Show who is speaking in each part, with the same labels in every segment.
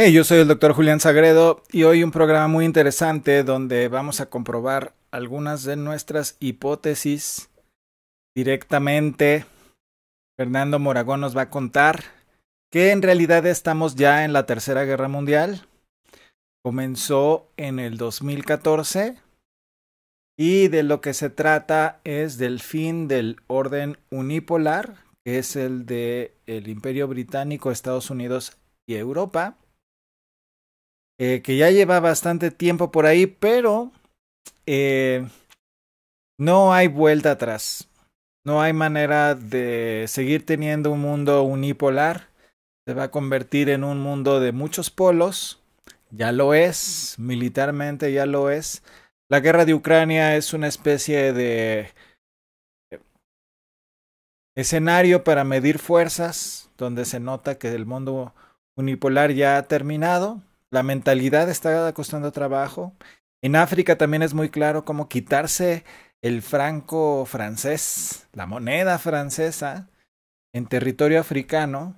Speaker 1: Hey, yo soy el doctor Julián Sagredo
Speaker 2: y hoy un programa muy interesante donde vamos a comprobar algunas de nuestras hipótesis directamente. Fernando Moragón nos va a contar que en realidad estamos ya en la Tercera Guerra Mundial. Comenzó en el 2014 y de lo que se trata es del fin del orden unipolar, que es el de Imperio Británico, Estados Unidos y Europa eh, que ya lleva bastante tiempo por ahí, pero eh, no hay vuelta atrás. No hay manera de seguir teniendo un mundo unipolar. Se va a convertir en un mundo de muchos polos. Ya lo es, militarmente ya lo es. La guerra de Ucrania es una especie de escenario para medir fuerzas, donde se nota que el mundo unipolar ya ha terminado. La mentalidad está costando trabajo. En África también es muy claro cómo quitarse el franco francés, la moneda francesa, en territorio africano.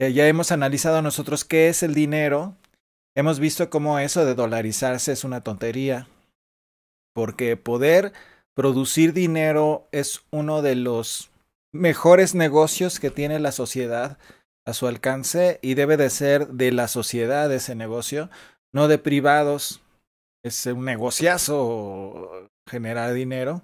Speaker 2: Eh, ya hemos analizado nosotros qué es el dinero. Hemos visto cómo eso de dolarizarse es una tontería. Porque poder producir dinero es uno de los mejores negocios que tiene la sociedad a su alcance y debe de ser de la sociedad ese negocio, no de privados. Es un negociazo generar dinero.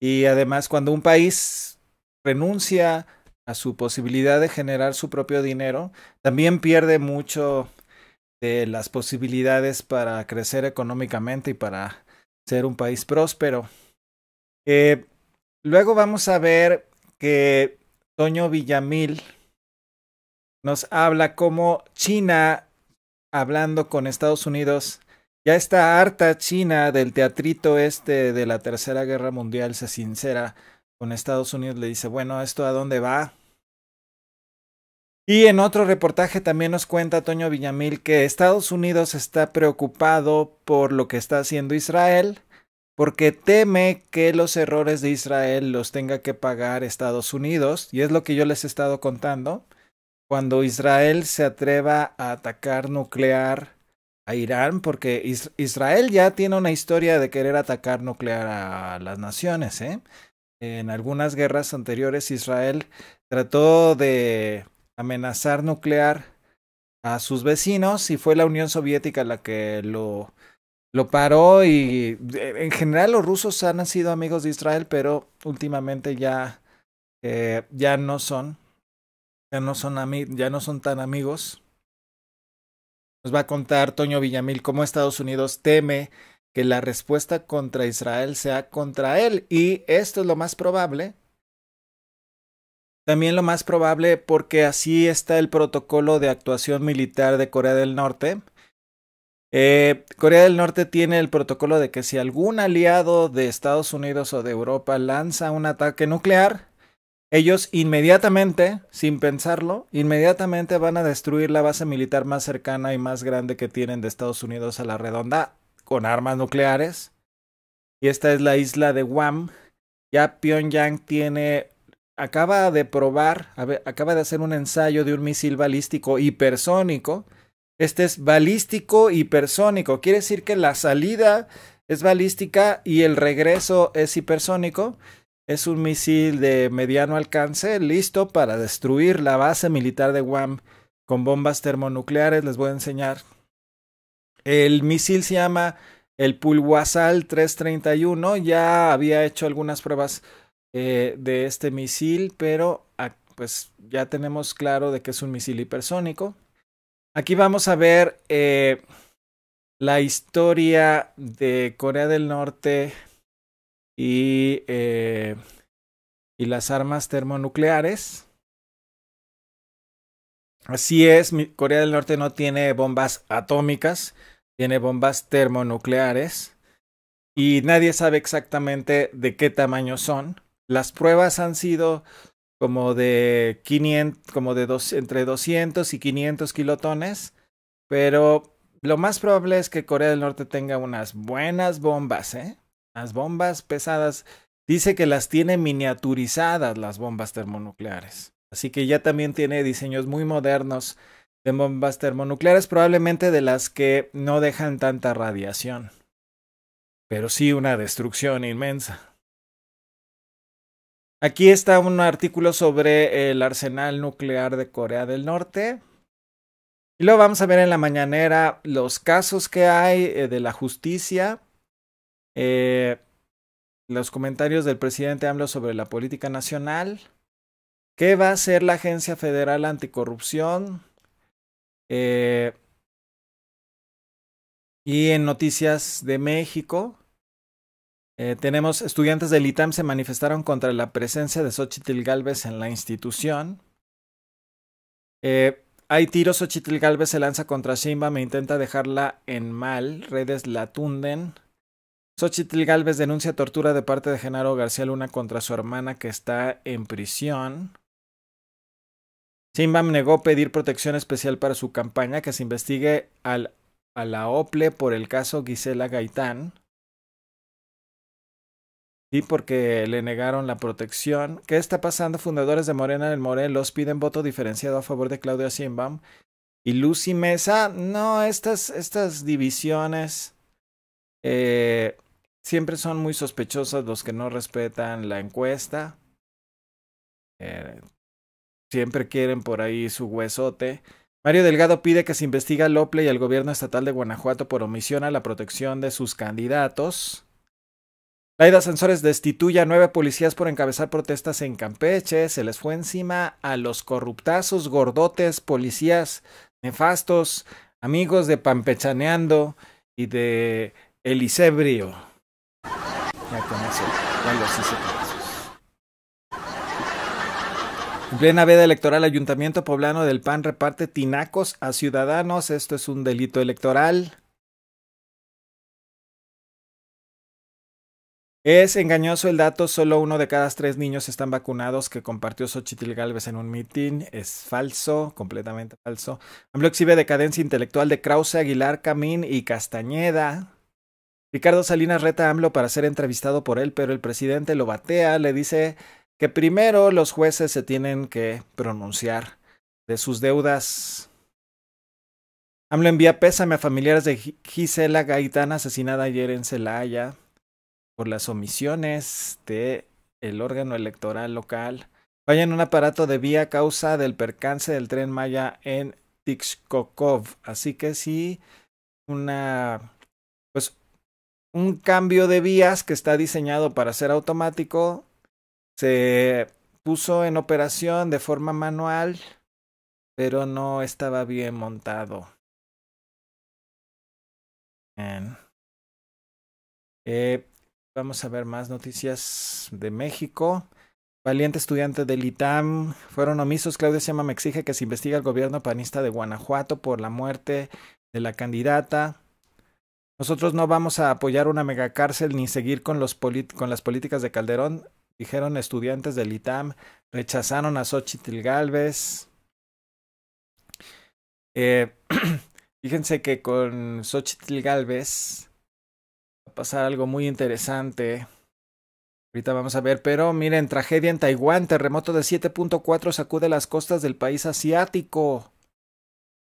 Speaker 2: Y además cuando un país renuncia a su posibilidad de generar su propio dinero, también pierde mucho de las posibilidades para crecer económicamente y para ser un país próspero. Eh, luego vamos a ver que Toño Villamil nos habla cómo China, hablando con Estados Unidos, ya está harta China del teatrito este de la Tercera Guerra Mundial, se sincera con Estados Unidos, le dice, bueno, ¿esto a dónde va? Y en otro reportaje también nos cuenta Toño Villamil que Estados Unidos está preocupado por lo que está haciendo Israel, porque teme que los errores de Israel los tenga que pagar Estados Unidos, y es lo que yo les he estado contando cuando Israel se atreva a atacar nuclear a Irán, porque Israel ya tiene una historia de querer atacar nuclear a las naciones. ¿eh? En algunas guerras anteriores Israel trató de amenazar nuclear a sus vecinos y fue la Unión Soviética la que lo, lo paró y eh, en general los rusos han sido amigos de Israel, pero últimamente ya, eh, ya no son ya no son, ya no son tan amigos. Nos va a contar Toño Villamil cómo Estados Unidos teme que la respuesta contra Israel sea contra él. Y esto es lo más probable. También lo más probable porque así está el protocolo de actuación militar de Corea del Norte. Eh, Corea del Norte tiene el protocolo de que si algún aliado de Estados Unidos o de Europa lanza un ataque nuclear, ellos inmediatamente, sin pensarlo, inmediatamente van a destruir la base militar más cercana y más grande que tienen de Estados Unidos a la redonda con armas nucleares. Y esta es la isla de Guam. Ya Pyongyang tiene acaba de probar, acaba de hacer un ensayo de un misil balístico hipersónico. Este es balístico hipersónico, quiere decir que la salida es balística y el regreso es hipersónico. Es un misil de mediano alcance listo para destruir la base militar de Guam con bombas termonucleares. Les voy a enseñar. El misil se llama el Pulwasal 331. Ya había hecho algunas pruebas eh, de este misil, pero ah, pues ya tenemos claro de que es un misil hipersónico. Aquí vamos a ver eh, la historia de Corea del Norte y, eh, y las armas termonucleares. Así es, Corea del Norte no tiene bombas atómicas, tiene bombas termonucleares y nadie sabe exactamente de qué tamaño son. Las pruebas han sido como de 500, como de dos, entre 200 y 500 kilotones, pero lo más probable es que Corea del Norte tenga unas buenas bombas, ¿eh? Las bombas pesadas, dice que las tiene miniaturizadas las bombas termonucleares. Así que ya también tiene diseños muy modernos de bombas termonucleares, probablemente de las que no dejan tanta radiación, pero sí una destrucción inmensa. Aquí está un artículo sobre el arsenal nuclear de Corea del Norte. Y luego vamos a ver en la mañanera los casos que hay eh, de la justicia eh, los comentarios del presidente AMLO sobre la política nacional. ¿Qué va a hacer la Agencia Federal Anticorrupción? Eh, y en Noticias de México, eh, tenemos estudiantes del ITAM se manifestaron contra la presencia de Xochitl Galvez en la institución. hay tiros, Xochitl Galvez se lanza contra Simba, me intenta dejarla en mal, redes la tunden. Xochitl Galvez denuncia tortura de parte de Genaro García Luna contra su hermana que está en prisión. Simbam negó pedir protección especial para su campaña que se investigue al, a la OPLE por el caso Gisela Gaitán. Y porque le negaron la protección. ¿Qué está pasando? Fundadores de Morena del Morelos piden voto diferenciado a favor de Claudia Simbam. Y Lucy Mesa, no, estas, estas divisiones eh, Siempre son muy sospechosos los que no respetan la encuesta. Eh, siempre quieren por ahí su huesote. Mario Delgado pide que se investigue a Lople y al gobierno estatal de Guanajuato por omisión a la protección de sus candidatos. Laida Sensores destituye a nueve policías por encabezar protestas en Campeche. Se les fue encima a los corruptazos, gordotes, policías nefastos, amigos de Pampechaneando y de Elisebrio en plena veda electoral, Ayuntamiento Poblano del PAN reparte tinacos a ciudadanos. Esto es un delito electoral. Es engañoso el dato, solo uno de cada tres niños están vacunados que compartió Xochitl Galvez en un mitin. Es falso, completamente falso. AMLO exhibe decadencia intelectual de Krause, Aguilar, Camín y Castañeda. Ricardo Salinas reta a AMLO para ser entrevistado por él, pero el presidente lo batea, le dice que primero los jueces se tienen que pronunciar de sus deudas. AMLO envía pésame a familiares de Gisela Gaitán asesinada ayer en Celaya por las omisiones de el órgano electoral local. Vayan en un aparato de vía a causa del percance del tren Maya en Tixkokov. Así que sí, una pues un cambio de vías que está diseñado para ser automático se puso en operación de forma manual,
Speaker 1: pero no estaba bien montado. Eh, vamos a ver más noticias
Speaker 2: de México. Valiente estudiante del ITAM. Fueron omisos. Claudia Sema me exige que se investigue al gobierno panista de Guanajuato por la muerte de la candidata. Nosotros no vamos a apoyar una megacárcel ni seguir con, las políticas de Calderón, dijeron estudiantes del ITAM. Rechazaron a Xochitl Galvez. Eh, fíjense que con Xochitl Galvez va a pasar algo muy interesante. Ahorita vamos a ver, pero miren, tragedia en Taiwán, terremoto de 7.4 sacude las costas del país asiático.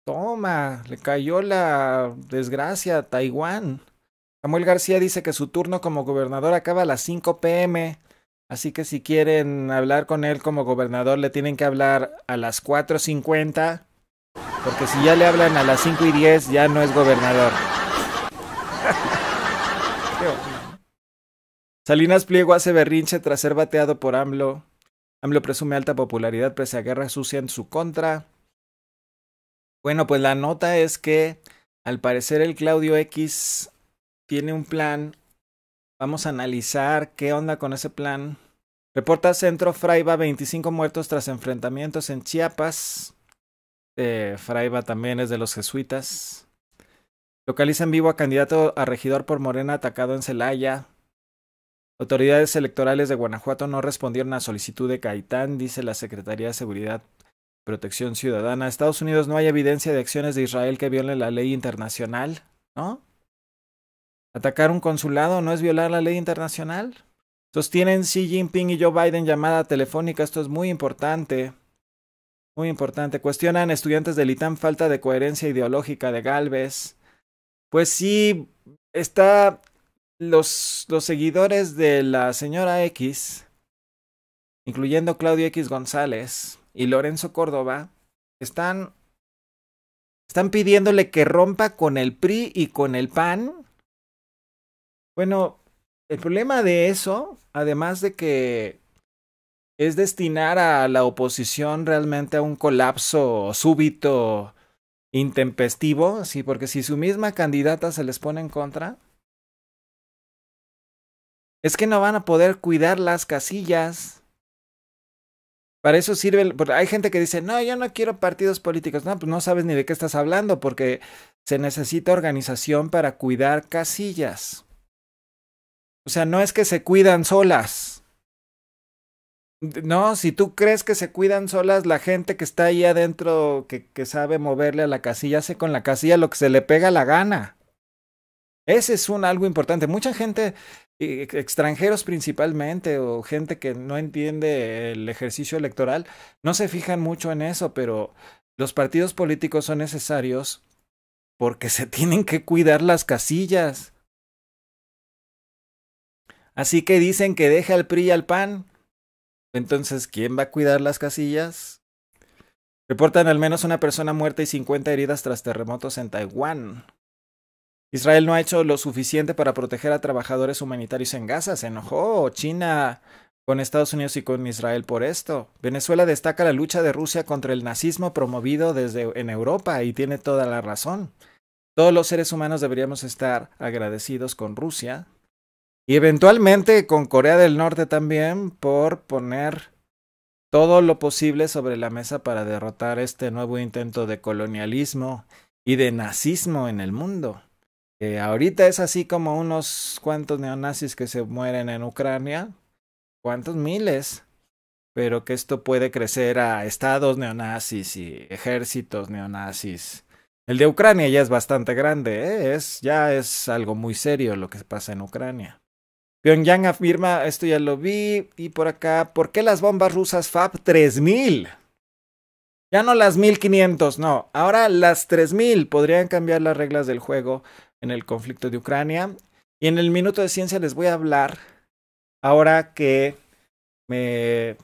Speaker 2: Toma, le cayó la desgracia a Taiwán. Samuel García dice que su turno como gobernador acaba a las 5 pm, así que si quieren hablar con él como gobernador le tienen que hablar a las 4.50, porque si ya le hablan a las 5 y 10 ya no es gobernador. Salinas Pliego hace berrinche tras ser bateado por AMLO. AMLO presume alta popularidad pese a guerra sucia en su contra. Bueno, pues la nota es que al parecer el Claudio X tiene un plan. Vamos a analizar qué onda con ese plan. Reporta Centro Fraiba 25 muertos tras enfrentamientos en Chiapas. Eh, Fraiva Fraiba también es de los jesuitas. Localiza en vivo a candidato a regidor por Morena atacado en Celaya. Autoridades electorales de Guanajuato no respondieron a solicitud de Caitán, dice la Secretaría de Seguridad protección ciudadana. Estados Unidos no hay evidencia de acciones de Israel que violen la ley internacional, ¿no? Atacar un consulado no es violar la ley internacional. Entonces tienen Xi Jinping y Joe Biden llamada telefónica, esto es muy importante. Muy importante. Cuestionan estudiantes del ITAM falta de coherencia ideológica de Galvez. Pues sí, está los, los seguidores de la señora X, incluyendo Claudio X González, y Lorenzo Córdoba están, están pidiéndole que rompa con el PRI y con el PAN. Bueno, el problema de eso, además de que es destinar a la oposición realmente a un colapso súbito, intempestivo, sí, porque si su misma candidata se les pone en contra, es que no van a poder cuidar las casillas. Para eso sirve, hay gente que dice, no, yo no quiero partidos políticos. No, pues no sabes ni de qué estás hablando, porque se necesita organización para cuidar casillas. O sea, no es que se cuidan solas. No, si tú crees que se cuidan solas, la gente que está ahí adentro, que, que sabe moverle a la casilla, hace con la casilla lo que se le pega la gana. Ese es un algo importante. Mucha gente e-, extranjeros principalmente o gente que no entiende el ejercicio electoral, no se fijan mucho en eso, pero los partidos políticos son necesarios porque se tienen que cuidar las casillas. Así que dicen que deja al PRI y al PAN. Entonces, ¿quién va a cuidar las casillas? Reportan al menos una persona muerta y 50 heridas tras terremotos en Taiwán. Israel no ha hecho lo suficiente para proteger a trabajadores humanitarios en Gaza. Se enojó China con Estados Unidos y con Israel por esto. Venezuela destaca la lucha de Rusia contra el nazismo promovido desde en Europa y tiene toda la razón. Todos los seres humanos deberíamos estar agradecidos con Rusia y eventualmente con Corea del Norte también por poner todo lo posible sobre la mesa para derrotar este nuevo intento de colonialismo y de nazismo en el mundo. Eh, ahorita es así como unos cuantos neonazis que se mueren en Ucrania, cuántos miles, pero que esto puede crecer a estados neonazis y ejércitos neonazis. El de Ucrania ya es bastante grande, ¿eh? es, ya es algo muy serio lo que pasa en Ucrania. Pyongyang afirma, esto ya lo vi, y por acá, ¿por qué las bombas rusas FAB 3000? Ya no las 1500, no, ahora las 3000 podrían cambiar las reglas del juego en el conflicto de Ucrania. Y en el minuto de ciencia les voy a hablar, ahora que me,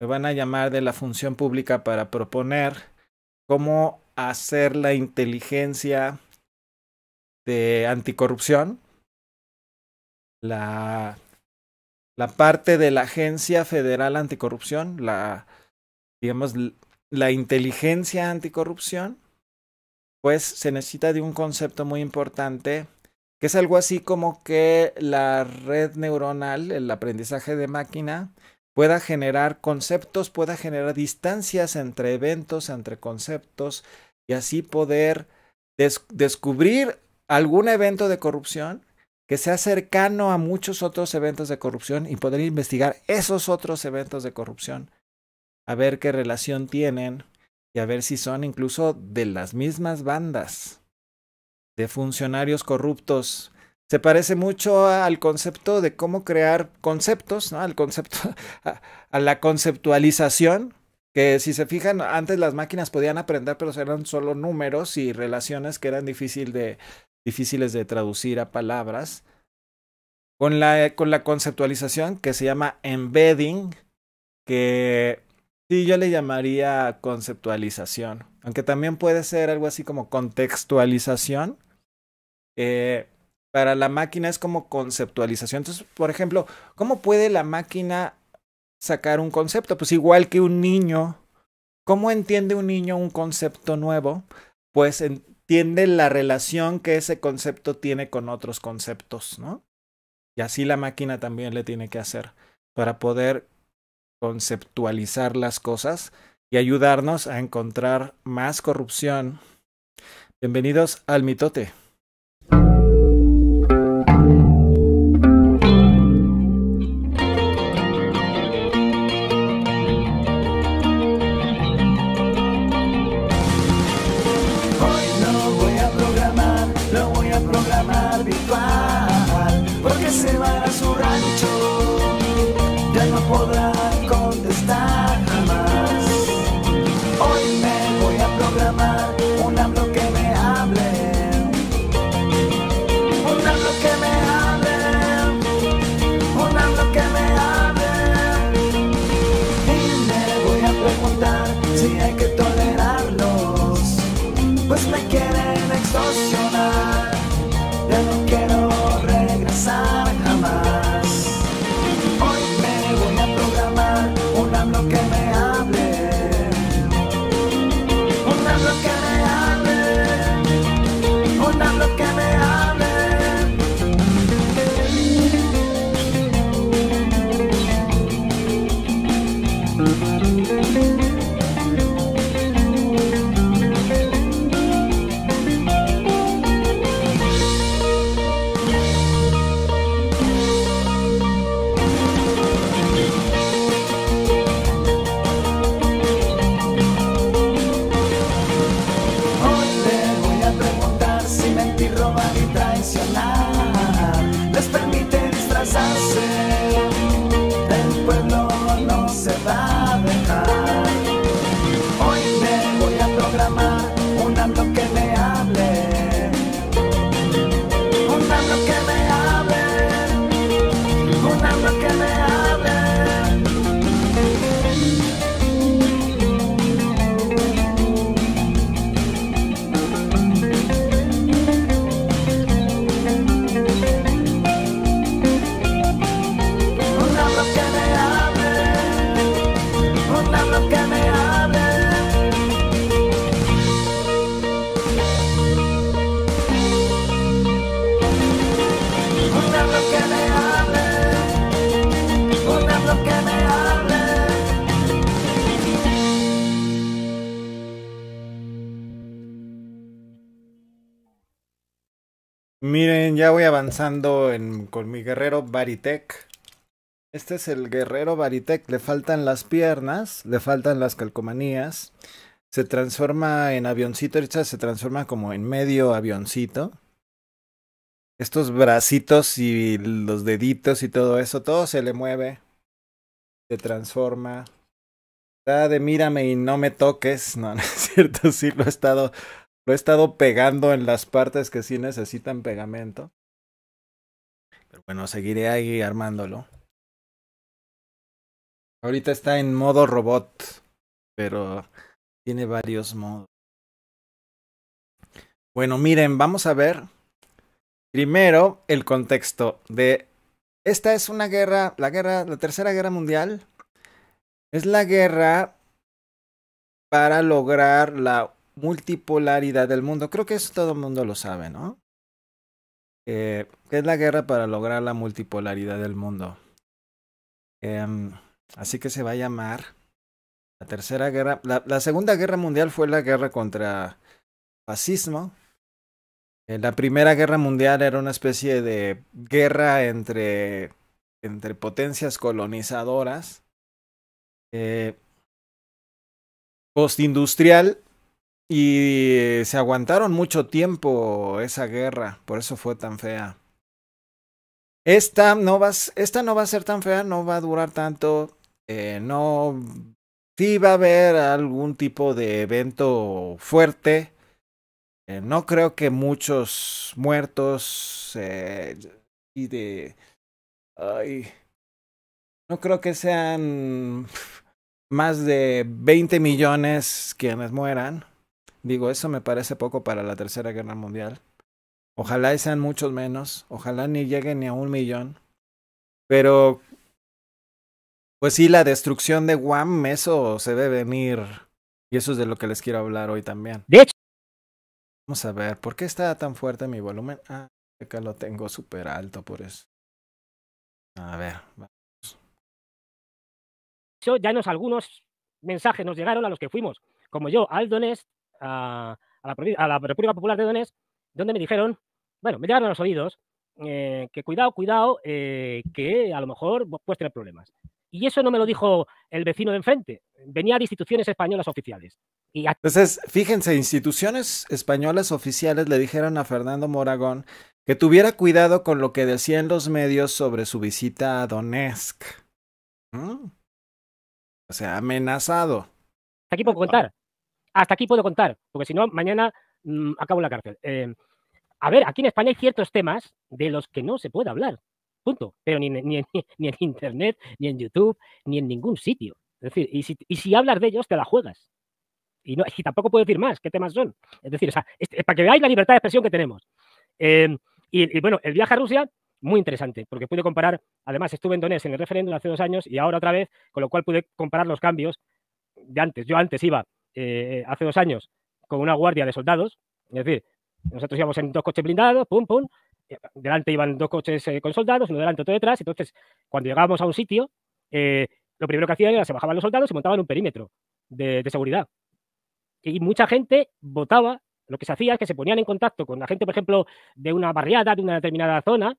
Speaker 2: me van a llamar de la función pública para proponer cómo hacer la inteligencia de anticorrupción, la, la parte de la Agencia Federal Anticorrupción, la, digamos, la inteligencia anticorrupción pues se necesita de un concepto muy importante que es algo así como que la red neuronal, el aprendizaje de máquina, pueda generar conceptos, pueda generar distancias entre eventos, entre conceptos, y así poder descubrir algún evento de corrupción que sea cercano a muchos otros eventos de corrupción y poder investigar esos otros eventos de corrupción, a ver qué relación tienen y a ver si son incluso de las mismas bandas de funcionarios corruptos. Se parece mucho al concepto de cómo crear conceptos, ¿no? Al concepto, a, la conceptualización, que si se fijan, antes las máquinas podían aprender, pero eran solo números y relaciones que eran difícil de, difíciles de traducir a palabras. Con la, con la conceptualización que se llama embedding, que Sí, yo le llamaría conceptualización, aunque también puede ser algo así como contextualización. Eh, para la máquina es como conceptualización. Entonces, por ejemplo, ¿cómo puede la máquina sacar un concepto? Pues igual que un niño. ¿Cómo entiende un niño un concepto nuevo? Pues entiende la relación que ese concepto tiene con otros conceptos, ¿no? Y así la máquina también le tiene que hacer para poder conceptualizar las cosas y ayudarnos a encontrar más corrupción. Bienvenidos al mitote.
Speaker 3: hoy voy voy a a programar programar virtual porque se va a su rancho
Speaker 2: Miren, ya voy avanzando en, con mi guerrero Baritec. Este es el guerrero Baritec. Le faltan las piernas, le faltan las calcomanías. Se transforma en avioncito, se transforma como en medio avioncito. Estos bracitos y los deditos y todo eso, todo se le mueve. Se transforma. Está de mírame y no me toques. No, no es cierto, sí lo he estado lo he estado pegando en las partes que sí necesitan pegamento.
Speaker 1: Pero bueno, seguiré ahí armándolo. Ahorita está en modo robot, pero tiene varios
Speaker 2: modos. Bueno, miren, vamos a ver primero el contexto de esta es una guerra, la guerra, la tercera guerra mundial es la guerra para lograr la multipolaridad del mundo. Creo que eso todo el mundo lo sabe, ¿no? Eh, es la guerra para lograr la multipolaridad del mundo. Em, así que se va a llamar la tercera guerra. La, segunda guerra mundial fue la guerra contra fascismo. Eh, la primera guerra mundial era una especie de guerra entre, entre potencias colonizadoras. Eh, postindustrial y se aguantaron mucho tiempo esa guerra, por eso fue tan fea. Esta no va, esta no va a ser tan fea, no va a durar tanto. Eh, no. Sí va a haber algún tipo de evento fuerte. Eh, no creo que muchos muertos eh, y de. Ay, no creo que sean más de 20 millones quienes mueran. Digo, eso me parece poco para la Tercera Guerra Mundial. Ojalá sean muchos menos, ojalá ni lleguen ni a un millón. Pero, pues sí, la destrucción de Guam, eso se debe venir. Y eso es de lo que les quiero hablar hoy también. De hecho. Vamos a ver, ¿por qué está tan fuerte mi volumen? Ah, acá
Speaker 4: lo tengo súper alto por eso. A ver, vamos. Ya nos algunos mensajes nos llegaron a los que fuimos. Como yo, Aldones a, la, República Popular de Donetsk, donde me dijeron, bueno, me llegaron a los oídos eh, que cuidado, cuidado, eh, que a lo mejor pues, puedes tener problemas. Y eso no me lo dijo el vecino de enfrente. Venía de instituciones españolas oficiales. Entonces,
Speaker 2: fíjense, instituciones españolas oficiales le dijeron a Fernando Moragón que tuviera cuidado con lo que decían los medios sobre su visita a Donetsk. Mm. O sea,
Speaker 4: amenazado. Aquí puedo contar hasta aquí puedo contar, porque si no, mañana mm, acabo en la cárcel. Eh, a ver, aquí en España hay ciertos temas de los que no se puede hablar, punto, pero ni, en Internet, ni en YouTube, ni en ningún sitio. Es decir, y si, hablas de ellos, te la juegas. Y, no, y tampoco puedo decir más qué temas son. Es decir, para que veáis la libertad de expresión que tenemos. Eh, y, bueno, el viaje a Rusia, muy interesante, porque pude comparar, además estuve en Donetsk en el referéndum hace dos años y ahora otra vez, con lo cual pude comparar los cambios de antes. Yo antes iba eh, hace dos años con una guardia de soldados. Es decir, nosotros íbamos en dos coches blindados, pum, pum. Delante iban dos coches eh, con soldados, uno delante, otro detrás. Entonces, cuando llegábamos a un sitio, eh, lo primero que hacían era se bajaban los soldados y montaban un perímetro de, seguridad. Y mucha gente votaba. Lo que se hacía es que se ponían en contacto con la gente, por ejemplo, de una barriada, de una determinada zona.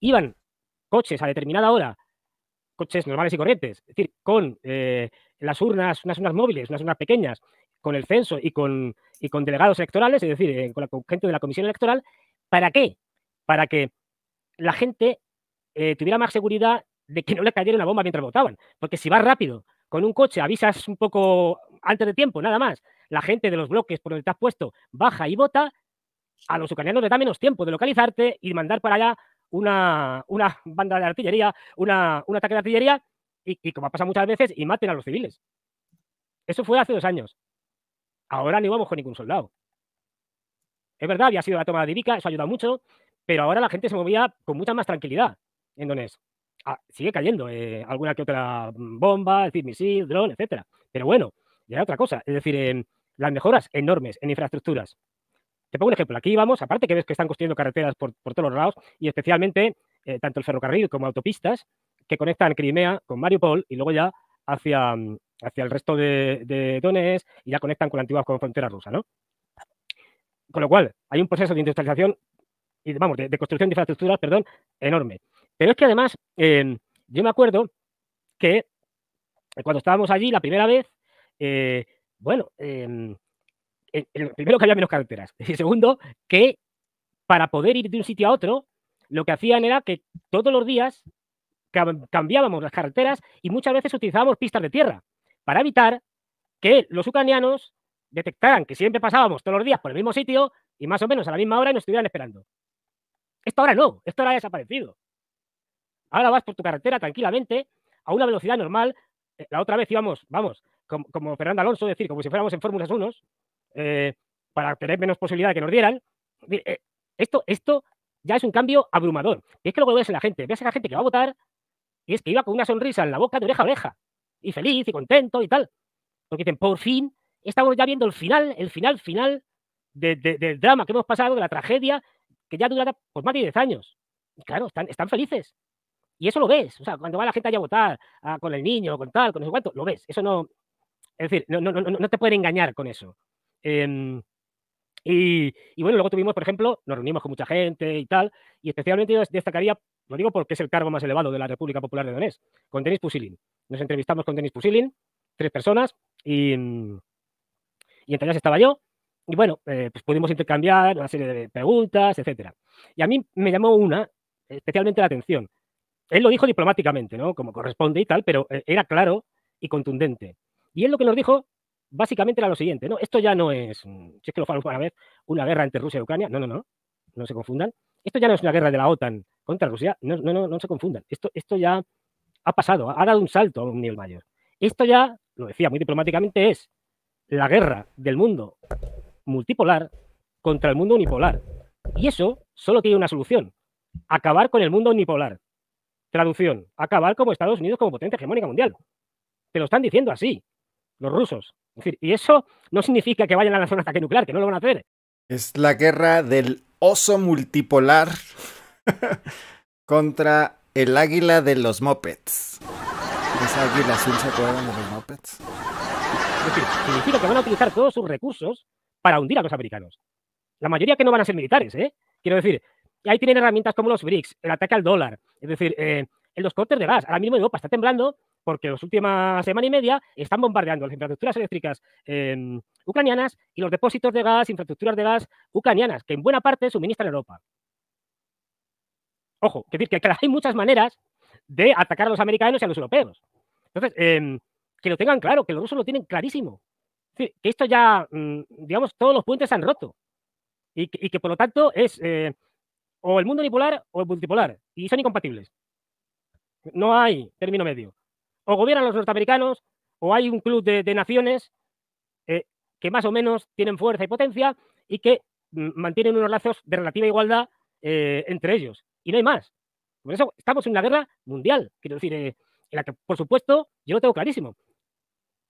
Speaker 4: Iban coches a determinada hora coches normales y corrientes, es decir, con las urnas, unas urnas móviles, unas urnas pequeñas, con el censo y con, y con delegados electorales, es decir, eh, con, la, gente de la comisión electoral, ¿para qué? Para que la gente eh, tuviera más seguridad de que no le cayera una bomba mientras votaban. Porque si vas rápido con un coche, avisas un poco antes de tiempo, nada más, la gente de los bloques por donde te has puesto baja y vota, a los ucranianos les da menos tiempo de localizarte y mandar para allá una, banda de artillería, un ataque de artillería, y, y como ha pasado muchas veces, y maten a los civiles. Eso fue hace dos años. Ahora no íbamos con ningún soldado. Es verdad, había sido la toma de Ibica, eso ha ayudado mucho, pero ahora la gente se movía con mucha más tranquilidad en Donetsk. Ah, sigue cayendo eh, alguna que otra bomba, el decir, misil, dron, etcétera. Pero bueno, ya era otra cosa. Es decir, las mejoras enormes en infraestructuras. Te pongo un ejemplo. Aquí vamos, aparte que ves que están construyendo carreteras por, todos los lados y especialmente eh, tanto el ferrocarril como autopistas que conectan Crimea con Mariupol y luego ya hacia, mm, hacia el resto de, dones y ya conectan con la antigua frontera rusa, ¿no? Con lo cual, hay un proceso de industrialización y, vamos, de, construcción de infraestructuras, perdón, enorme. Pero es que además, em, yo me acuerdo que cuando estábamos allí la primera vez, eh, bueno, em, el primero que había menos carreteras. Y segundo, que para poder ir de un sitio a otro, lo que hacían era que todos los días cambiábamos las carreteras y muchas veces utilizábamos pistas de tierra para evitar que los ucranianos detectaran que siempre pasábamos todos los días por el mismo sitio y más o menos a la misma hora y nos estuvieran esperando. Esto ahora no, esto ahora ha desaparecido. Ahora vas por tu carretera tranquilamente a una velocidad normal. Eh, la otra vez íbamos, vamos, como, Fernando Alonso, decir, como si fuéramos en Fórmulas 1, eh, para tener menos posibilidad de que nos dieran. Eh, esto, esto ya es un cambio abrumador. Y es que lo que ves a la gente, ves a la gente que va a votar y es que iba con una sonrisa en la boca de oreja a oreja y feliz y contento y tal. Porque por fin, estamos ya viendo el final, el final, final del drama que hemos pasado, de la tragedia, que ya dura por pues, más de 10 años. Y claro, están, están felices. Y eso lo ves. O sea, cuando va la gente allá a votar, con el niño, con tal, con no sé cuánto, lo ves. Eso no. Es decir, no, te pueden engañar con eso. Em, y, bueno, luego tuvimos, por ejemplo, nos reunimos con mucha gente y tal, y especialmente destacaría lo digo porque es el cargo más elevado de la República Popular de Donetsk, con Denis Pusilin. Nos entrevistamos con Denis Pusilin, tres personas, y, y entre ellas estaba yo. Y bueno, eh, pues pudimos intercambiar una serie de preguntas, etcétera. Y a mí me llamó una especialmente la atención. Él lo dijo diplomáticamente, ¿no? Como corresponde y tal, pero eh, era claro y contundente. Y él lo que nos dijo básicamente era lo siguiente, ¿no? Esto ya no es, si es que lo falo una ver, una guerra entre Rusia y Ucrania, no, no, no, no se confundan. Esto ya no es una guerra de la OTAN contra Rusia, no, no, no, se confundan. Esto, esto ya ha pasado, ha dado un salto a un nivel mayor. Esto ya, lo decía muy diplomáticamente, es la guerra del mundo multipolar contra el mundo unipolar. Y eso solo tiene una solución, acabar con el mundo unipolar. Traducción, acabar como Estados Unidos como potencia hegemónica mundial. Te lo están diciendo así, los rusos. y eso no significa que vayan a la zona de ataque nuclear, que no lo van a hacer.
Speaker 2: Es la guerra del oso multipolar contra el águila de los mopeds. Esa
Speaker 4: águila sin se de los mopeds. Es decir, significa que van a utilizar todos sus recursos para hundir a los americanos. La mayoría que no van a ser militares, ¿eh? Quiero decir, ahí tienen herramientas como los BRICS, el ataque al dólar, es decir, eh, los cortes de gas. Ahora mismo Europa está temblando porque las últimas semana y media están bombardeando las infraestructuras eléctricas em, ucranianas y los depósitos de gas, infraestructuras de gas ucranianas, que en buena parte suministran Europa. Ojo, decir, que, hay muchas maneras de atacar a los americanos y a los europeos. Entonces, em, que lo tengan claro, que los rusos lo tienen clarísimo. que esto ya, mm, digamos, todos los puentes se han roto. Y que, por lo tanto es eh, o el mundo unipolar o el multipolar. Y son incompatibles. No hay término medio. O gobiernan los norteamericanos, o hay un club de, naciones eh, que más o menos tienen fuerza y potencia y que mm, mantienen unos lazos de relativa igualdad eh, entre ellos y no hay más. Por eso estamos en una guerra mundial, quiero decir, eh, en la que, por supuesto, yo lo tengo clarísimo.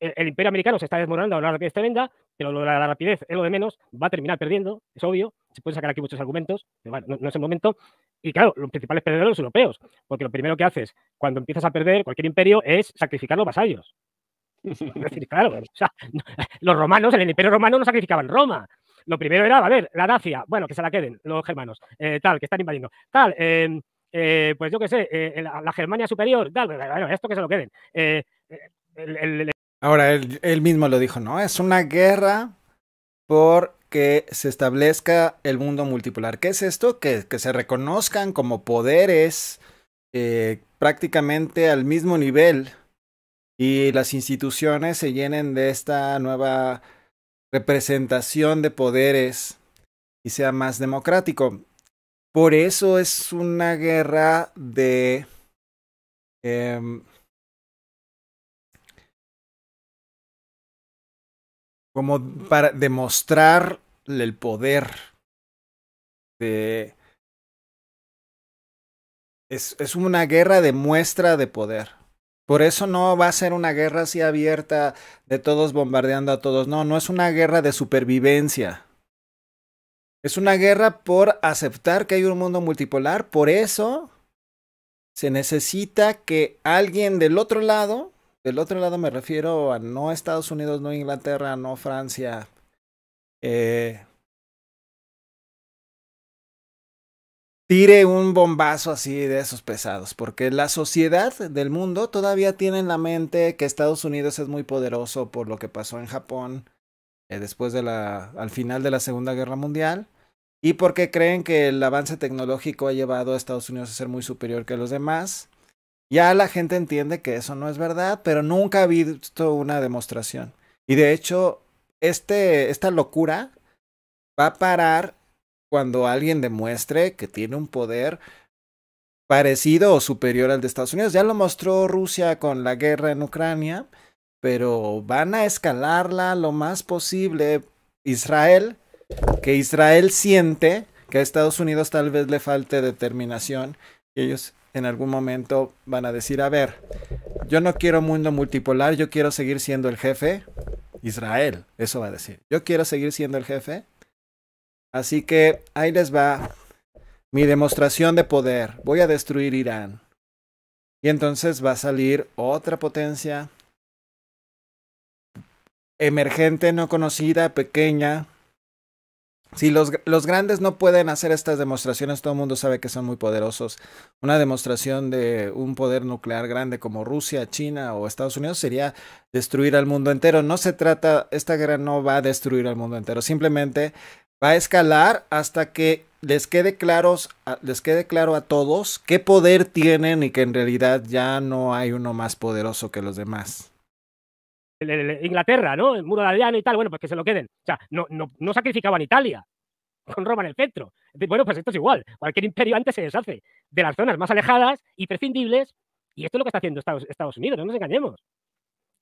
Speaker 4: El, imperio americano se está desmoronando a una rapidez tremenda, pero lo la, rapidez es lo de menos, va a terminar perdiendo, es obvio, se pueden sacar aquí muchos argumentos, pero bueno, no, es el momento. Y claro, los principales perdedores son los europeos, porque lo primero que haces cuando empiezas a perder cualquier imperio es sacrificar los vasallos. Es decir, claro, o sea, los romanos, en el imperio romano no sacrificaban Roma, lo primero era, a ver, la Dacia, bueno, que se la queden los germanos, eh, tal, que están invadiendo, tal, em, eh, pues yo qué sé, eh, la, Germania superior, tal, bueno, esto que se lo queden.
Speaker 2: Ahora, él, mismo lo dijo, ¿no? Es una guerra por que se establezca el mundo multipolar. ¿Qué es esto? Que, que se reconozcan como poderes prácticamente al mismo nivel y las instituciones se llenen de esta nueva representación de poderes y sea más democrático. Por eso
Speaker 1: es una guerra de... Em, como para demostrar el poder de...
Speaker 2: es una guerra de muestra de poder. Por eso no va a ser una guerra así abierta de todos bombardeando a todos. No, no es una guerra de supervivencia. Es una guerra por aceptar que hay un mundo multipolar. Por eso se necesita que alguien del otro lado, del otro lado me refiero a no Estados Unidos, no Inglaterra, no Francia, eh, tire un bombazo así de esos pesados, porque la sociedad del mundo todavía tiene en la mente que Estados Unidos es muy poderoso por lo que pasó en Japón eh, después de la, al final de la Segunda Guerra Mundial y porque creen que el avance tecnológico ha llevado a Estados Unidos a ser muy superior que los demás. Ya la gente entiende que eso no es verdad, pero nunca ha visto una demostración. Y de hecho, este, esta locura va a parar cuando alguien demuestre que tiene un poder parecido o superior al de Estados Unidos. Ya lo mostró Rusia con la guerra en Ucrania, pero van a escalarla lo más posible. Israel, que Israel siente que a Estados Unidos tal vez le falte determinación ellos en algún momento van a decir, a ver, yo no quiero mundo multipolar, yo quiero seguir siendo el jefe. Israel, eso va a decir. Yo quiero seguir siendo el jefe Así que ahí les va mi demostración de poder. Voy a destruir Irán. Y entonces va a salir otra potencia emergente, no conocida, pequeña. Si los, los, grandes no pueden hacer estas demostraciones, todo el mundo sabe que son muy poderosos. Una demostración de un poder nuclear grande como Rusia, China o Estados Unidos sería destruir al mundo entero. No se trata, esta guerra no va a destruir al mundo entero, simplemente va a escalar hasta que les quede claros, les quede claro a todos qué poder tienen y que en realidad ya no hay uno más poderoso que los demás.
Speaker 4: Inglaterra, ¿no? El muro de Adriano y tal, bueno, pues que se lo queden. O sea, no, no, sacrificaban Italia con Roma en el centro. Bueno, pues esto es igual. Cualquier imperio antes se deshace de las zonas más alejadas y prescindibles. Y esto es lo que está haciendo Estados Unidos, no nos engañemos.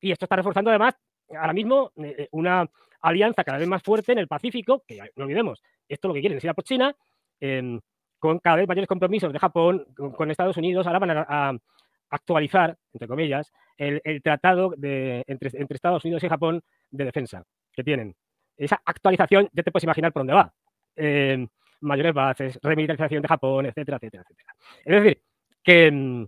Speaker 4: Y esto está reforzando además ahora mismo eh, eh, una alianza cada vez más fuerte en el Pacífico, que no olvidemos, esto lo que quieren es ir a por China, em, con cada vez mayores compromisos de Japón, con, Estados Unidos, ahora van a, actualizar, entre comillas, el, tratado de, entre, Estados Unidos y Japón de defensa que tienen. Esa actualización ya te puedes imaginar por dónde va. Em, mayores bases, remilitarización de Japón, etcétera, etcétera, etcétera. Es decir, que em,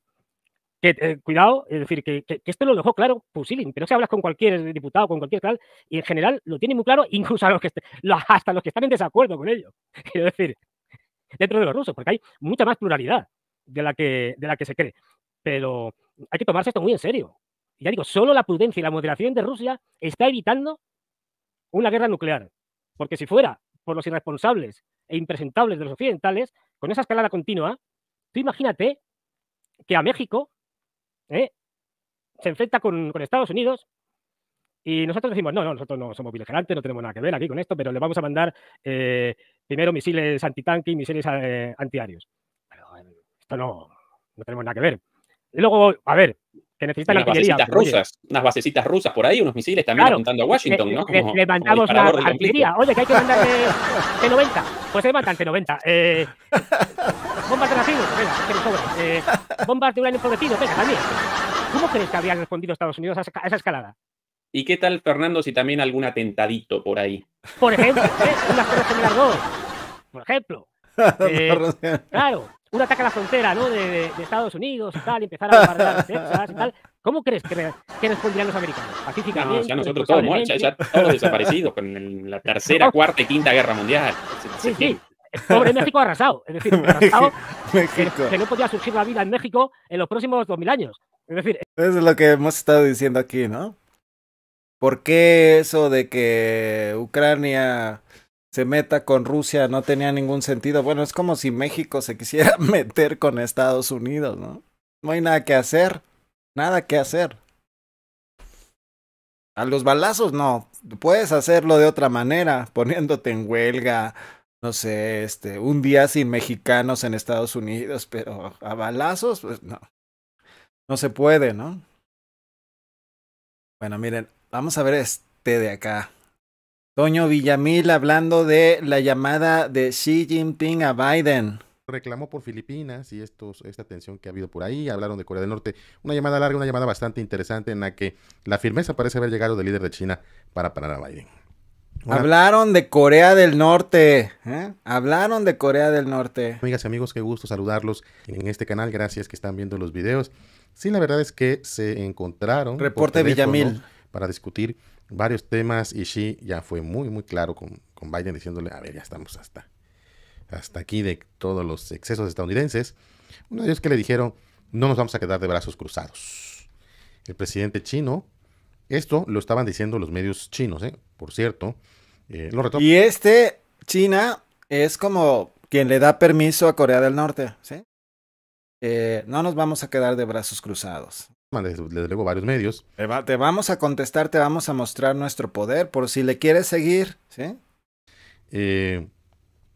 Speaker 4: que eh, cuidado, es decir, que, esto lo dejó claro Pusilin, pero si hablas con cualquier diputado, con cualquier tal, y en general lo tiene muy claro, incluso los que, hasta los que están en desacuerdo con ello. Quiero decir, dentro de los rusos, porque hay mucha más pluralidad de la que, de la que se cree. Pero hay que tomarse esto muy en serio. Y ya digo, solo la prudencia y la moderación de Rusia está evitando una guerra nuclear. Porque si fuera por los irresponsables e impresentables de los occidentales, con esa escalada continua, tú imagínate que a México ¿eh? se enfrenta con, Estados Unidos y nosotros decimos, no, no, nosotros no somos beligerantes, no tenemos nada que ver aquí con esto, pero le vamos a mandar eh, primero misiles antitanque y misiles eh, antiarios. esto no, no tenemos nada que ver. Y luego, a ver, que necesitan unas artillería. rusas,
Speaker 5: unas basecitas rusas por ahí, unos misiles también apuntando a Washington, ¿no? Como, le, la artillería.
Speaker 4: Oye, que hay que mandar T90. Pues se mandan T90. Eh, bombas de nacido, venga, que eh, bombas de uranio empobrecido, venga, también. ¿Cómo crees que habían respondido Estados Unidos a esa, escalada?
Speaker 5: ¿Y qué tal, Fernando, si también algún atentadito por ahí?
Speaker 4: Por ejemplo, ¿eh? unas cosas 2. Por ejemplo. claro, un ataque a la frontera ¿no? de, Estados Unidos y tal, y empezar a bombardear Texas y tal. ¿Cómo crees que, que los americanos? Pacíficamente. No, o sea, nosotros todos muertos, ya, todos desaparecidos
Speaker 6: con la tercera,
Speaker 5: cuarta y quinta guerra mundial. Sí, sí
Speaker 4: pobre México arrasado. Es decir, que, no podía surgir la vida en México en los próximos 2000 años.
Speaker 5: Es decir, eh,
Speaker 2: es lo que hemos estado diciendo aquí, ¿no? ¿Por qué eso de que Ucrania se meta con Rusia no tenía ningún sentido? Bueno, es como si México se quisiera meter con Estados Unidos, ¿no? No hay nada que hacer, nada que hacer. A los balazos no, puedes hacerlo de otra manera, poniéndote en huelga, no sé, este, un día sin mexicanos en Estados Unidos, pero a balazos, pues no. No se puede, ¿no? Bueno, miren, vamos a ver este de acá. Toño Villamil
Speaker 5: hablando de la llamada de Xi Jinping a Biden. Reclamó por Filipinas y estos, esta tensión que ha habido por ahí. Hablaron de Corea del Norte. Una llamada larga, una llamada bastante interesante en la que la firmeza parece haber llegado del líder de China para parar a Biden. Hablaron de Corea del Norte. ¿eh? Hablaron de Corea del Norte. Amigas y amigos, qué gusto saludarlos en este canal. Gracias que están viendo los videos. Sí, la verdad es que se encontraron. Reporte Villamil. Para discutir varios temas. Y Xi ya fue muy, muy claro con, con Biden diciéndole: A ver, ya estamos hasta, hasta aquí de todos los excesos estadounidenses. Uno de ellos que le dijeron: No nos vamos a quedar de brazos cruzados. El presidente chino esto lo estaban diciendo los medios chinos, ¿eh? por cierto. Eh, y este, China, es como quien le da permiso a Corea del Norte. ¿sí?
Speaker 2: Eh, no nos vamos a quedar de brazos cruzados. Les desde varios medios. Te, te, vamos a contestar, te vamos a mostrar nuestro poder por si le quieres seguir. ¿sí?
Speaker 5: Eh,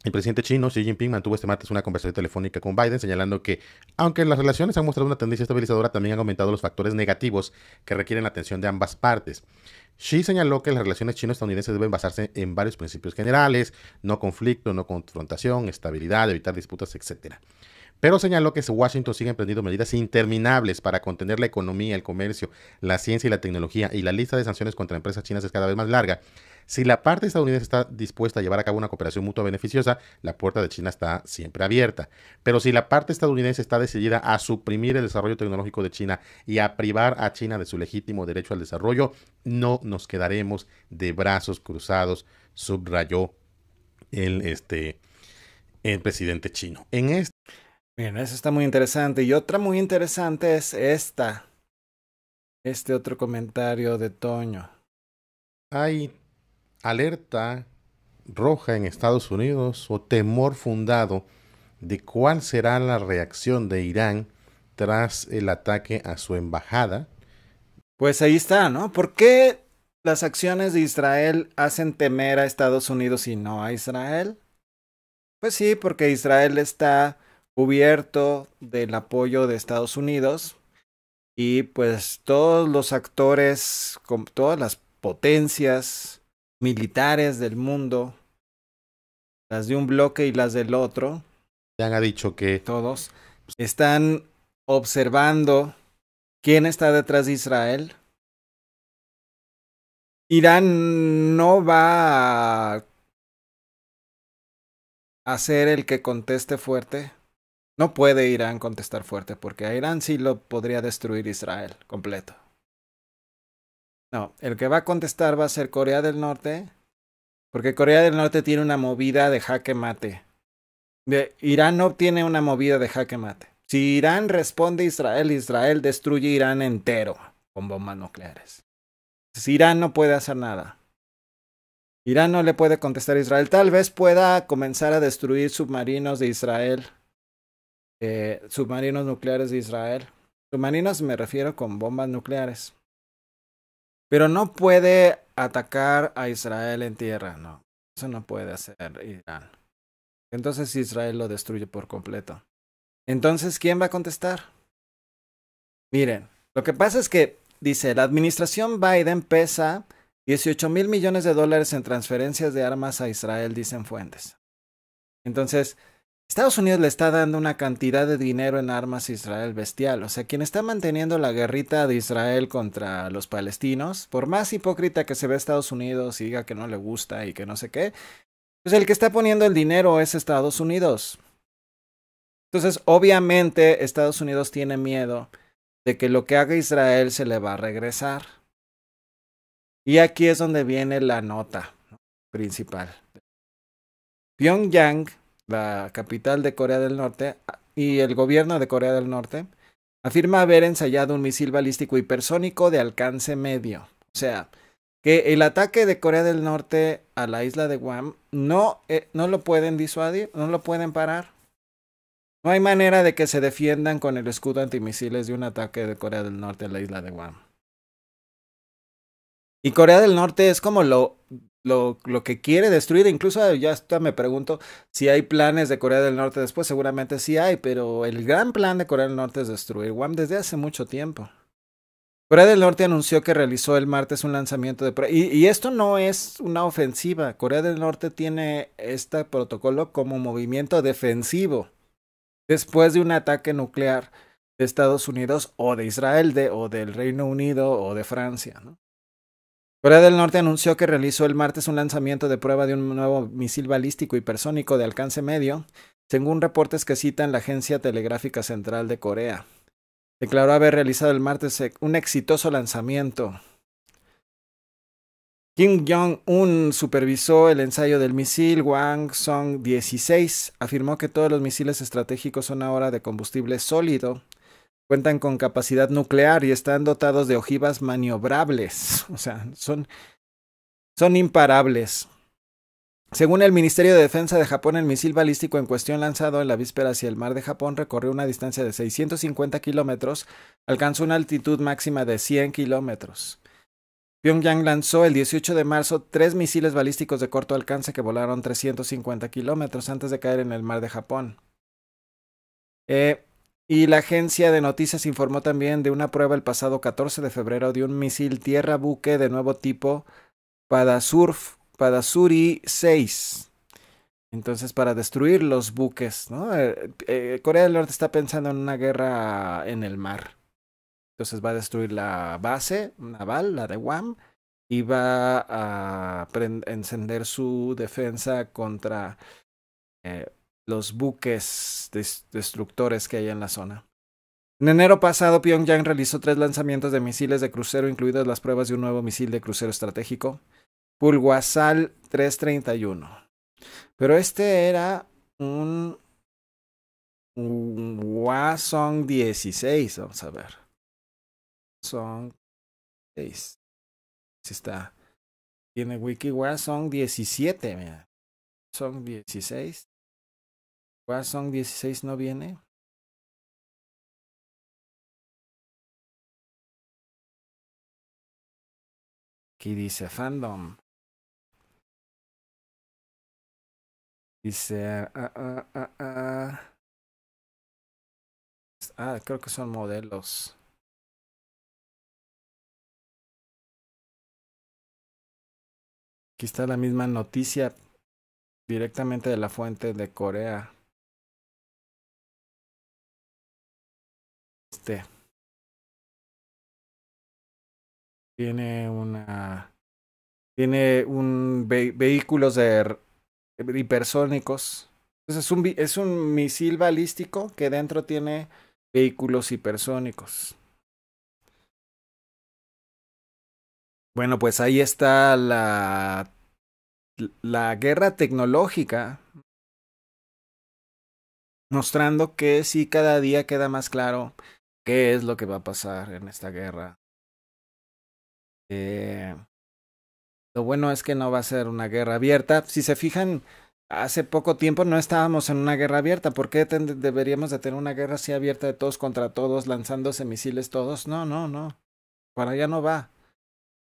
Speaker 5: el presidente chino Xi Jinping mantuvo este martes una conversación telefónica con Biden, señalando que, aunque las relaciones han mostrado una tendencia estabilizadora, también han aumentado los factores negativos que requieren la atención de ambas partes. Xi señaló que las relaciones chino-estadounidenses deben basarse en varios principios generales, no conflicto, no confrontación, estabilidad, evitar disputas, etc. Pero señaló que Washington sigue emprendiendo medidas interminables para contener la economía, el comercio, la ciencia y la tecnología, y la lista de sanciones contra empresas chinas es cada vez más larga, si la parte estadounidense está dispuesta a llevar a cabo una cooperación mutua beneficiosa, la puerta de China está siempre abierta. Pero si la parte estadounidense está decidida a suprimir el desarrollo tecnológico de China y a privar a China de su legítimo derecho al desarrollo, no nos quedaremos de brazos cruzados, subrayó el, este, el presidente chino. En
Speaker 2: Bien, eso está muy interesante. Y otra muy interesante es esta. Este otro comentario de Toño. Hay alerta
Speaker 5: roja en Estados Unidos o temor fundado de cuál será la reacción de Irán tras el ataque a su embajada. Pues ahí está, ¿no? ¿Por qué las acciones de Israel hacen temer a Estados
Speaker 2: Unidos y no a Israel? Pues sí, porque Israel está cubierto del apoyo de Estados Unidos y pues todos los actores, con todas las potencias militares del mundo, las de un bloque y las del otro.
Speaker 5: Ya ha dicho que...
Speaker 2: Todos están observando quién está detrás de Israel.
Speaker 1: Irán no va a ser el que conteste fuerte. No
Speaker 2: puede Irán contestar fuerte porque a Irán sí lo podría destruir Israel completo el que va a contestar va a ser Corea del Norte, porque Corea del Norte tiene una movida de jaque mate. Irán no tiene una movida de jaque mate. Si Irán responde a Israel, Israel destruye Irán entero con bombas nucleares. si Irán no puede hacer nada. Irán no le puede contestar a Israel. Tal vez pueda comenzar a destruir submarinos de Israel, eh, submarinos nucleares de Israel. Submarinos me refiero con bombas nucleares. Pero no puede atacar a Israel en tierra, no. Eso no puede hacer Irán. Entonces Israel lo destruye por completo. Entonces, ¿quién va a contestar? Miren, lo que pasa es que, dice, la administración Biden pesa 18 mil millones de dólares en transferencias de armas a Israel, dicen fuentes. Entonces, Estados Unidos le está dando una cantidad de dinero en armas a Israel bestial. O sea, quien está manteniendo la guerrita de Israel contra los palestinos, por más hipócrita que se ve Estados Unidos y diga que no le gusta y que no sé qué, pues el que está poniendo el dinero es Estados Unidos. Entonces, obviamente, Estados Unidos tiene miedo de que lo que haga Israel se le va a regresar. Y aquí es donde viene la nota principal. Pyongyang la capital de Corea del Norte, y el gobierno de Corea del Norte, afirma haber ensayado un misil balístico hipersónico de alcance medio. O sea, que el ataque de Corea del Norte a la isla de Guam no, eh, no lo pueden disuadir, no lo pueden parar. No hay manera de que se defiendan con el escudo antimisiles de un ataque de Corea del Norte a la isla de Guam. Y Corea del Norte es como lo lo, que quiere destruir. Incluso ya hasta me pregunto si hay planes de Corea del Norte después. Seguramente sí hay, pero el gran plan de Corea del Norte es destruir Guam desde hace mucho tiempo. Corea del Norte anunció que realizó el martes un lanzamiento de... Y, y esto no es una ofensiva. Corea del Norte tiene este protocolo como movimiento defensivo. Después de un ataque nuclear de Estados Unidos o de Israel o del Reino Unido o de Francia. ¿no? Corea del Norte anunció que realizó el martes un lanzamiento de prueba de un nuevo misil balístico hipersónico de alcance medio, según reportes que citan la Agencia Telegráfica Central de Corea. Declaró haber realizado el martes e-, un exitoso lanzamiento. Kim Jong-un supervisó el ensayo del misil Wang song 16 Afirmó que todos los misiles estratégicos son ahora de combustible sólido Cuentan con capacidad nuclear y están dotados de ojivas maniobrables. O sea, son, son imparables. Según el Ministerio de Defensa de Japón, el misil balístico en cuestión lanzado en la víspera hacia el mar de Japón recorrió una distancia de 650 kilómetros, alcanzó una altitud máxima de 100 kilómetros. Pyongyang lanzó el 18 de marzo tres misiles balísticos de corto alcance que volaron 350 kilómetros antes de caer en el mar de Japón. Eh, y la agencia de noticias informó también de una prueba el pasado 14 de febrero de un misil tierra-buque de nuevo tipo Padasurf, Padasuri 6. Entonces, para destruir los buques, ¿no? Eh, eh, Corea del Norte está pensando en una guerra en el mar. Entonces va a destruir la base naval, la de Guam, y va a encender su defensa contra eh, los buques destructores que hay en la zona. En enero pasado, Pyongyang realizó tres lanzamientos de misiles de crucero, incluidas las pruebas de un nuevo misil de crucero estratégico, Pulwasal 331. Pero este era un Wasong 16, vamos a ver. Wasong 6. Si está. Tiene wiki Wasong 17, mira.
Speaker 1: Song 16. Warzone 16 no viene. Aquí dice fandom. Dice... Ah, ah, ah, ah, creo que son modelos. Aquí está la misma noticia directamente de la fuente de Corea. tiene una tiene un vehículos de
Speaker 2: hipersónicos. es un es un misil balístico que dentro tiene vehículos hipersónicos. Bueno, pues ahí está la la guerra tecnológica mostrando que sí cada día queda más claro qué es lo que va a pasar en esta guerra. Eh, lo bueno es que no va a ser una guerra abierta. Si se fijan, hace poco tiempo no estábamos en una guerra abierta. ¿Por qué deberíamos de tener una guerra así abierta de todos contra todos, lanzándose misiles todos? No, no, no. Para allá no va.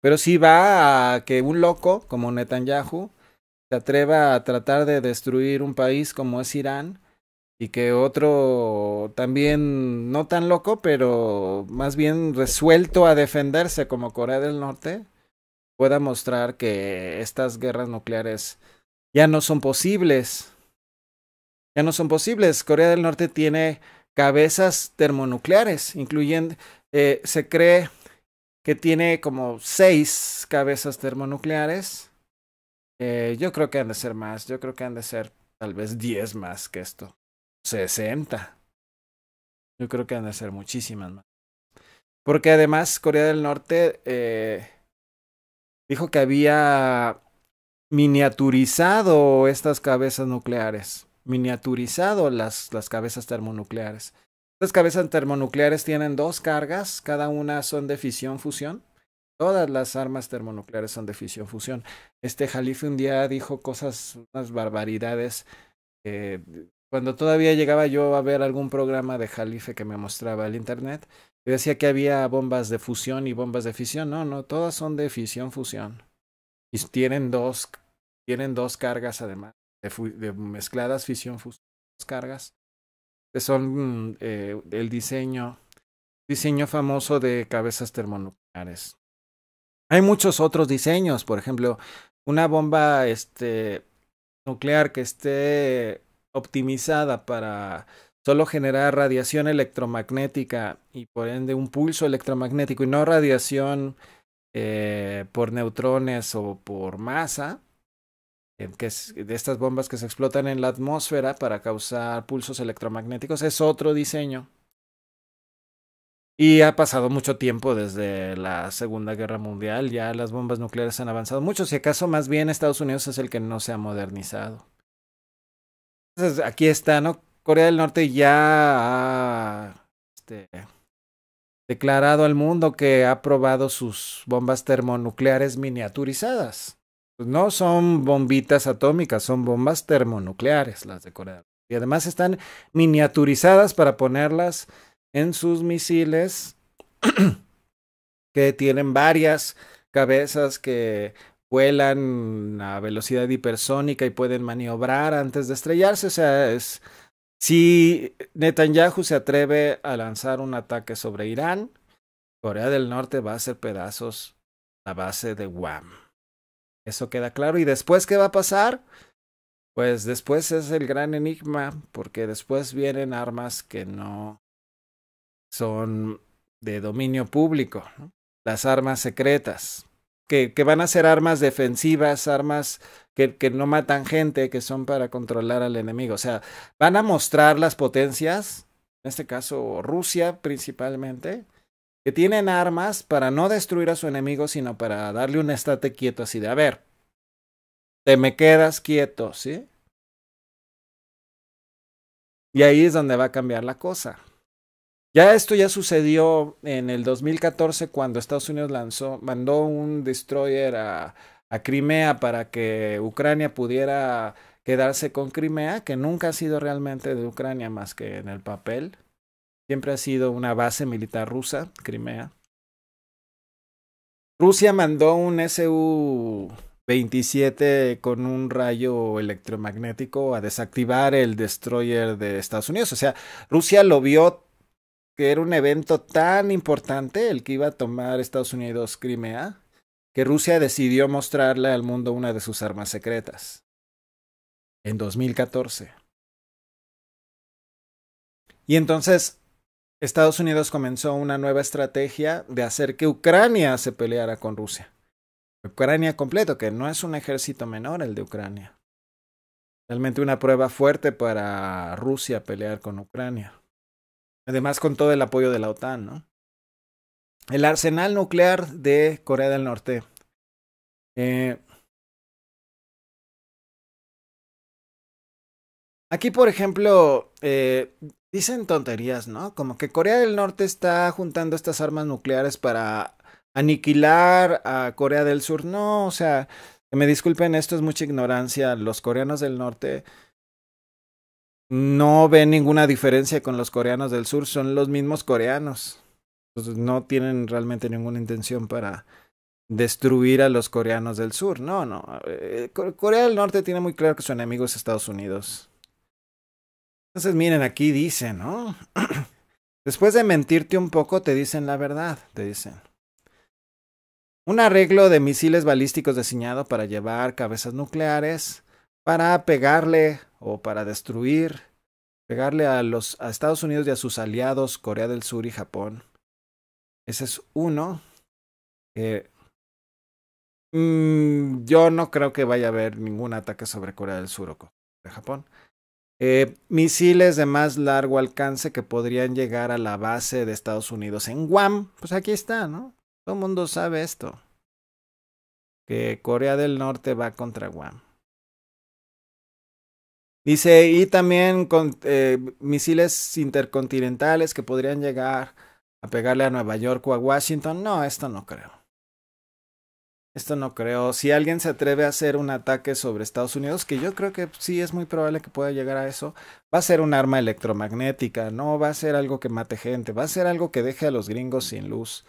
Speaker 2: Pero sí va a que un loco como Netanyahu se atreva a tratar de destruir un país como es Irán y que otro también no tan loco, pero más bien resuelto a defenderse como Corea del Norte, pueda mostrar que estas guerras nucleares ya no son posibles. Ya no son posibles. Corea del Norte tiene cabezas termonucleares, incluyendo, eh, se cree que tiene como seis cabezas termonucleares. Eh, yo creo que han de ser más, yo creo que han de ser tal vez diez más que esto. 60. Yo creo que van a ser muchísimas más. Porque además Corea del Norte eh, dijo que había miniaturizado estas cabezas nucleares, miniaturizado las, las cabezas termonucleares. Estas cabezas termonucleares tienen dos cargas, cada una son de fisión-fusión. Todas las armas termonucleares son de fisión-fusión. Este Jalife un día dijo cosas, unas barbaridades eh, cuando todavía llegaba yo a ver algún programa de Jalife que me mostraba el internet, decía que había bombas de fusión y bombas de fisión. No, no, todas son de fisión, fusión. Y tienen dos, tienen dos cargas además, de, mezcladas fisión, fusión, dos cargas. Que son mm, eh, el diseño, diseño famoso de cabezas termonucleares. Hay muchos otros diseños, por ejemplo, una bomba este, nuclear que esté optimizada para solo generar radiación electromagnética y por ende un pulso electromagnético y no radiación eh, por neutrones o por masa, eh, de estas bombas que se explotan en la atmósfera para causar pulsos electromagnéticos, es otro diseño. Y ha pasado mucho tiempo desde la Segunda Guerra Mundial, ya las bombas nucleares han avanzado mucho, si acaso más bien Estados Unidos es el que no se ha modernizado aquí está, ¿no? Corea del Norte ya ha este, declarado al mundo que ha probado sus bombas termonucleares miniaturizadas. Pues no son bombitas atómicas, son bombas termonucleares las de Corea del Norte. Y además están miniaturizadas para ponerlas en sus misiles que tienen varias cabezas que vuelan a velocidad hipersónica y pueden maniobrar antes de estrellarse. O sea, es, si Netanyahu se atreve a lanzar un ataque sobre Irán, Corea del Norte va a hacer pedazos a base de Guam. Eso queda claro. ¿Y después qué va a pasar? Pues después es el gran enigma, porque después vienen armas que no son de dominio público, las armas secretas que, van a ser armas defensivas, armas que, que, no matan gente, que son para controlar al enemigo. O sea, van a mostrar las potencias, en este caso Rusia principalmente, que tienen armas para no destruir a su enemigo, sino para darle un estate quieto así de, a ver, te me quedas quieto, ¿sí? Y ahí es donde va a cambiar la cosa. Ya esto ya sucedió en el 2014 cuando Estados Unidos lanzó, mandó un destroyer a, a Crimea para que Ucrania pudiera quedarse con Crimea, que nunca ha sido realmente de Ucrania más que en el papel. Siempre ha sido una base militar rusa, Crimea. Rusia mandó un SU-27 con un rayo electromagnético a desactivar el destroyer de Estados Unidos. O sea, Rusia lo vio que era un evento tan importante el que iba a tomar Estados Unidos Crimea, que Rusia decidió mostrarle al mundo una de sus armas secretas. En 2014. Y entonces Estados Unidos comenzó una nueva estrategia de hacer que Ucrania se peleara con Rusia. Ucrania completo, que no es un ejército menor el de Ucrania. Realmente una prueba fuerte para Rusia pelear con Ucrania. Además, con todo el apoyo de la OTAN, ¿no? El arsenal nuclear de
Speaker 1: Corea del Norte. Eh, aquí, por ejemplo, eh, dicen tonterías,
Speaker 2: ¿no? Como que Corea del Norte está juntando estas armas nucleares para aniquilar a Corea del Sur. No, o sea, que me disculpen, esto es mucha ignorancia. Los coreanos del norte no ven ninguna diferencia con los coreanos del sur, son los mismos coreanos. Entonces no tienen realmente ninguna intención para destruir a los coreanos del sur. No, no. Eh, Corea del Norte tiene muy claro que su enemigo es Estados Unidos. Entonces miren, aquí dicen. ¿no? Después de mentirte un poco, te dicen la verdad, te dicen. Un arreglo de misiles balísticos diseñado para llevar cabezas nucleares, para pegarle o para destruir, pegarle a, los, a Estados Unidos y a sus aliados, Corea del Sur y Japón. Ese es uno. Mm, yo no creo que vaya a haber ningún ataque sobre Corea del Sur o Japón. Eh, misiles de más largo alcance que podrían llegar a la base de Estados Unidos en Guam. Pues aquí está, ¿no? Todo el mundo sabe esto. Que Corea del Norte va contra Guam. Dice, y también con eh, misiles intercontinentales que podrían llegar a pegarle a Nueva York o a Washington. No, esto no creo. Esto no creo. Si alguien se atreve a hacer un ataque sobre Estados Unidos, que yo creo que sí es muy probable que pueda llegar a eso, va a ser un arma electromagnética, no va a ser algo que mate gente, va a ser algo que deje a los gringos sin luz.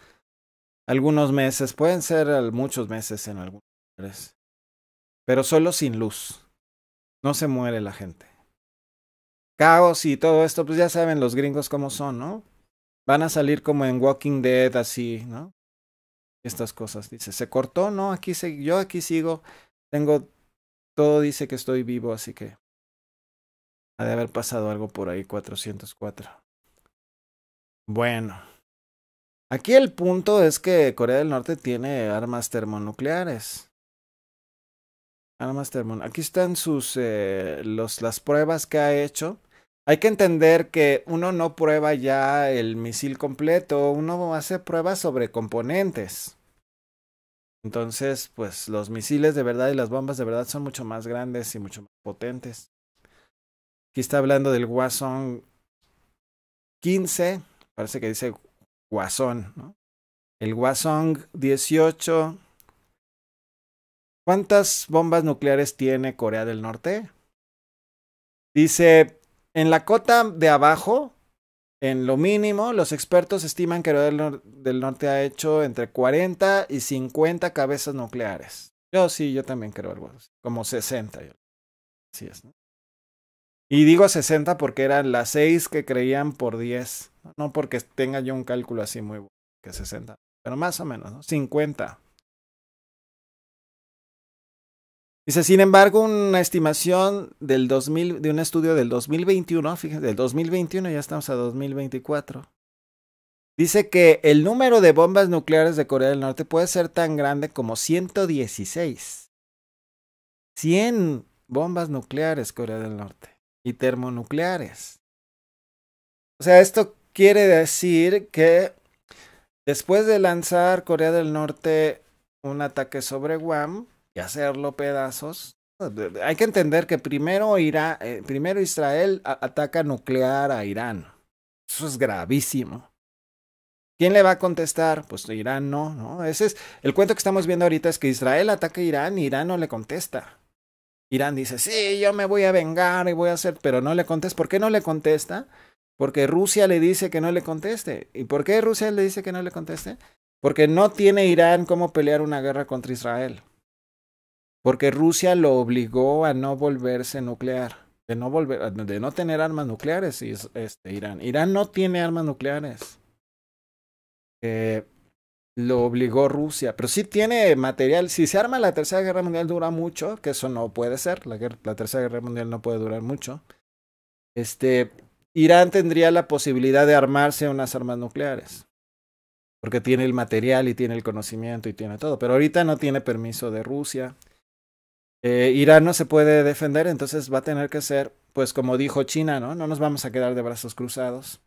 Speaker 2: Algunos meses, pueden ser muchos meses en algunos lugares, pero solo sin luz. No se muere la gente. Caos y todo esto, pues ya saben los gringos cómo son, ¿no? Van a salir como en Walking Dead, así, ¿no? Estas cosas. Dice, se cortó, no, aquí se, yo aquí sigo. Tengo, todo dice que estoy vivo, así que ha de haber pasado algo por ahí, 404. Bueno. Aquí el punto es que Corea del Norte tiene armas termonucleares. Ah, Aquí están sus eh, los, las pruebas que ha hecho. Hay que entender que uno no prueba ya el misil completo, uno hace pruebas sobre componentes. Entonces, pues los misiles de verdad y las bombas de verdad son mucho más grandes y mucho más potentes. Aquí está hablando del Guasón 15, parece que dice Guasón, El Guasón 18, ¿Cuántas bombas nucleares tiene Corea del Norte? Dice, en la cota de abajo, en lo mínimo, los expertos estiman que Corea del, Norte ha hecho entre 40 y 50 cabezas nucleares. Yo sí, yo también creo algo como 60. Así es, ¿no? Y digo 60 porque eran las 6 que creían por 10. No porque tenga yo un cálculo así muy bueno, que 60. Pero más o menos, ¿no? 50. Dice, sin embargo, una estimación del de un estudio del 2021, fíjense, del 2021 ya estamos a 2024. Dice que el número de bombas nucleares de Corea del Norte puede ser tan grande como 116. 100 bombas nucleares Corea del Norte y termonucleares. O sea, esto quiere decir que después de lanzar Corea del Norte un ataque sobre Guam, y hacerlo pedazos. Hay que entender que primero, eh, primero Israel ataca nuclear a Irán. Eso es gravísimo. ¿Quién le va a contestar? Pues Irán no, ¿no? Ese es el cuento que estamos viendo ahorita es que Israel ataca a Irán y Irán no le contesta. Irán dice, sí, yo me voy a vengar y voy a hacer, pero no le contesta. ¿Por qué no le contesta? Porque Rusia le dice que no le conteste. ¿Y por qué Rusia le dice que no le conteste? Porque no tiene Irán cómo pelear una guerra contra Israel porque Rusia lo obligó a no volverse nuclear, de no volver, de no tener armas nucleares. Y este Irán, Irán no tiene armas nucleares. Eh, lo obligó Rusia, pero sí tiene material. Si se arma la tercera guerra mundial dura mucho, que eso no puede ser. La, la tercera guerra mundial no puede durar mucho. Este, Irán tendría la posibilidad de armarse unas armas nucleares. Porque tiene el material y tiene el conocimiento y tiene todo. Pero ahorita no tiene permiso de Rusia. Eh, Irán no se puede defender, entonces va a tener que ser, pues como dijo China, ¿no? No nos vamos a quedar de brazos cruzados.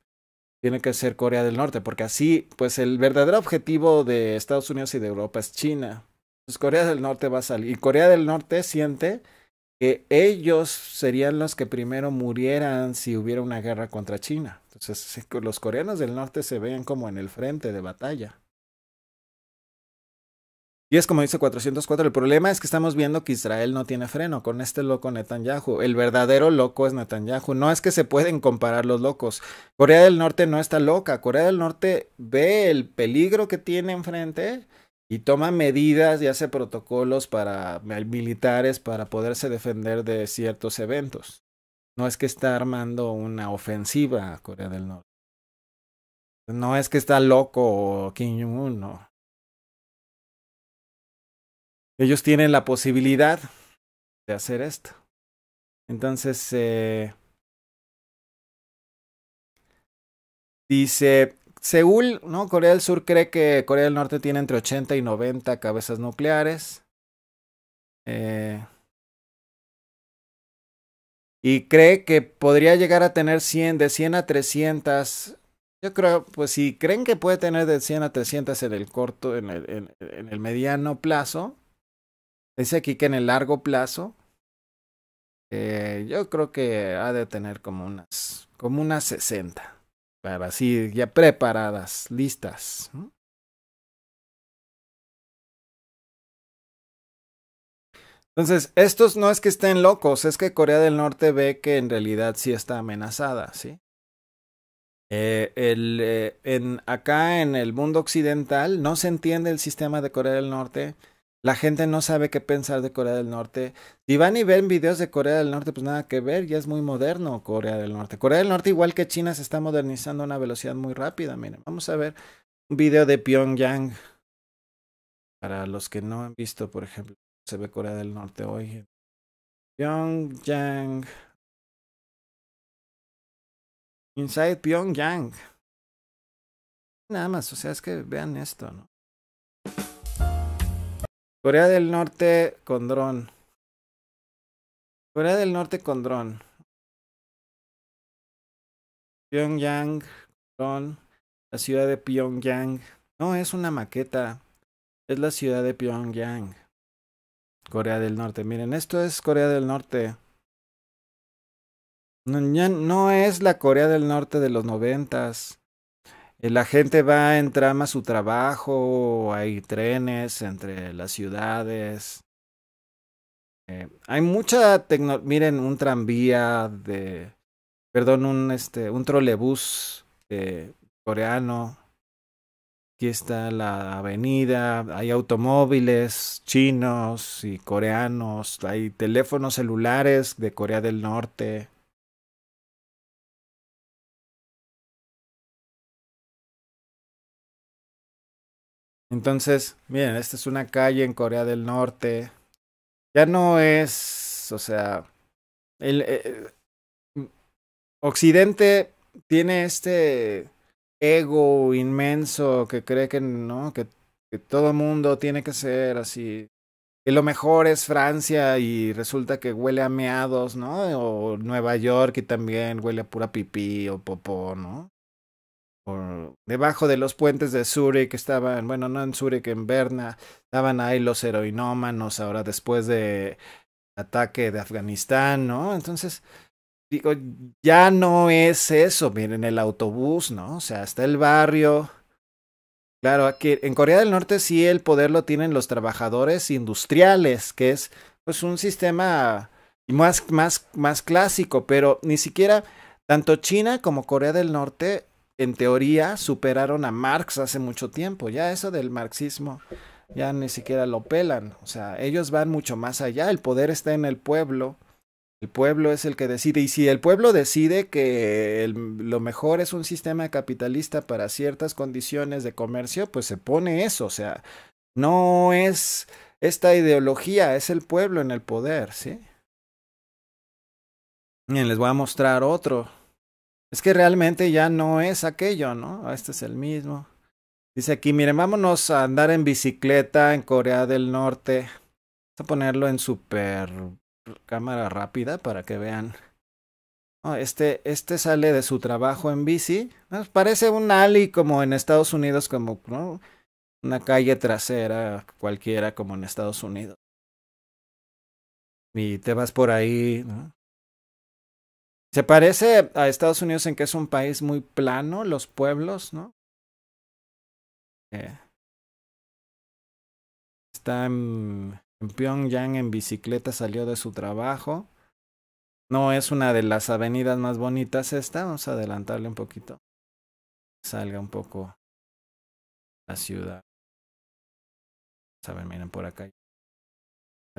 Speaker 2: Tiene que ser Corea del Norte, porque así, pues el verdadero objetivo de Estados Unidos y de Europa es China. Entonces Corea del Norte va a salir. Y Corea del Norte siente que ellos serían los que primero murieran si hubiera una guerra contra China. Entonces los coreanos del norte se ven como en el frente de batalla. Y es como dice 404, el problema es que estamos viendo que Israel no tiene freno con este loco Netanyahu. El verdadero loco es Netanyahu. No es que se pueden comparar los locos. Corea del Norte no está loca. Corea del Norte ve el peligro que tiene enfrente y toma medidas y hace protocolos para eh, militares para poderse defender de ciertos eventos. No es que está armando una ofensiva a Corea del Norte.
Speaker 1: No es que está loco Kim Jong-un, no ellos tienen la posibilidad de hacer esto. Entonces, eh,
Speaker 2: dice, Seúl, ¿no? Corea del Sur cree que Corea del Norte tiene entre 80 y 90 cabezas nucleares. Eh, y cree que podría llegar a tener 100, de 100 a 300. Yo creo, pues si creen que puede tener de 100 a 300 en el corto, en el, en el mediano plazo, Dice aquí que en el largo plazo, eh, yo creo que ha de tener como unas, como unas 60. Para
Speaker 1: así, ya preparadas, listas. Entonces, estos no es que estén locos, es
Speaker 2: que Corea del Norte ve que en realidad sí está amenazada, ¿sí? Eh, el, eh, en, acá en el mundo occidental no se entiende el sistema de Corea del Norte la gente no sabe qué pensar de Corea del Norte. Si van y ven videos de Corea del Norte, pues nada que ver, ya es muy moderno Corea del Norte. Corea del Norte, igual que China, se está modernizando a una velocidad muy rápida. Miren, vamos a ver un video de Pyongyang.
Speaker 1: Para los que no han visto, por ejemplo, se ve Corea del Norte hoy. Pyongyang. Inside Pyongyang. Nada más, o sea, es que vean esto, ¿no? Corea del Norte con dron. Corea del Norte con dron. Pyongyang,
Speaker 2: La ciudad de Pyongyang. No es una maqueta. Es la ciudad de Pyongyang. Corea del Norte. Miren, esto es Corea del Norte. No, no es la Corea del Norte de los noventas. Eh, la gente va en trama a su trabajo, hay trenes entre las ciudades. Eh, hay mucha tecnología. Miren, un tranvía de. Perdón, un este. un trolebús eh, coreano. Aquí está la avenida. Hay automóviles chinos y coreanos. Hay teléfonos celulares de
Speaker 1: Corea del Norte. Entonces, miren, esta es
Speaker 2: una calle en Corea del Norte. Ya no es, o sea, el, eh, eh, Occidente tiene este ego inmenso que cree que no, que, que todo mundo tiene que ser así. Que lo mejor es Francia y resulta que huele a meados, ¿no? O Nueva York y también huele a pura pipí o popó, ¿no? debajo de los puentes de Zurich estaban, bueno, no en Zurich, en Berna, estaban ahí los heroinómanos ahora después de ataque de Afganistán, ¿no? Entonces, digo, ya no es eso, miren, el autobús, ¿no? O sea, está el barrio. Claro, aquí en Corea del Norte sí el poder lo tienen los trabajadores industriales, que es pues un sistema más, más, más clásico, pero ni siquiera tanto China como Corea del Norte en teoría superaron a Marx hace mucho tiempo. Ya eso del marxismo ya ni siquiera lo pelan. O sea, ellos van mucho más allá. El poder está en el pueblo. El pueblo es el que decide. Y si el pueblo decide que lo mejor es un sistema capitalista para ciertas condiciones de comercio, pues se pone eso. O sea, no es esta ideología, es el pueblo en el poder, ¿sí? Bien, les voy a mostrar otro. Es que realmente ya no es aquello, ¿no? Este es el mismo. Dice aquí, miren, vámonos a andar en bicicleta en Corea del Norte. Vamos a ponerlo en super cámara rápida para que vean. este, este sale de su trabajo en bici. Ah, parece un Ali como en Estados Unidos, como una calle trasera cualquiera como en Estados Unidos. Y te vas por ahí, ¿no?
Speaker 1: Se parece a Estados Unidos en que es un país muy plano, los pueblos, ¿no? Eh, está en, Pyongyang en bicicleta, salió de su trabajo.
Speaker 2: No es una de las avenidas más bonitas esta, vamos a adelantarle un poquito.
Speaker 1: Salga un poco la ciudad. Vamos a ver, miren por acá.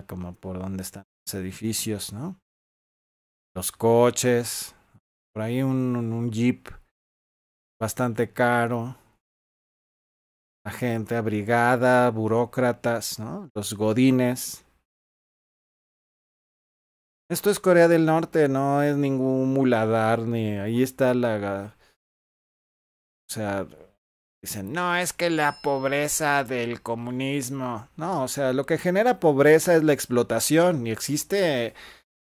Speaker 1: Como por dónde están los edificios, ¿no? los coches, por ahí un, un, jeep
Speaker 2: bastante caro, la gente abrigada, burócratas, ¿no? los godines. Esto es Corea del Norte, no es ningún muladar, ni ahí está la... O sea, dicen, no, es que la pobreza del comunismo. No, o sea, lo que genera pobreza es la explotación y existe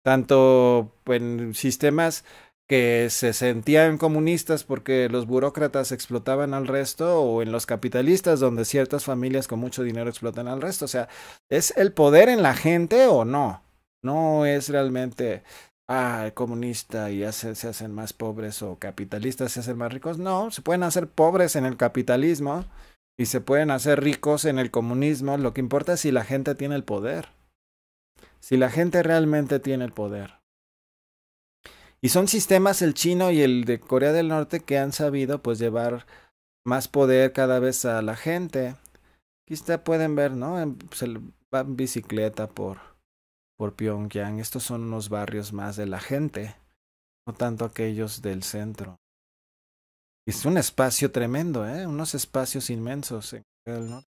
Speaker 2: tanto en sistemas que se sentían comunistas porque los burócratas explotaban al resto o en los capitalistas donde ciertas familias con mucho dinero explotan al resto. O sea, ¿es el poder en la gente o no? No es realmente, ah, comunista y se hacen más pobres o capitalistas se hacen más ricos. No, se pueden hacer pobres en el capitalismo y se pueden hacer ricos en el comunismo. Lo que importa es si la gente tiene el poder si la gente realmente tiene el poder. Y son sistemas, el chino y el de Corea del Norte, que han sabido pues llevar más poder cada vez a la gente. Aquí pueden ver, ¿no? se pues, va en bicicleta por, por Pyongyang. Estos son unos barrios más de la gente, no tanto aquellos del centro. Es un espacio tremendo, ¿eh? Unos espacios inmensos en Corea del Norte.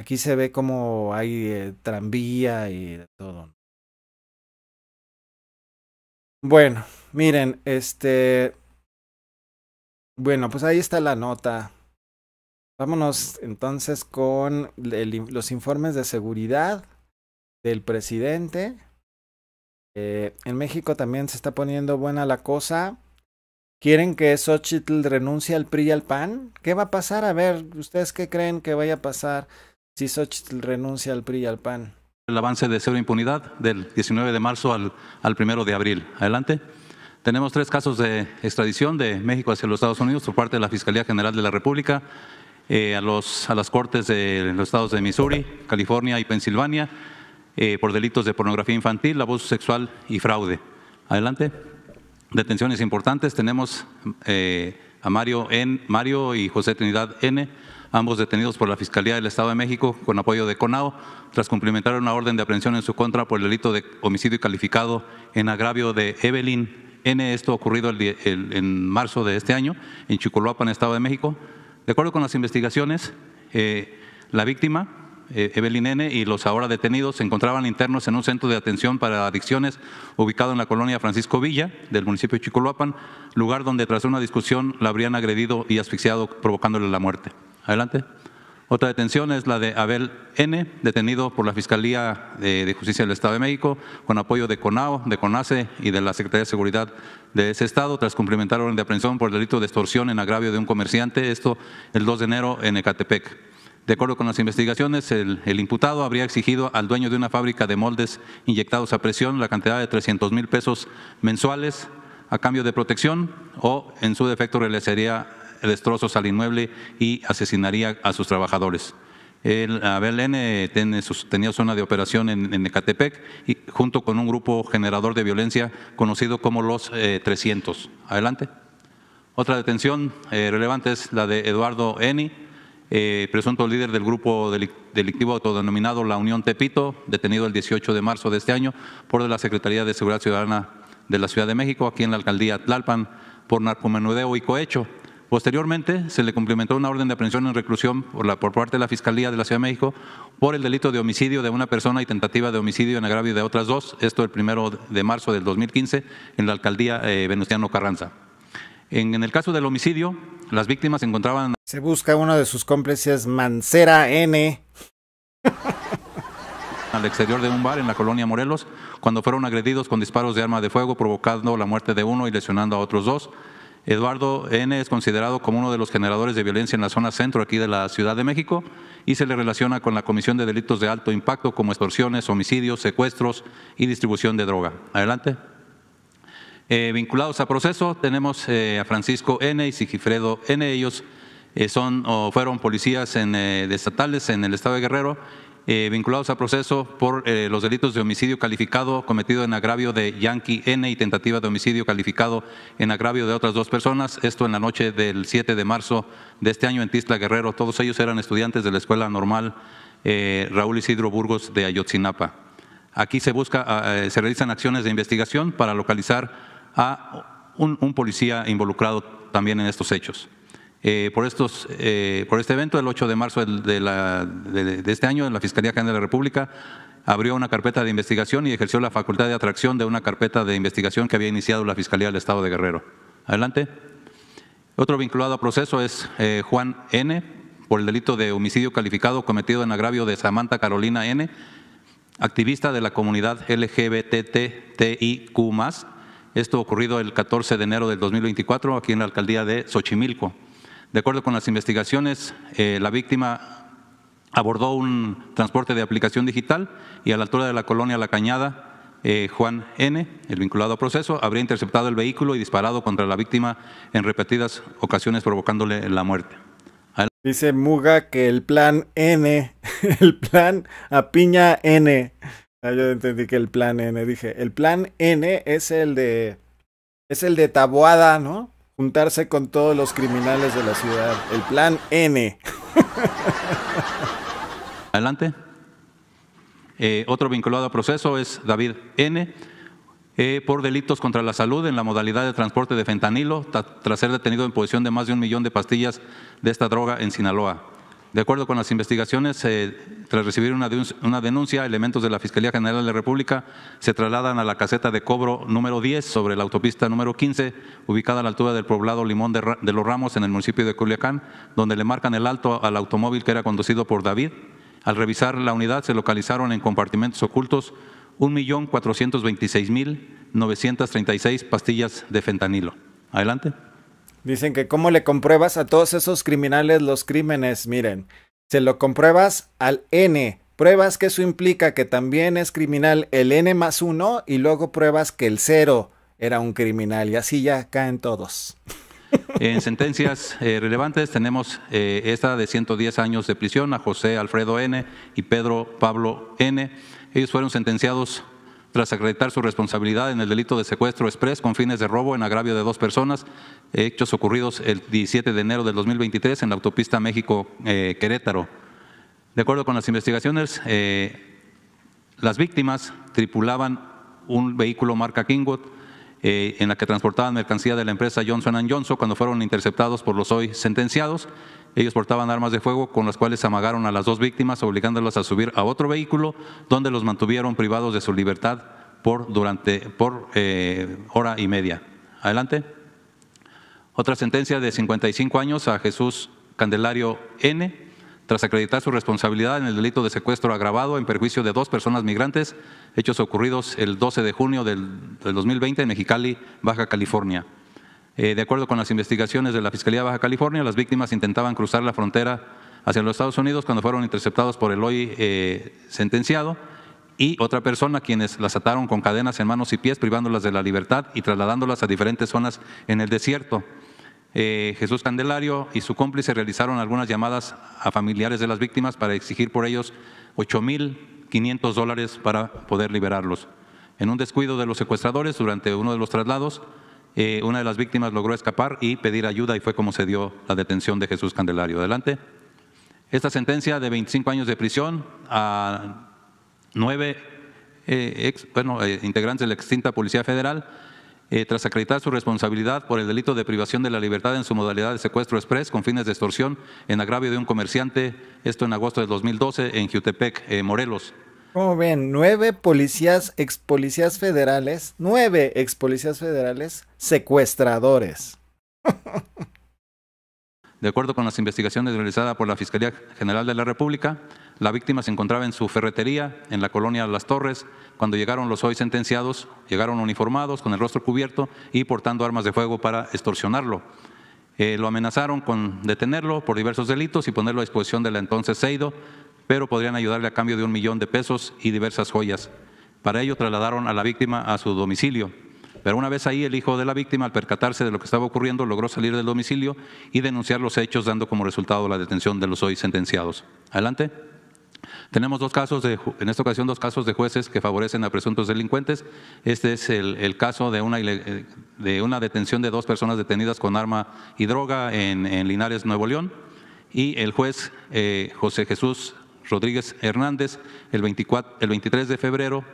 Speaker 2: Aquí se ve como hay eh, tranvía y todo.
Speaker 1: Bueno, miren, este...
Speaker 2: Bueno, pues ahí está la nota. Vámonos entonces con los informes de seguridad del presidente. Eh, en México también se está poniendo buena la cosa. ¿Quieren que Xochitl renuncie al PRI y al PAN? ¿Qué va a pasar? A ver, ¿ustedes qué creen que vaya a pasar? si Xochitl renuncia al PRI y al PAN.
Speaker 7: El avance de cero impunidad del 19 de marzo al, al 1 de abril. Adelante. Tenemos tres casos de extradición de México hacia los Estados Unidos por parte de la Fiscalía General de la República eh, a, los, a las Cortes de los estados de Missouri, California y Pensilvania eh, por delitos de pornografía infantil, abuso sexual y fraude. Adelante. Detenciones importantes. Tenemos eh, a Mario, N, Mario y José Trinidad N ambos detenidos por la Fiscalía del Estado de México con apoyo de CONAO, tras cumplimentar una orden de aprehensión en su contra por el delito de homicidio calificado en agravio de Evelyn N. Esto ocurrido en marzo de este año en Chicoloapan, Estado de México. De acuerdo con las investigaciones, eh, la víctima, eh, Evelyn N., y los ahora detenidos se encontraban internos en un centro de atención para adicciones ubicado en la colonia Francisco Villa del municipio de Chicoloapan, lugar donde tras una discusión la habrían agredido y asfixiado provocándole la muerte. Adelante. Otra detención es la de Abel N., detenido por la Fiscalía eh, de Justicia del Estado de México, con apoyo de CONAO, de CONACE y de la Secretaría de Seguridad de ese Estado, tras cumplimentar orden de aprehensión por delito de extorsión en agravio de un comerciante, esto el 2 de enero en Ecatepec. De acuerdo con las investigaciones, el, imputado habría exigido al dueño de una fábrica de moldes inyectados a presión la cantidad de 300 mil pesos mensuales a cambio de protección o, en su defecto, realizaría destrozos al inmueble y asesinaría a sus trabajadores. El, ABLN tiene, tenía zona de operación en, Ecatepec y, junto con un grupo generador de violencia conocido como los 300. Eh, Adelante. Otra detención eh, relevante es la de Eduardo Eni, eh, presunto líder del grupo delictivo autodenominado La Unión Tepito, detenido el 18 de marzo de este año por la Secretaría de Seguridad Ciudadana de la Ciudad de México, aquí en la alcaldía Tlalpan, por narcomenudeo y cohecho. Posteriormente, se le cumplimentó una orden de aprehensión en reclusión por, parte de la Fiscalía de la Ciudad de México por el delito de homicidio de una persona y tentativa de homicidio en agravio de otras dos, esto el primero de marzo del 2015, en la alcaldía eh, Venustiano Carranza. En, el caso del homicidio, las víctimas encontraban...
Speaker 2: Se busca uno de sus cómplices, Mancera N.
Speaker 7: al exterior de un bar en la colonia Morelos, cuando fueron agredidos con disparos de arma de fuego, provocando la muerte de uno y lesionando a otros dos. Eduardo N. es considerado como uno de los generadores de violencia en la zona centro aquí de la Ciudad de México y se le relaciona con la comisión de delitos de alto impacto como extorsiones, homicidios, secuestros y distribución de droga. Adelante. Eh, vinculados a proceso tenemos eh, a Francisco N. y Sigifredo N. Ellos eh, son o fueron policías estatales en el estado de Guerrero eh, vinculados al proceso por eh, los delitos de homicidio calificado cometido en agravio de Yankee N y tentativa de homicidio calificado en agravio de otras dos personas, esto en la noche del 7 de marzo de este año en Tisla, Guerrero. Todos ellos eran estudiantes de la Escuela Normal eh, Raúl Isidro Burgos de Ayotzinapa. Aquí se busca, ah, se realizan acciones de investigación para localizar a un policía involucrado también en estos hechos. Eh, por, estos, eh, por este evento, el 8 de marzo de, este año, la Fiscalía General de la República abrió una carpeta de investigación y ejerció la facultad de atracción de una carpeta de investigación que había iniciado la Fiscalía del Estado de Guerrero. Adelante. Otro vinculado a proceso es eh, Juan N. por el delito de homicidio calificado cometido en agravio de Samantha Carolina N., activista de la comunidad LGBTTIQ+, esto ocurrido el 14 de enero del 2024 aquí en la alcaldía de Xochimilco. De acuerdo con las investigaciones, eh, la víctima abordó un transporte de aplicación digital y a la altura de la colonia La Cañada, eh, Juan N., el vinculado a proceso, habría interceptado el vehículo y disparado contra la víctima en repetidas ocasiones provocándole la muerte.
Speaker 2: Dice Muga que el plan N, el plan a piña N. Ah, yo entendí que el plan N, dije, el plan N es el de, es el de Taboada, ¿no? juntarse con todos los criminales de la ciudad. El plan N.
Speaker 7: Adelante. Eh, otro vinculado a proceso es David N. Eh, por delitos contra la salud en la modalidad de transporte de fentanilo, tras ser detenido en posesión de más de un millón de pastillas de esta droga en Sinaloa. De acuerdo con las investigaciones, tras recibir una, denuncia, elementos de la Fiscalía General de la República se trasladan a la caseta de cobro número 10 sobre la autopista número 15, ubicada a la altura del poblado Limón de, de los Ramos en el municipio de Culiacán, donde le marcan el alto al automóvil que era conducido por David. Al revisar la unidad se localizaron en compartimentos ocultos 1.426.936 pastillas de fentanilo. Adelante.
Speaker 2: Dicen que cómo le compruebas a todos esos criminales los crímenes, miren, se lo compruebas al N, pruebas que eso implica que también es criminal el N más uno y luego pruebas que el cero era un criminal y así ya caen todos.
Speaker 7: En sentencias eh, relevantes tenemos eh, esta de 110 años de prisión a José Alfredo N. y Pedro Pablo N. Ellos fueron sentenciados tras acreditar su responsabilidad en el delito de secuestro express con fines de robo en agravio de dos personas, hechos ocurridos el 17 de enero del 2023 en la autopista México-Querétaro. Eh, de acuerdo con las investigaciones, eh, las víctimas tripulaban un vehículo marca Kingwood eh, en la que transportaban mercancía de la empresa Johnson Johnson cuando fueron interceptados por los hoy sentenciados ellos portaban armas de fuego con las cuales amagaron a las dos víctimas, obligándolas a subir a otro vehículo, donde los mantuvieron privados de su libertad por, durante, por eh, hora y media. Adelante. Otra sentencia de 55 años a Jesús Candelario N., tras acreditar su responsabilidad en el delito de secuestro agravado en perjuicio de dos personas migrantes, hechos ocurridos el 12 de junio del 2020 en Mexicali, Baja California. Eh, de acuerdo con las investigaciones de la Fiscalía Baja California, las víctimas intentaban cruzar la frontera hacia los Estados Unidos cuando fueron interceptados por el hoy eh, sentenciado y otra persona quienes las ataron con cadenas en manos y pies, privándolas de la libertad y trasladándolas a diferentes zonas en el desierto. Eh, Jesús Candelario y su cómplice realizaron algunas llamadas a familiares de las víctimas para exigir por ellos 8.500 dólares para poder liberarlos. En un descuido de los secuestradores, durante uno de los traslados, eh, una de las víctimas logró escapar y pedir ayuda y fue como se dio la detención de Jesús Candelario. Adelante. Esta sentencia de 25 años de prisión a nueve eh, ex, bueno, eh, integrantes de la extinta Policía Federal, tras acreditar su responsabilidad por el delito de privación de la libertad en su modalidad de secuestro express con fines de extorsión en agravio de un comerciante, esto en agosto de 2012 en Jutepec, Morelos.
Speaker 2: Como ven, nueve policías, ex policías federales, nueve ex policías federales secuestradores.
Speaker 7: De acuerdo con las investigaciones realizadas por la Fiscalía General de la República, la víctima se encontraba en su ferretería en la colonia Las Torres cuando llegaron los hoy sentenciados, llegaron uniformados, con el rostro cubierto y portando armas de fuego para extorsionarlo. Eh, lo amenazaron con detenerlo por diversos delitos y ponerlo a disposición de la entonces Seido, pero podrían ayudarle a cambio de un millón de pesos y diversas joyas. Para ello trasladaron a la víctima a su domicilio. Pero una vez ahí, el hijo de la víctima, al percatarse de lo que estaba ocurriendo, logró salir del domicilio y denunciar los hechos, dando como resultado la detención de los hoy sentenciados. Adelante. Tenemos dos casos, de, en esta ocasión dos casos de jueces que favorecen a presuntos delincuentes. Este es el, caso de una, de una detención de dos personas detenidas con arma y droga en, Linares, Nuevo León. Y el juez eh, José Jesús Rodríguez Hernández, el, 23 de febrero,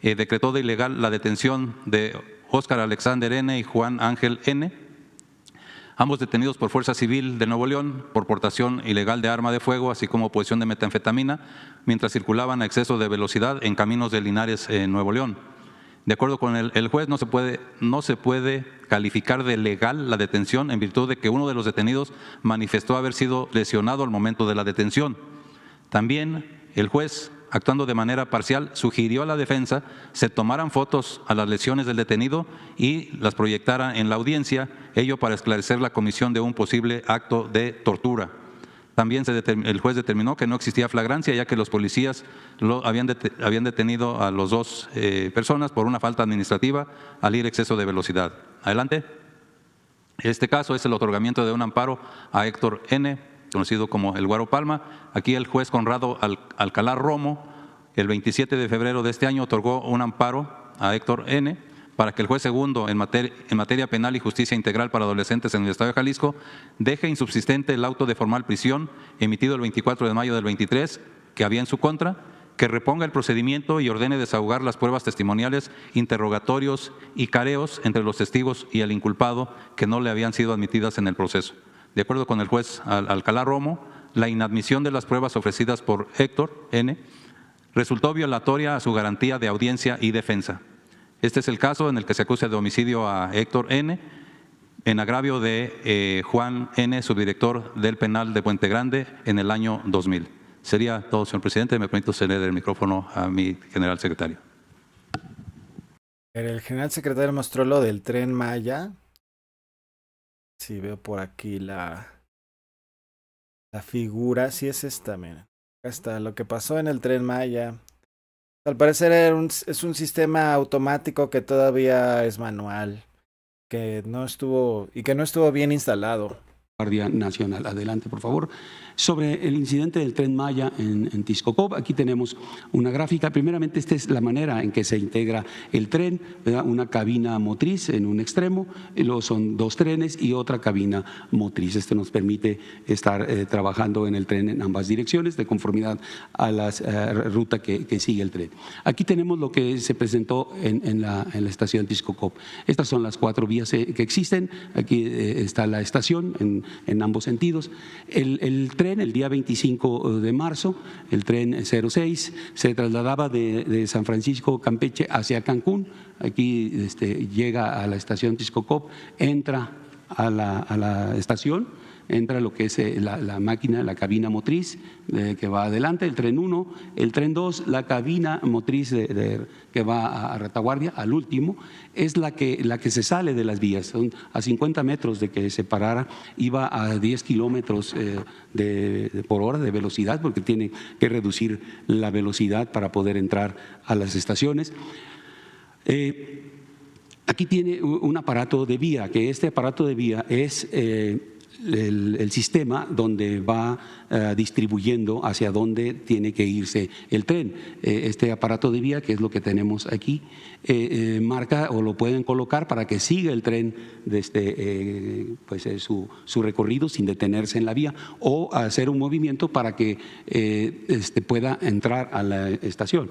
Speaker 7: eh, decretó de ilegal la detención de Óscar Alexander N. y Juan Ángel N., ambos detenidos por Fuerza Civil de Nuevo León por portación ilegal de arma de fuego, así como posesión de metanfetamina, mientras circulaban a exceso de velocidad en caminos de Linares, en eh, Nuevo León. De acuerdo con el, el, juez, no se, puede, no se puede calificar de legal la detención en virtud de que uno de los detenidos manifestó haber sido lesionado al momento de la detención. También el juez, actuando de manera parcial, sugirió a la defensa se tomaran fotos a las lesiones del detenido y las proyectaran en la audiencia, ello para esclarecer la comisión de un posible acto de tortura. También el juez determinó que no existía flagrancia, ya que los policías lo habían, detenido a las dos eh, personas por una falta administrativa al ir exceso de velocidad. Adelante. Este caso es el otorgamiento de un amparo a Héctor N conocido como el Guaro Palma. Aquí el juez Conrado Alcalá Romo, el 27 de febrero de este año, otorgó un amparo a Héctor N para que el juez segundo en, en materia penal y justicia integral para adolescentes en el Estado de Jalisco deje insubsistente el auto de formal prisión emitido el 24 de mayo del 23 que había en su contra, que reponga el procedimiento y ordene desahogar las pruebas testimoniales, interrogatorios y careos entre los testigos y el inculpado que no le habían sido admitidas en el proceso de acuerdo con el juez Alcalá Romo, la inadmisión de las pruebas ofrecidas por Héctor N. resultó violatoria a su garantía de audiencia y defensa. Este es el caso en el que se acusa de homicidio a Héctor N. en agravio de eh, Juan N., subdirector del penal de Puente Grande, en el año 2000. Sería todo, señor presidente. Me permito ceder el micrófono a mi general secretario.
Speaker 2: El general secretario mostró lo del tren Maya, si veo por aquí la, la figura, si es esta, miren. Acá está lo que pasó en el tren Maya. Al parecer es un sistema automático que todavía es manual, que no estuvo y que no estuvo bien
Speaker 8: instalado. Guardia Nacional, adelante, por favor sobre el incidente del tren Maya en, en Aquí tenemos una gráfica. Primeramente, esta es la manera en que se integra el tren, una cabina motriz en un extremo, luego son dos trenes y otra cabina motriz. Esto nos permite estar eh, trabajando en el tren en ambas direcciones de conformidad a la eh, ruta que, sigue el tren. Aquí tenemos lo que se presentó en, la, en estación Tiscocop. Estas son las cuatro vías eh, que existen. Aquí está la estación en, ambos sentidos el día 25 eh, de marzo, el tren 06, se trasladaba de, San Francisco Campeche hacia Cancún, aquí este, llega a la estación Tiscocop, entra a la, a la estación, entra lo que es eh, la, máquina, la cabina motriz eh, que va adelante, el tren 1, el tren 2, la cabina motriz que va a, retaguardia, al último, es la que, la que se sale de las vías. a 50 metros de que se parara, iba a 10 kilómetros eh, por hora de velocidad, porque tiene que reducir la velocidad para poder entrar a las estaciones. Aquí tiene un aparato de vía, que este aparato de vía es el, sistema donde va eh, distribuyendo hacia dónde tiene que irse el tren. Eh, este aparato de vía, que es lo que tenemos aquí, eh, marca o lo pueden colocar para que siga el tren desde este, pues, su, su, recorrido sin detenerse en la vía o hacer un movimiento para que este, pueda entrar a la estación.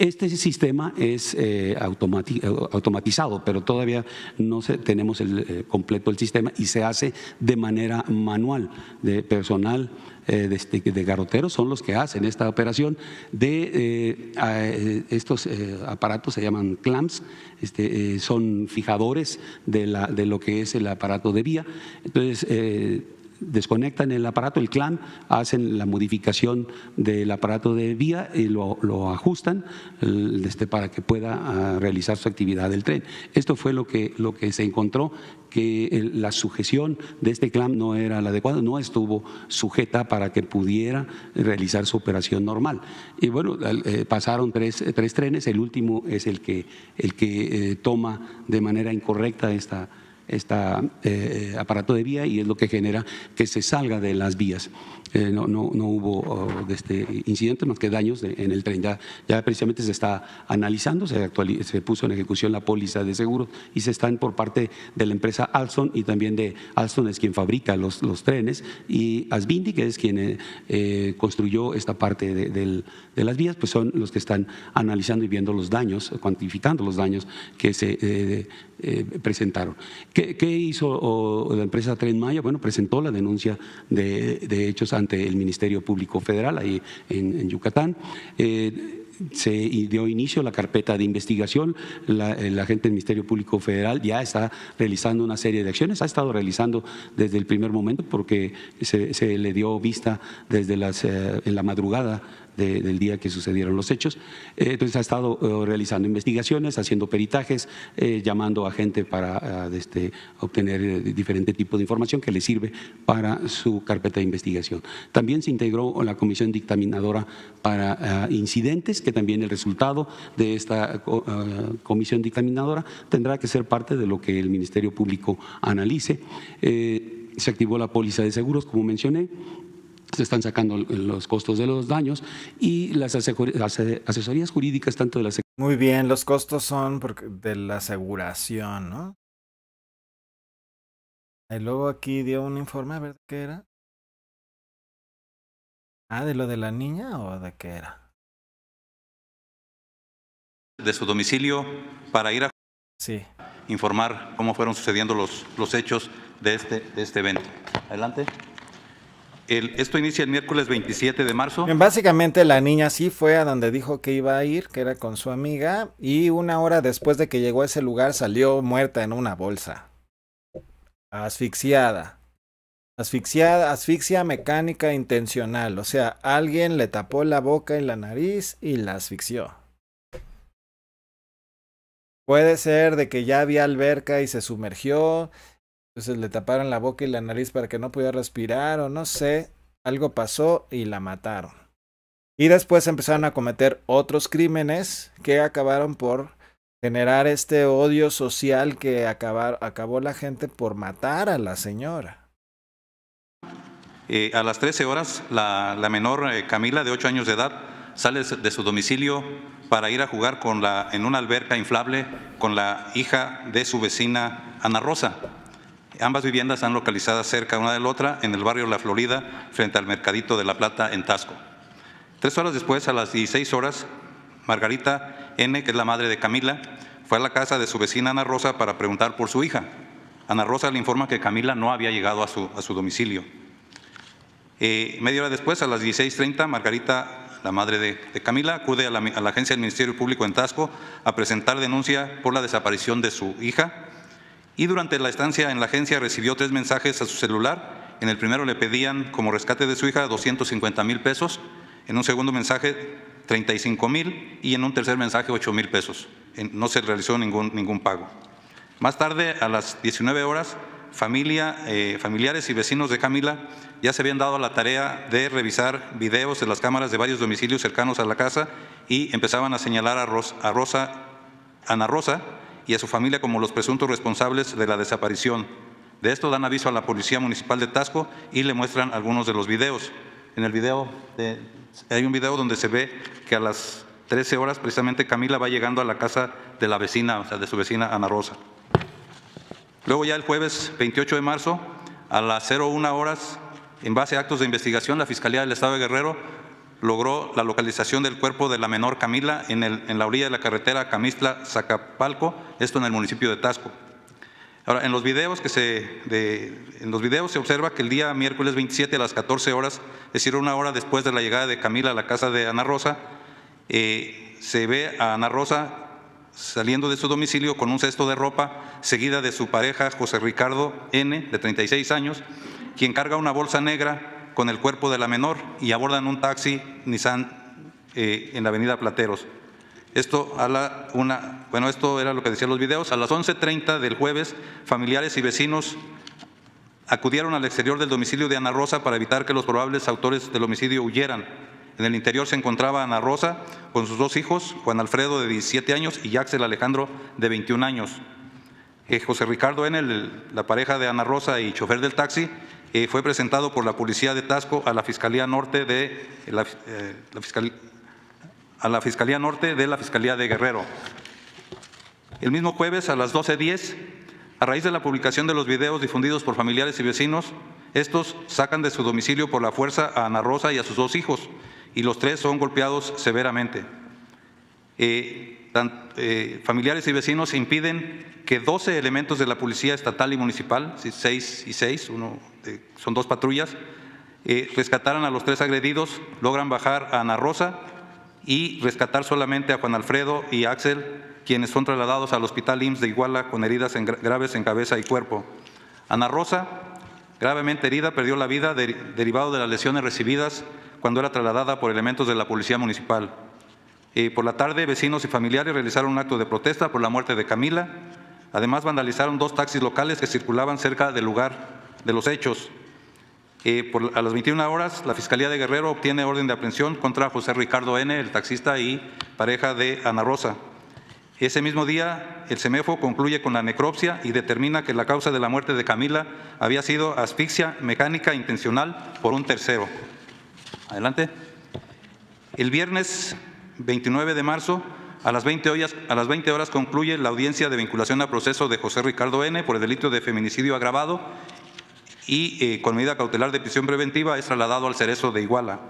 Speaker 8: Este sistema es eh, automatizado, pero todavía no tenemos el, eh, completo el sistema y se hace de manera manual, de personal eh, este, de, garroteros son los que hacen esta operación de estos aparatos se llaman clamps, este, son fijadores de, de, lo que es el aparato de vía. Entonces desconectan el aparato, el clamp, hacen la modificación del aparato de vía y lo, ajustan este, para que pueda ah, realizar su actividad el tren. Esto fue lo que, lo que se encontró, que la sujeción de este clamp no era la adecuada, no estuvo sujeta para que pudiera realizar su operación normal. Y bueno, eh, pasaron tres, tres trenes, el último es el que, el que eh, toma de manera incorrecta esta este aparato de vía y es lo que genera que se salga de las vías. Eh, no, no, no, hubo oh, de este incidente más que daños en el tren. Ya, precisamente se está analizando, se, se puso en ejecución la póliza de seguro y se están por parte de la empresa Alston y también de Alston es quien fabrica los, los trenes y Asbindi que es quien construyó esta parte del del, de las vías, pues son los que están analizando y viendo los daños, cuantificando los daños que se eh, eh, presentaron. ¿Qué, hizo la empresa Tren Maya? Bueno, presentó la denuncia de, hechos ante el Ministerio Público Federal ahí en, Yucatán. Eh, se dio inicio a la carpeta de investigación. La, gente del Ministerio Público Federal ya está realizando una serie de acciones, ha estado realizando desde el primer momento porque se, le dio vista desde en la madrugada del día que sucedieron los hechos. Eh, entonces ha estado eh, realizando investigaciones, haciendo peritajes, eh, llamando a gente para ah, este, obtener diferente tipo de información que le sirve para su carpeta de investigación. También se integró la comisión dictaminadora para ah, incidentes, que también el resultado de esta ah, comisión dictaminadora tendrá que ser parte de lo que el Ministerio Público analice. se activó la póliza de seguros, como mencioné, se están sacando los costos de los daños y las eh, asesorías jurídicas tanto de la
Speaker 2: Muy bien, los costos son
Speaker 1: de la aseguración, ¿no? Y luego aquí dio un informe, a ver qué era. Ah, de lo de la niña o
Speaker 7: de qué era? De su domicilio para ir a sí. informar cómo fueron sucediendo los, los hechos de este, de este evento. Adelante esto inicia el miércoles 27 de marzo.
Speaker 2: Básicamente la niña sí fue a donde dijo que iba a ir, que era con su amiga, y una hora después de que llegó a ese lugar salió muerta en una bolsa. Asfixiada. Asfixiada, asfixia mecánica intencional. O sea, alguien le tapó la boca y la nariz y la asfixió. Puede ser de que ya había alberca y se sumergió, entonces le taparon la boca y la nariz para que no pudiera respirar o no sé. Algo pasó y la mataron. Y después empezaron a cometer otros crímenes que acabaron por generar este odio social que acabar, acabó la gente por matar a la señora.
Speaker 7: Eh, a las 13 horas, la, menor eh, Camila, de 8 años de edad, sale de su domicilio para ir a jugar con la, en una alberca inflable con la hija de su vecina Ana Rosa. Ambas viviendas están localizadas cerca una de la otra en el barrio La Florida, frente al Mercadito de La Plata, en Tasco. Tres horas después, a las 16 horas, Margarita N., que es la madre de Camila, fue a la casa de su vecina Ana Rosa para preguntar por su hija. Ana Rosa le informa que Camila no había llegado a su, domicilio. Eh, media hora después, a las 16.30, Margarita, la madre de, Camila, acude a la, a la agencia del Ministerio Público en Tasco a presentar denuncia por la desaparición de su hija y durante la estancia en la agencia recibió tres mensajes a su celular. En el primero le pedían como rescate de su hija 250 mil pesos, en un segundo mensaje 35 mil y en un tercer mensaje 8 mil pesos. No se realizó ningún, ningún pago. Más tarde, a las 19 horas, familia, eh, familiares y vecinos de Camila ya se habían dado la tarea de revisar videos de las cámaras de varios domicilios cercanos a la casa y empezaban a señalar a, a Rosa, Ana Rosa y a su familia como los presuntos responsables de la desaparición. De esto dan aviso a la Policía Municipal de Tasco y le muestran algunos de los videos. En el video, hay un video donde se ve que a las 13 horas precisamente Camila va llegando a la casa de la vecina, o sea, de su vecina Ana Rosa. Luego ya el jueves 28 de marzo, a las 01 horas, en base a actos de investigación, la Fiscalía del Estado de Guerrero logró la localización del cuerpo de la menor Camila en, la orilla de la carretera Camistla-Zacapalco, esto en el municipio de Tasco. Ahora, en los, videos que se, en los videos se observa que el día miércoles 27 a las 14 horas, es decir, una hora después de la llegada de Camila a la casa de Ana Rosa, eh, se ve a Ana Rosa saliendo de su domicilio con un cesto de ropa, seguida de su pareja José Ricardo N., de 36 años, quien carga una bolsa negra con el cuerpo de la menor y abordan un taxi Nissan eh, en la avenida Plateros. Esto, a la una, bueno, esto era lo que decían los videos. A las 11.30 del jueves, familiares y vecinos acudieron al exterior del domicilio de Ana Rosa para evitar que los probables autores del homicidio huyeran. En el interior se encontraba Ana Rosa con sus dos hijos, Juan Alfredo de 17 años y Axel Alejandro de 21 años. Eh, José Ricardo el la pareja de Ana Rosa y chofer del taxi, eh, fue presentado por la Policía de Tasco a la Fiscalía Norte de la, eh, a la Fiscalía Norte de la Fiscalía de Guerrero. El mismo jueves a las 12.10, a raíz de la publicación de los videos difundidos por familiares y vecinos, estos sacan de su domicilio por la fuerza a Ana Rosa y a sus dos hijos, y los tres son golpeados severamente. Eh, familiares y vecinos impiden que 12 elementos de la Policía Estatal y Municipal, 6 y 6, uno son dos patrullas, eh, rescataron a los tres agredidos, logran bajar a Ana Rosa y rescatar solamente a Juan Alfredo y Axel, quienes son trasladados al Hospital IMSS de Iguala con heridas graves en cabeza y cuerpo. Ana Rosa, gravemente herida, perdió la vida derivado de las lesiones recibidas cuando era trasladada por elementos de la Policía Municipal. Eh, por la tarde, vecinos y familiares realizaron un acto de protesta por la muerte de Camila. Además, vandalizaron dos taxis locales que circulaban cerca del lugar de los hechos. Eh, a las 21 horas, la Fiscalía de Guerrero obtiene orden de aprehensión contra José Ricardo N., el taxista y pareja de Ana Rosa. Ese mismo día, el CEMEFO concluye con la necropsia y determina que la causa de la muerte de Camila había sido asfixia mecánica intencional por un tercero. Adelante. El viernes 29 de marzo, a las, 20 horas, a las 20 horas concluye la audiencia de vinculación a proceso de José Ricardo N. por el delito de feminicidio agravado y eh, con medida cautelar de prisión preventiva es trasladado al Cerezo de Iguala.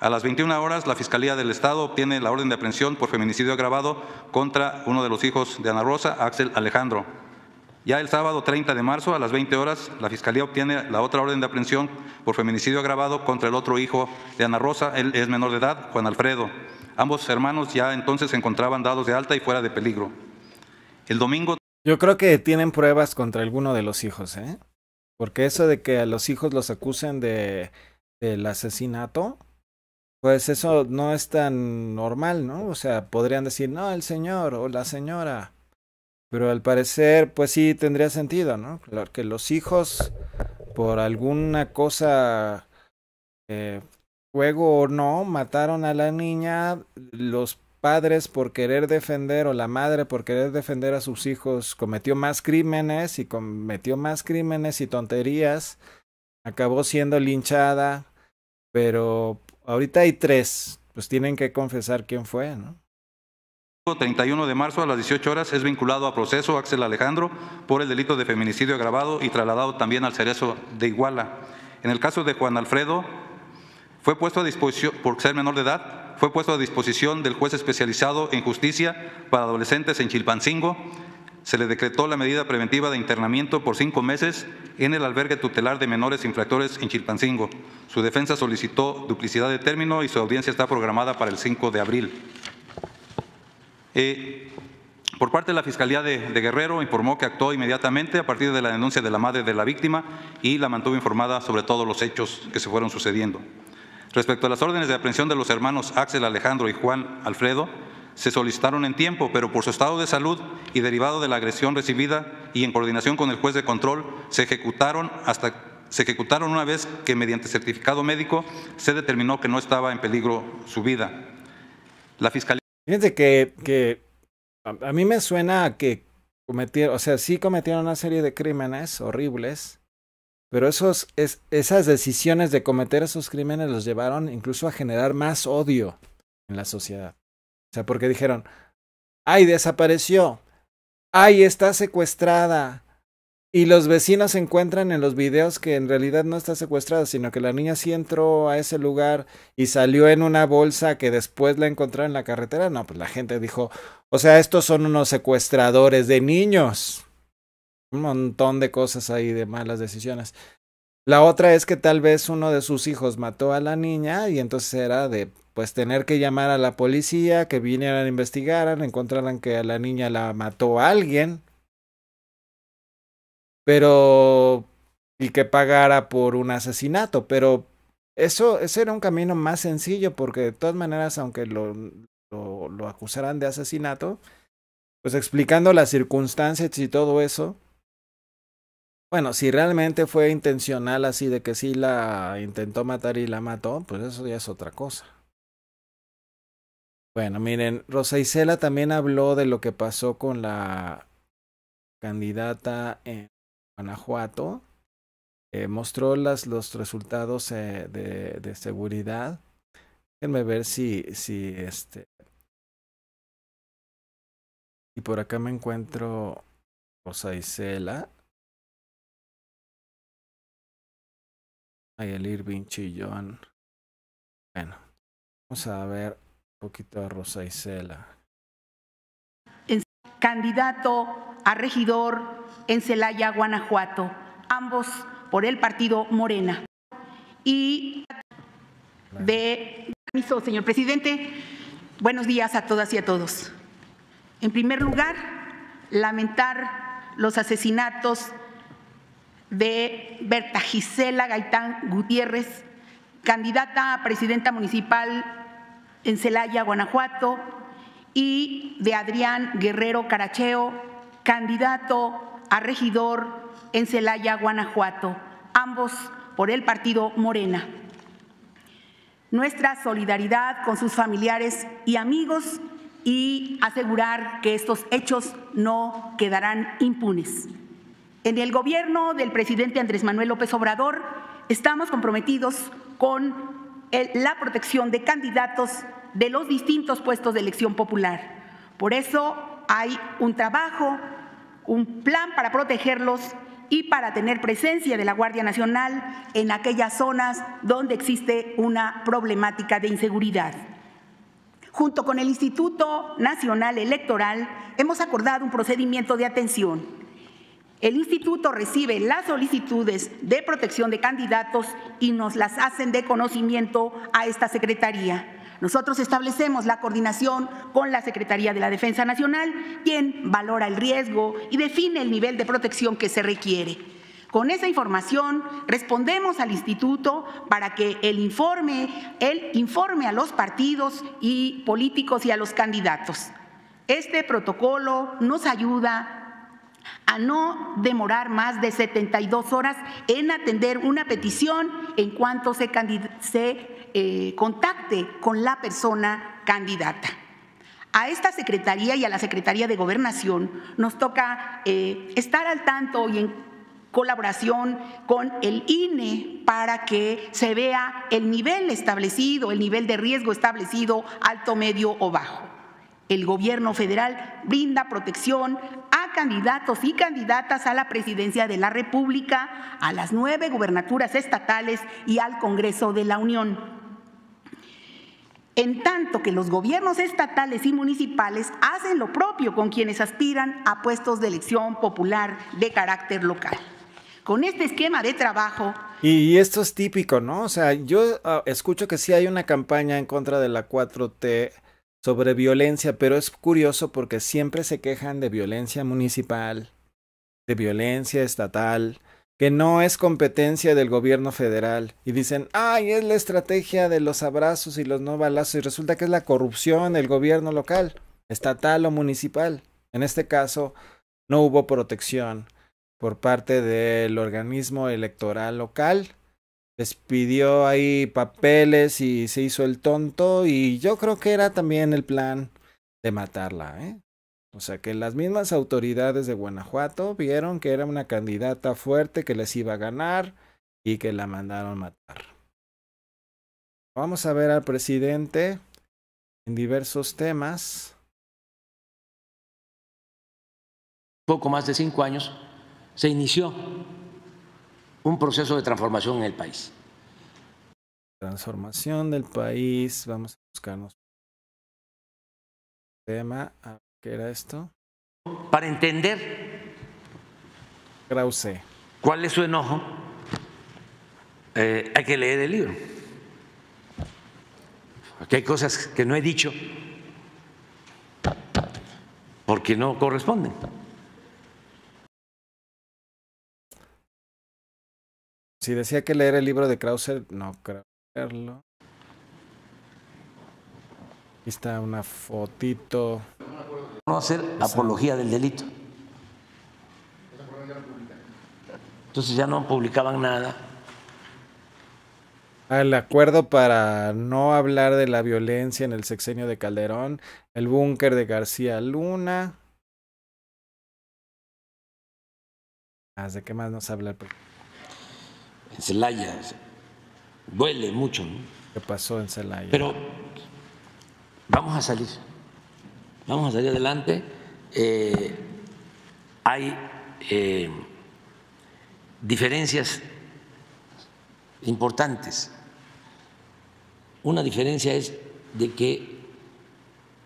Speaker 7: A las 21 horas, la Fiscalía del Estado obtiene la orden de aprehensión por feminicidio agravado contra uno de los hijos de Ana Rosa, Axel Alejandro. Ya el sábado 30 de marzo, a las 20 horas, la Fiscalía obtiene la otra orden de aprehensión por feminicidio agravado contra el otro hijo de Ana Rosa, él es menor de edad, Juan Alfredo. Ambos hermanos ya entonces se encontraban dados de alta y fuera de peligro. El domingo...
Speaker 2: Yo creo que tienen pruebas contra alguno de los hijos, ¿eh? Porque eso de que a los hijos los acusen de del asesinato, pues eso no es tan normal, ¿no? O sea, podrían decir, no, el señor o la señora. Pero al parecer, pues sí tendría sentido, ¿no? Claro que los hijos, por alguna cosa, juego eh, o no, mataron a la niña, los padres por querer defender o la madre por querer defender a sus hijos cometió más crímenes y cometió más crímenes y tonterías. Acabó siendo linchada, pero ahorita hay tres, pues tienen que confesar quién fue, ¿no?
Speaker 7: 31 de marzo a las 18 horas es vinculado a proceso Axel Alejandro por el delito de feminicidio agravado y trasladado también al cerezo de Iguala. En el caso de Juan Alfredo, fue puesto a disposición, por ser menor de edad, fue puesto a disposición del juez especializado en justicia para adolescentes en Chilpancingo. Se le decretó la medida preventiva de internamiento por cinco meses en el albergue tutelar de menores infractores en Chilpancingo. Su defensa solicitó duplicidad de término y su audiencia está programada para el 5 de abril. Eh, por parte de la Fiscalía de, Guerrero informó que actuó inmediatamente a partir de la denuncia de la madre de la víctima y la mantuvo informada sobre todos los hechos que se fueron sucediendo. Respecto a las órdenes de aprehensión de los hermanos Axel Alejandro y Juan Alfredo, se solicitaron en tiempo, pero por su estado de salud y derivado de la agresión recibida y en coordinación con el juez de control, se ejecutaron hasta se ejecutaron una vez que mediante certificado médico se determinó que no estaba en peligro su vida. La fiscalía.
Speaker 2: Fíjense que, a, mí me suena que cometieron, o sea, sí cometieron una serie de crímenes horribles, pero esos, es, esas decisiones de cometer esos crímenes los llevaron incluso a generar más odio en la sociedad. O sea, porque dijeron, ay, desapareció, ay, está secuestrada. Y los vecinos se encuentran en los videos que en realidad no está secuestrada, sino que la niña sí entró a ese lugar y salió en una bolsa que después la encontraron en la carretera. No, pues la gente dijo, o sea, estos son unos secuestradores de niños. Un montón de cosas ahí de malas decisiones. La otra es que tal vez uno de sus hijos mató a la niña y entonces era de pues tener que llamar a la policía, que vinieran a investigaran, encontraran que a la niña la mató alguien. Pero y que pagara por un asesinato, pero eso ese era un camino más sencillo porque de todas maneras aunque lo lo, lo acusaran de asesinato, pues explicando las circunstancias y todo eso, bueno, si realmente fue intencional así de que sí la intentó matar y la mató, pues eso ya es otra cosa. Bueno, miren, Rosa Isela también habló de lo que pasó con la candidata en Guanajuato. Eh, mostró las, los resultados eh, de, de, seguridad. Déjenme ver si,
Speaker 1: si este. Y por acá me encuentro Rosa Isela. Ayer el Irving Chillón. Bueno, vamos a ver un poquito a Rosa Isela.
Speaker 9: Candidato a regidor en Celaya, Guanajuato, ambos por el partido Morena. Y de permiso, señor presidente, buenos días a todas y a todos. En primer lugar, lamentar los asesinatos de Berta Gisela Gaitán Gutiérrez, candidata a presidenta municipal en Celaya, Guanajuato, y de Adrián Guerrero Caracheo, candidato a regidor en Celaya, Guanajuato, ambos por el partido Morena. Nuestra solidaridad con sus familiares y amigos y asegurar que estos hechos no quedarán impunes. En el gobierno del presidente Andrés Manuel López Obrador estamos comprometidos con la protección de candidatos de los distintos puestos de elección popular. Por eso hay un trabajo, un plan para protegerlos y para tener presencia de la Guardia Nacional en aquellas zonas donde existe una problemática de inseguridad. Junto con el Instituto Nacional Electoral hemos acordado un procedimiento de atención el instituto recibe las solicitudes de protección de candidatos y nos las hacen de conocimiento a esta Secretaría. Nosotros establecemos la coordinación con la Secretaría de la Defensa Nacional, quien valora el riesgo y define el nivel de protección que se requiere. Con esa información respondemos al instituto para que el informe, él informe a los partidos y políticos y a los candidatos. Este protocolo nos ayuda a no demorar más de 72 horas en atender una petición en cuanto se, se eh, contacte con la persona candidata. A esta Secretaría y a la Secretaría de Gobernación nos toca eh, estar al tanto y en colaboración con el INE para que se vea el nivel establecido, el nivel de riesgo establecido, alto, medio o bajo. El gobierno federal brinda protección candidatos y candidatas a la presidencia de la República, a las nueve gubernaturas estatales y al Congreso de la Unión. En tanto que los gobiernos estatales y municipales hacen lo propio con quienes aspiran a puestos de elección popular de carácter local. Con este esquema de trabajo...
Speaker 2: Y esto es típico, ¿no? O sea, yo ah, escucho que sí hay una campaña en contra de la 4T sobre violencia, pero es curioso porque siempre se quejan de violencia municipal, de violencia estatal, que no es competencia del gobierno federal. Y dicen, ay, es la estrategia de los abrazos y los no balazos. Y resulta que es la corrupción del gobierno local, estatal o municipal. En este caso, no hubo protección por parte del organismo electoral local despidió ahí papeles y se hizo el tonto y yo creo que era también el plan de matarla, ¿eh? O sea que las mismas autoridades de Guanajuato vieron que era una candidata fuerte que les iba a ganar y
Speaker 1: que la mandaron matar. Vamos a ver al presidente en diversos temas.
Speaker 6: Poco más de cinco años se inició un proceso de transformación en el país.
Speaker 2: Transformación del país, vamos a buscarnos tema, ¿qué era esto?
Speaker 1: Para
Speaker 6: entender Krause. cuál es su enojo, eh, hay que leer el libro. Aquí hay cosas que no he dicho porque no corresponden. Si decía
Speaker 2: que leer el libro de Krauser, no creo Aquí
Speaker 6: está una fotito. No hacer apología del delito. Entonces ya no publicaban nada.
Speaker 2: El acuerdo para no hablar de la violencia en el sexenio de Calderón, el búnker de García Luna. ¿De qué más nos habla en
Speaker 6: Celaya. Duele mucho. ¿no? ¿Qué pasó en Celaya? Pero vamos a salir, vamos a salir adelante. Eh, hay eh, diferencias importantes. Una diferencia es de que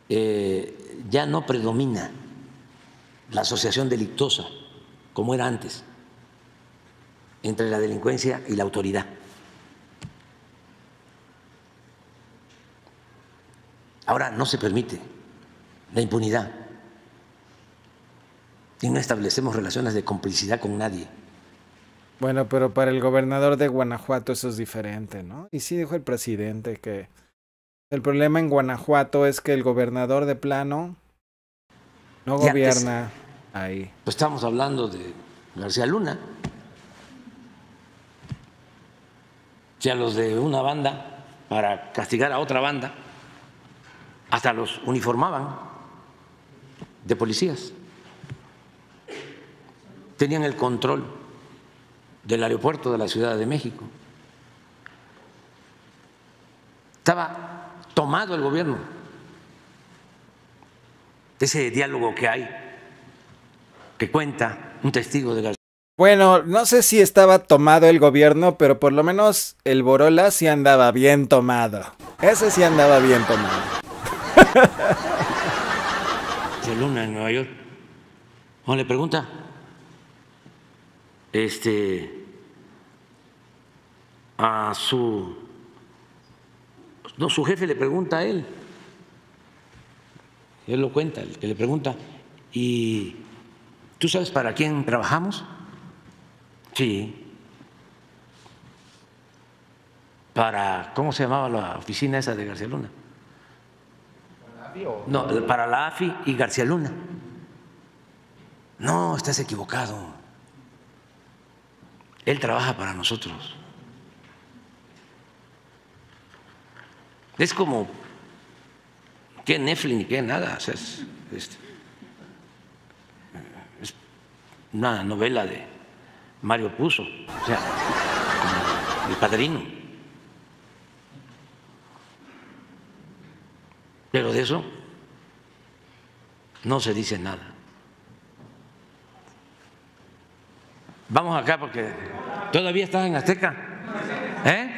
Speaker 6: eh, ya no predomina la asociación delictosa como era antes entre la delincuencia y la autoridad. Ahora no se permite la impunidad y no establecemos relaciones de complicidad con nadie.
Speaker 2: Bueno, pero para el gobernador de Guanajuato eso es diferente, ¿no? Y sí dijo el presidente que el problema en Guanajuato es que el gobernador de plano
Speaker 6: no gobierna ahí. Pues estamos hablando de García Luna. ya los de una banda para castigar a otra banda, hasta los uniformaban de policías. Tenían el control del aeropuerto de la Ciudad de México. Estaba tomado el gobierno de ese diálogo que hay, que cuenta un testigo de García.
Speaker 2: Bueno, no sé si estaba tomado el gobierno, pero por lo menos el Borola sí andaba bien tomado. Ese sí andaba bien tomado.
Speaker 6: De Luna en Nueva York. ¿O le pregunta? Este. A su. No, su jefe le pregunta a él. Él lo cuenta, el que le pregunta. ¿Y tú sabes para quién trabajamos? Sí. Para, ¿cómo se llamaba la oficina esa de García Luna? No, para la AFI y García Luna. No, estás equivocado. Él trabaja para nosotros. Es como que Netflix ni que nada. es una novela de Mario Puso, o sea, el padrino. Pero de eso no se dice nada. Vamos acá porque todavía estás en Azteca. ¿Eh?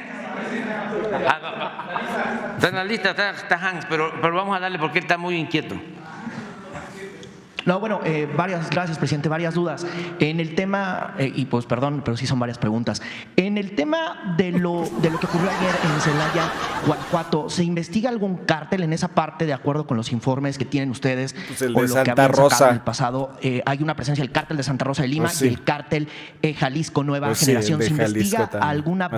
Speaker 6: Ah, está en la lista, está, pero, pero vamos a darle porque él está muy inquieto.
Speaker 10: No, bueno, eh, varias, gracias, presidente, varias dudas. En el tema, eh, y pues perdón, pero sí son varias preguntas. En el tema de lo, de lo que ocurrió ayer en Celaya, Guanajuato, ¿se investiga algún cártel en esa parte de acuerdo con los informes que tienen ustedes? Pues lo Santa Rosa. En el pasado, eh, hay una presencia del cártel de Santa Rosa de Lima ah, y el cártel Jalisco Nueva pues Generación. ¿Se investiga alguna,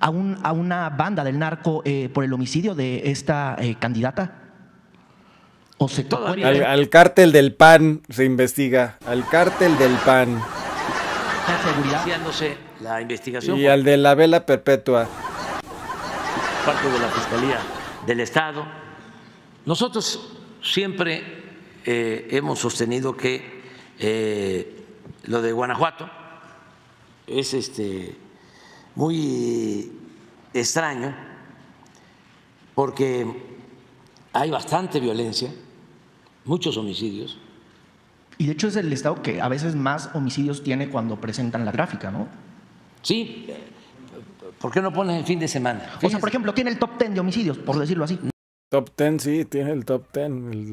Speaker 10: a, un, a, una banda del narco por el homicidio de esta candidata?
Speaker 2: al, cártel del pan se investiga. Al cártel del pan.
Speaker 6: La La investigación. Y al de la vela perpetua. Parte de la Fiscalía del Estado. Nosotros siempre eh, hemos sostenido que eh, lo de Guanajuato es este muy extraño porque
Speaker 10: hay bastante violencia muchos homicidios. Y de hecho es el estado que a veces más homicidios tiene cuando presentan la gráfica, ¿no? Sí. ¿Por qué no ponen el fin de semana? O sea, por ejemplo, tiene el top 10 de homicidios, por decirlo así. Top 10,
Speaker 2: sí, tiene el top 10.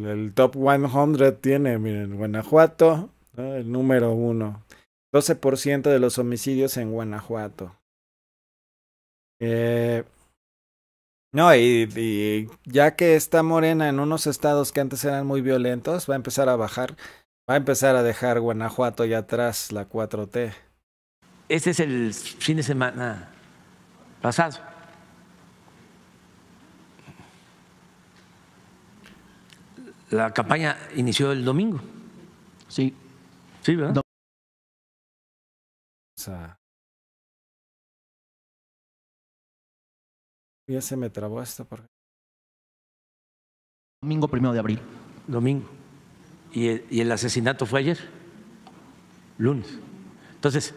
Speaker 2: El, top top 100 tiene, miren, Guanajuato, el número uno. 12% de los homicidios en Guanajuato. Eh, no, y, ya que está Morena en unos estados que antes eran muy violentos, va a empezar a bajar, va a empezar a dejar Guanajuato ya atrás la 4T.
Speaker 6: Este es el fin de semana pasado. La campaña inició el domingo. Sí.
Speaker 1: Sí, ¿verdad? Ya se me trabó esto. Porque...
Speaker 10: Domingo primero de abril. Domingo.
Speaker 6: ¿Y el, asesinato fue ayer?
Speaker 10: Lunes. Entonces,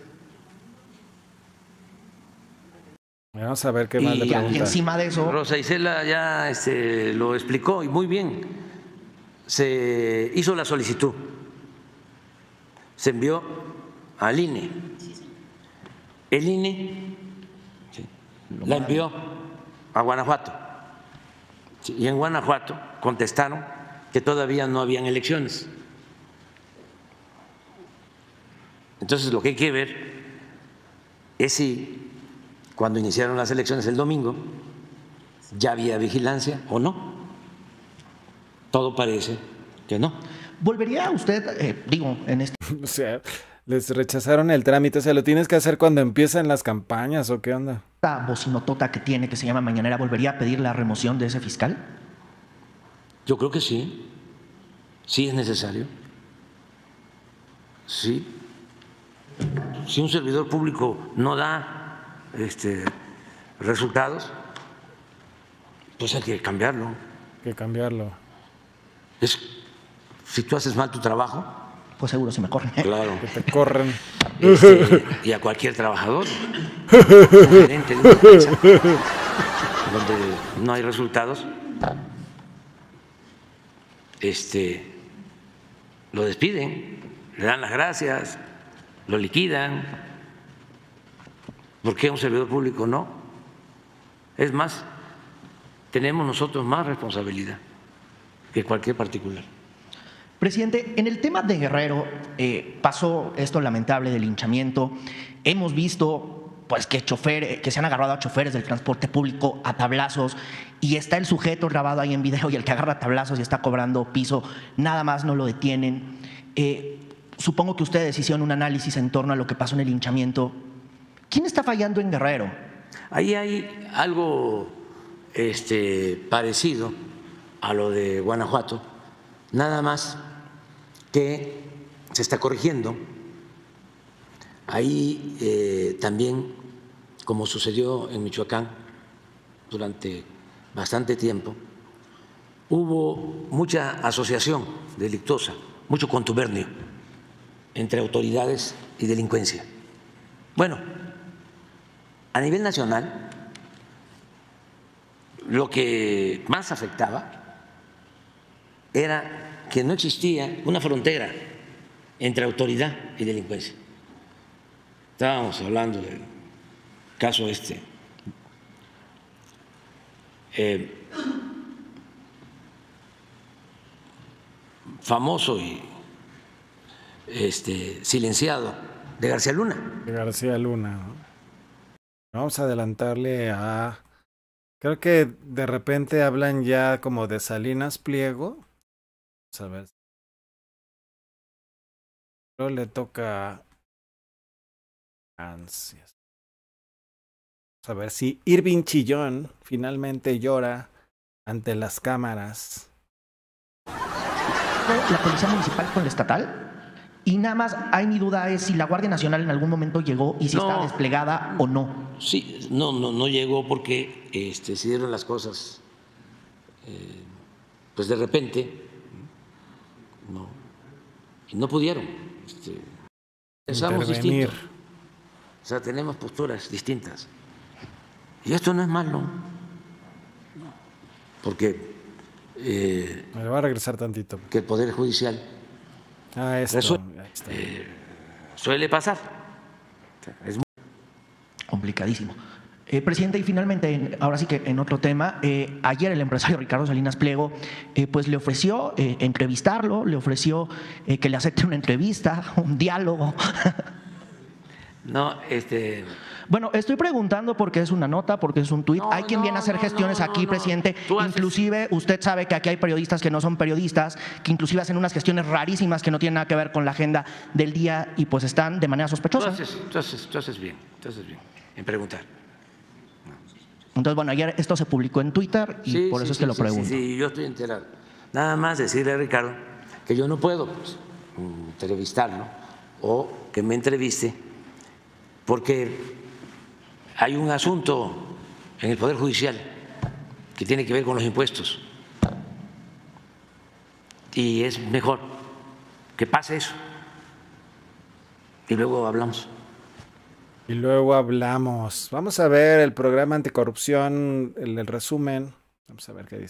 Speaker 2: Vamos a ver qué más le y encima de eso.
Speaker 6: Rosa Isela ya este, lo explicó y muy bien. Se hizo la solicitud. Se envió al INE. El INE la envió a Guanajuato. Y en Guanajuato contestaron que todavía no habían elecciones. Entonces lo que hay que ver es si cuando iniciaron las elecciones el domingo ya había vigilancia o no. Todo parece que no.
Speaker 10: ¿Volvería usted, eh, digo, en este...
Speaker 2: O sea, les rechazaron el trámite, o sea, lo tienes que hacer cuando empiezan las campañas o qué onda?
Speaker 10: esta bocinotota que tiene que se llama Mañanera volvería a pedir la remoción de ese fiscal?
Speaker 6: Yo creo que sí. Sí es necesario. Sí. Si un servidor público no da este, resultados, pues hay que cambiarlo. Hay que cambiarlo. Es, si tú haces mal tu trabajo, pues seguro se me corren. Claro. Que corren.
Speaker 10: Este,
Speaker 6: y a cualquier trabajador,
Speaker 10: donde
Speaker 6: no hay resultados, este, lo despiden, le dan las gracias, lo liquidan. ¿Por qué un servidor público no? Es más, tenemos nosotros más responsabilidad que cualquier particular.
Speaker 10: Presidente, en el tema de Guerrero eh, pasó esto lamentable del hinchamiento. Hemos visto pues que, chofer, que se han agarrado a choferes del transporte público a tablazos y está el sujeto grabado ahí en video y el que agarra tablazos y está cobrando piso, nada más no lo detienen. Eh, supongo que ustedes hicieron un análisis en torno a lo que pasó en el hinchamiento. ¿Quién está fallando en Guerrero?
Speaker 6: Ahí hay algo este, parecido a lo de Guanajuato nada más que se está corrigiendo. Ahí eh, también, como sucedió en Michoacán durante bastante tiempo, hubo mucha asociación delictuosa, mucho contubernio entre autoridades y delincuencia. Bueno, a nivel nacional, lo que más afectaba era que no existía una frontera entre autoridad y delincuencia. Estábamos hablando del caso este. Eh, famoso y este, silenciado
Speaker 2: de García Luna. De García Luna. Vamos a adelantarle a... Creo que de repente hablan ya como de Salinas
Speaker 1: Pliego, a ver. Pero le toca a
Speaker 2: ver si Irving Chillón finalmente llora ante las cámaras.
Speaker 10: La policía municipal con la estatal. Y nada más, hay mi duda es si la Guardia Nacional en algún momento llegó y si está desplegada o no. Sí,
Speaker 6: no, no, no llegó porque este, se dieron las cosas, eh, pues de repente no, y no pudieron. Este, pensamos distintos. O sea, tenemos posturas distintas. Y esto no es malo. Porque. Me eh, va a regresar tantito. Que el Poder Judicial. Ah, esto, eh, suele pasar. Es muy
Speaker 10: complicadísimo. Eh, presidente, y finalmente, ahora sí que en otro tema, eh, ayer el empresario Ricardo Salinas Pliego eh, pues le ofreció entrevistarlo, le ofreció que le acepte una entrevista, un diálogo.
Speaker 6: No, este...
Speaker 10: Bueno, estoy preguntando porque es una nota, porque es un tuit. hay quien viene a hacer gestiones aquí, presidente. Inclusive usted sabe que aquí hay periodistas que no son periodistas, que inclusive hacen unas gestiones rarísimas que no tienen nada que ver con la agenda del día y pues están de manera sospechosa.
Speaker 6: Entonces, entonces, entonces bien, entonces bien, en preguntar.
Speaker 10: Entonces, bueno, ayer esto se publicó en Twitter y por eso es que lo pregunto. Sí,
Speaker 6: sí, yo estoy enterado. Nada más decirle a Ricardo que yo no puedo pues, entrevistarlo o que me entreviste porque hay un asunto en el Poder Judicial que tiene que ver con los impuestos y es mejor que pase eso y luego hablamos.
Speaker 2: Y luego hablamos. Vamos a ver el programa anticorrupción, el, resumen.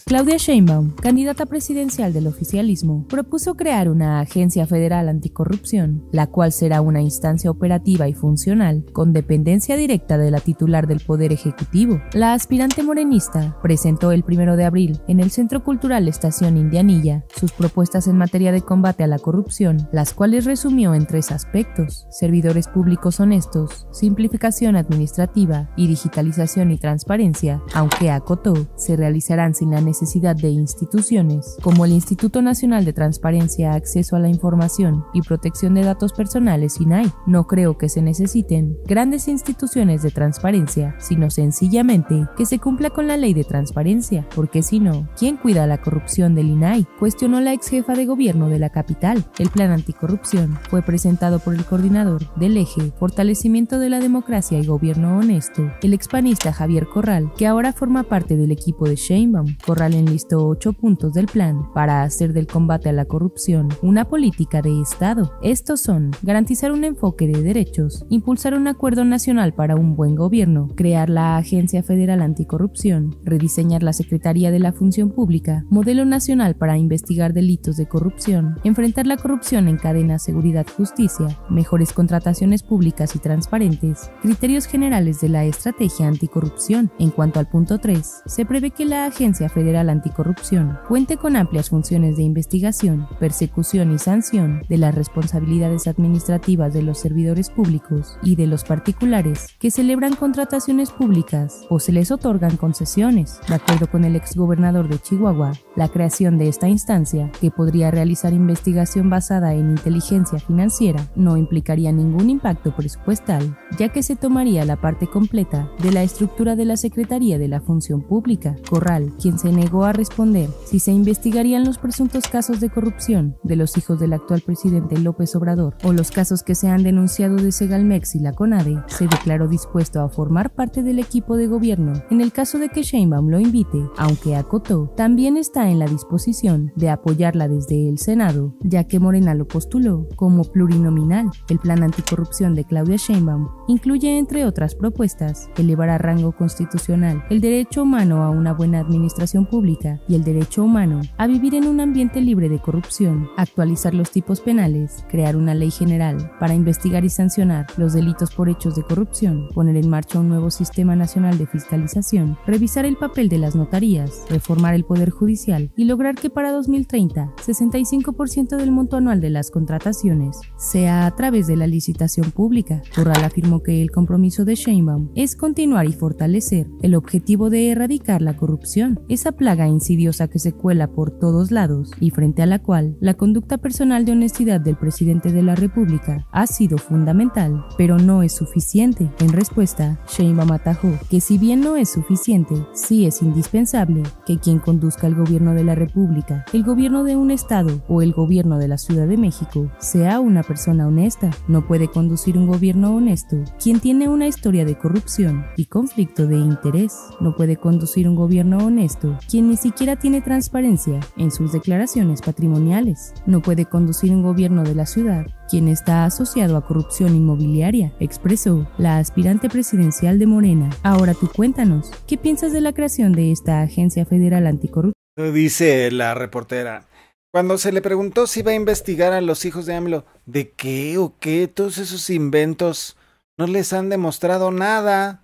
Speaker 2: Claudia
Speaker 11: Sheinbaum, candidata presidencial del oficialismo, propuso crear una agencia federal anticorrupción, la cual será una instancia operativa y funcional con dependencia directa de la titular del Poder Ejecutivo. La aspirante morenista presentó el 1 de abril en el Centro Cultural Estación Indianilla sus propuestas en materia de combate a la corrupción, las cuales resumió en tres aspectos: servidores públicos honestos, simplificación administrativa y digitalización y transparencia, aunque acotó, se realizará sin la necesidad de instituciones como el Instituto Nacional de Transparencia, Acceso a la Información y Protección de Datos Personales, INAI. No creo que se necesiten grandes instituciones de transparencia, sino sencillamente que se cumpla con la ley de transparencia, porque si no, ¿quién cuida la corrupción del INAI? Cuestionó la ex jefa de gobierno de la capital. El plan anticorrupción fue presentado por el coordinador del eje Fortalecimiento de la Democracia y Gobierno Honesto, el expanista Javier Corral, que ahora forma parte del equipo de Shane Corral enlistó ocho puntos del plan para hacer del combate a la corrupción una política de Estado. Estos son garantizar un enfoque de derechos, impulsar un acuerdo nacional para un buen gobierno, crear la Agencia Federal Anticorrupción, rediseñar la Secretaría de la Función Pública, modelo nacional para investigar delitos de corrupción, enfrentar la corrupción en cadena seguridad-justicia, mejores contrataciones públicas y transparentes, criterios generales de la estrategia anticorrupción. En cuanto al punto 3, se prevé que la Agencia Federal Anticorrupción cuente con amplias funciones de investigación, persecución y sanción de las responsabilidades administrativas de los servidores públicos y de los particulares que celebran contrataciones públicas o se les otorgan concesiones. De acuerdo con el exgobernador de Chihuahua, la creación de esta instancia, que podría realizar investigación basada en inteligencia financiera, no implicaría ningún impacto presupuestal, ya que se tomaría la parte completa de la estructura de la Secretaría de la Función Pública, Corral quien se negó a responder si se investigarían los presuntos casos de corrupción de los hijos del actual presidente López Obrador o los casos que se han denunciado de Segalmex y la CONADE, se declaró dispuesto a formar parte del equipo de gobierno en el caso de que Sheinbaum lo invite, aunque acotó, también está en la disposición de apoyarla desde el Senado, ya que Morena lo postuló como plurinominal. El plan anticorrupción de Claudia Sheinbaum incluye, entre otras propuestas, elevar a rango constitucional el derecho humano a una buena administración pública y el derecho humano a vivir en un ambiente libre de corrupción, actualizar los tipos penales, crear una ley general para investigar y sancionar los delitos por hechos de corrupción, poner en marcha un nuevo sistema nacional de fiscalización, revisar el papel de las notarías, reformar el Poder Judicial y lograr que para 2030 65% del monto anual de las contrataciones sea a través de la licitación pública. Corral afirmó que el compromiso de Sheinbaum es continuar y fortalecer el objetivo de erradicar la corrupción esa plaga insidiosa que se cuela por todos lados y frente a la cual la conducta personal de honestidad del presidente de la República ha sido fundamental, pero no es suficiente. En respuesta, Sheinbaum atajó que si bien no es suficiente, sí es indispensable que quien conduzca el gobierno de la República, el gobierno de un estado o el gobierno de la Ciudad de México sea una persona honesta. No puede conducir un gobierno honesto quien tiene una historia de corrupción y conflicto de interés. No puede conducir un gobierno honesto quien ni siquiera tiene transparencia en sus declaraciones patrimoniales. No puede conducir un gobierno de la ciudad quien está asociado a corrupción inmobiliaria, expresó la aspirante presidencial de Morena. Ahora tú cuéntanos, ¿qué piensas de la creación de esta Agencia Federal Anticorrupción?
Speaker 2: Dice la reportera. Cuando se le preguntó si iba a investigar a los hijos de AMLO, ¿de qué o qué? Todos esos inventos no les han demostrado nada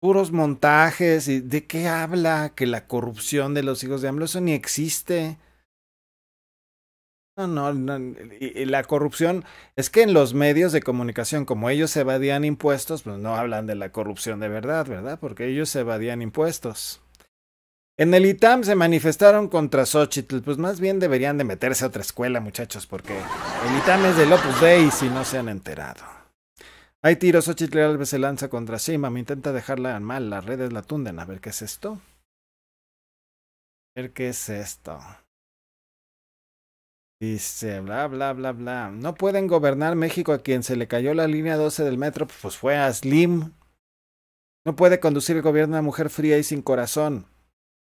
Speaker 2: puros montajes. Y ¿De qué habla? Que la corrupción de los hijos de AMLO, eso ni existe. No, no, la corrupción es que en los medios de comunicación, como ellos evadían impuestos, pues no hablan de la corrupción de verdad, ¿verdad? Porque ellos evadían impuestos. En el ITAM se manifestaron contra Xochitl, pues más bien deberían de meterse a otra escuela, muchachos, porque el ITAM es del Opus Dei si no se han enterado. Hay tiros, chicle Alves se lanza contra Shima, me intenta dejarla mal, las redes la tunden. A ver qué es esto. A ver qué es esto. Dice, bla, bla, bla, bla. No pueden gobernar México a quien se le cayó la línea 12 del metro, pues fue a Slim. No puede conducir el gobierno a una mujer fría y sin corazón.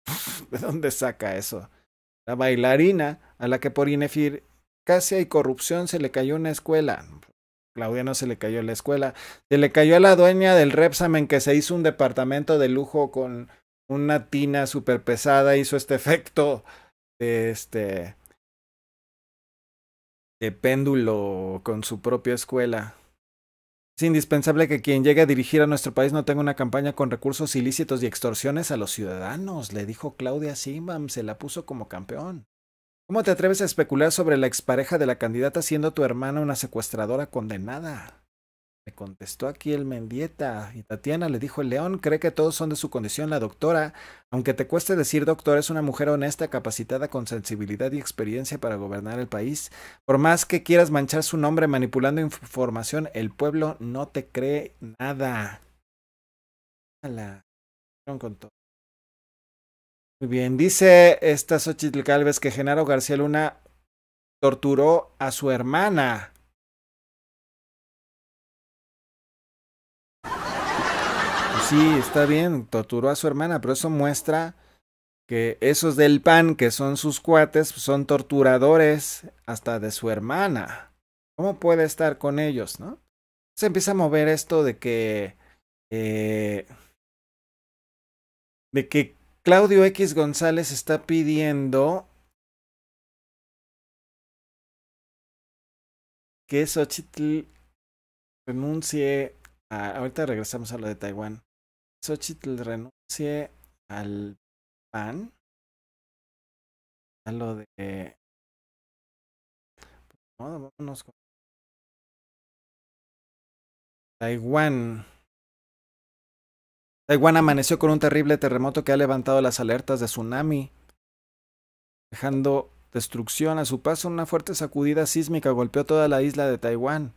Speaker 2: ¿De dónde saca eso? La bailarina a la que por inefir casi y corrupción se le cayó una escuela. Claudia no se le cayó la escuela. Se le cayó a la dueña del Repsamen que se hizo un departamento de lujo con una tina súper pesada. Hizo este efecto de este. de péndulo con su propia escuela. Es indispensable que quien llegue a dirigir a nuestro país no tenga una campaña con recursos ilícitos y extorsiones a los ciudadanos, le dijo Claudia Simam. se la puso como campeón. ¿Cómo te atreves a especular sobre la expareja de la candidata siendo tu hermana una secuestradora condenada? Me contestó aquí el Mendieta y Tatiana le dijo, el león cree que todos son de su condición. La doctora, aunque te cueste decir doctor, es una mujer honesta, capacitada con sensibilidad y experiencia para gobernar el país. Por más que quieras manchar su nombre manipulando información, el pueblo no te cree nada. Muy bien, dice esta Xochitl Calves que Genaro García Luna torturó a su hermana. Pues sí, está bien, torturó a su hermana, pero eso muestra que esos del PAN, que son sus cuates, son torturadores hasta de su hermana. ¿Cómo puede estar con ellos, no? Se empieza a mover esto de que... Eh,
Speaker 1: de que Claudio X González está pidiendo que Xochitl renuncie a. Ahorita regresamos a lo de Taiwán. Xochitl renuncie al PAN. A lo de. Pues, no, vámonos con. Taiwán. Taiwán
Speaker 2: amaneció con un terrible terremoto que ha levantado las alertas de tsunami, dejando destrucción. A su paso, una fuerte sacudida sísmica golpeó toda la isla de Taiwán,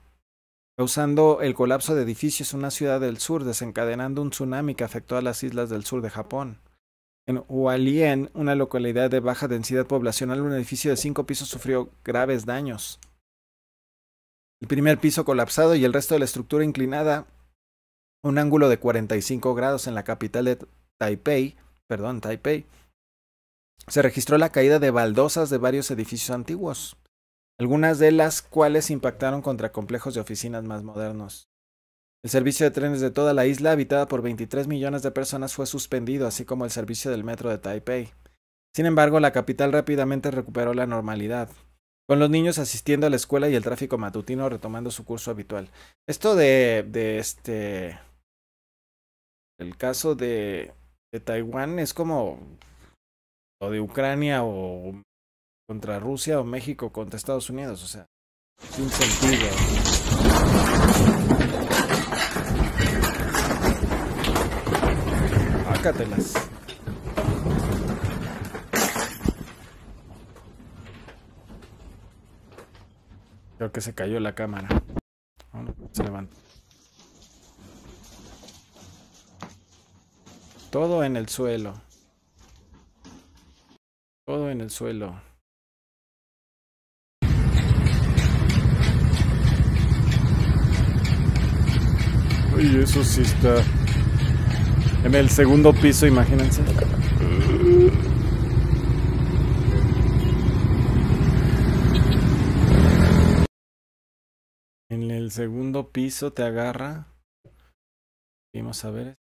Speaker 2: causando el colapso de edificios en una ciudad del sur, desencadenando un tsunami que afectó a las islas del sur de Japón. En Hualien, una localidad de baja densidad poblacional, un edificio de cinco pisos sufrió graves daños. El primer piso colapsado y el resto de la estructura inclinada un ángulo de 45 grados en la capital de Taipei, perdón, Taipei, se registró la caída de baldosas de varios edificios antiguos, algunas de las cuales impactaron contra complejos de oficinas más modernos. El servicio de trenes de toda la isla, habitada por 23 millones de personas, fue suspendido, así como el servicio del metro de Taipei. Sin embargo, la capital rápidamente recuperó la normalidad con los niños asistiendo a la escuela y el tráfico matutino retomando su curso habitual. Esto de, de este... El caso de, de Taiwán es como o de Ucrania o contra Rusia o México contra Estados Unidos, o sea, sin sentido. las Creo que se cayó la cámara. Se levanta. Todo en el suelo. Todo en el suelo. Ay, eso sí está. En el segundo piso, imagínense. En el
Speaker 1: segundo piso te agarra. Vamos a ver.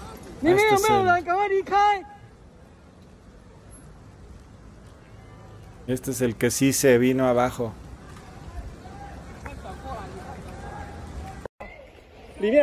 Speaker 1: Ah, este es el...
Speaker 2: este es el que sí se vino abajo. ¿Hay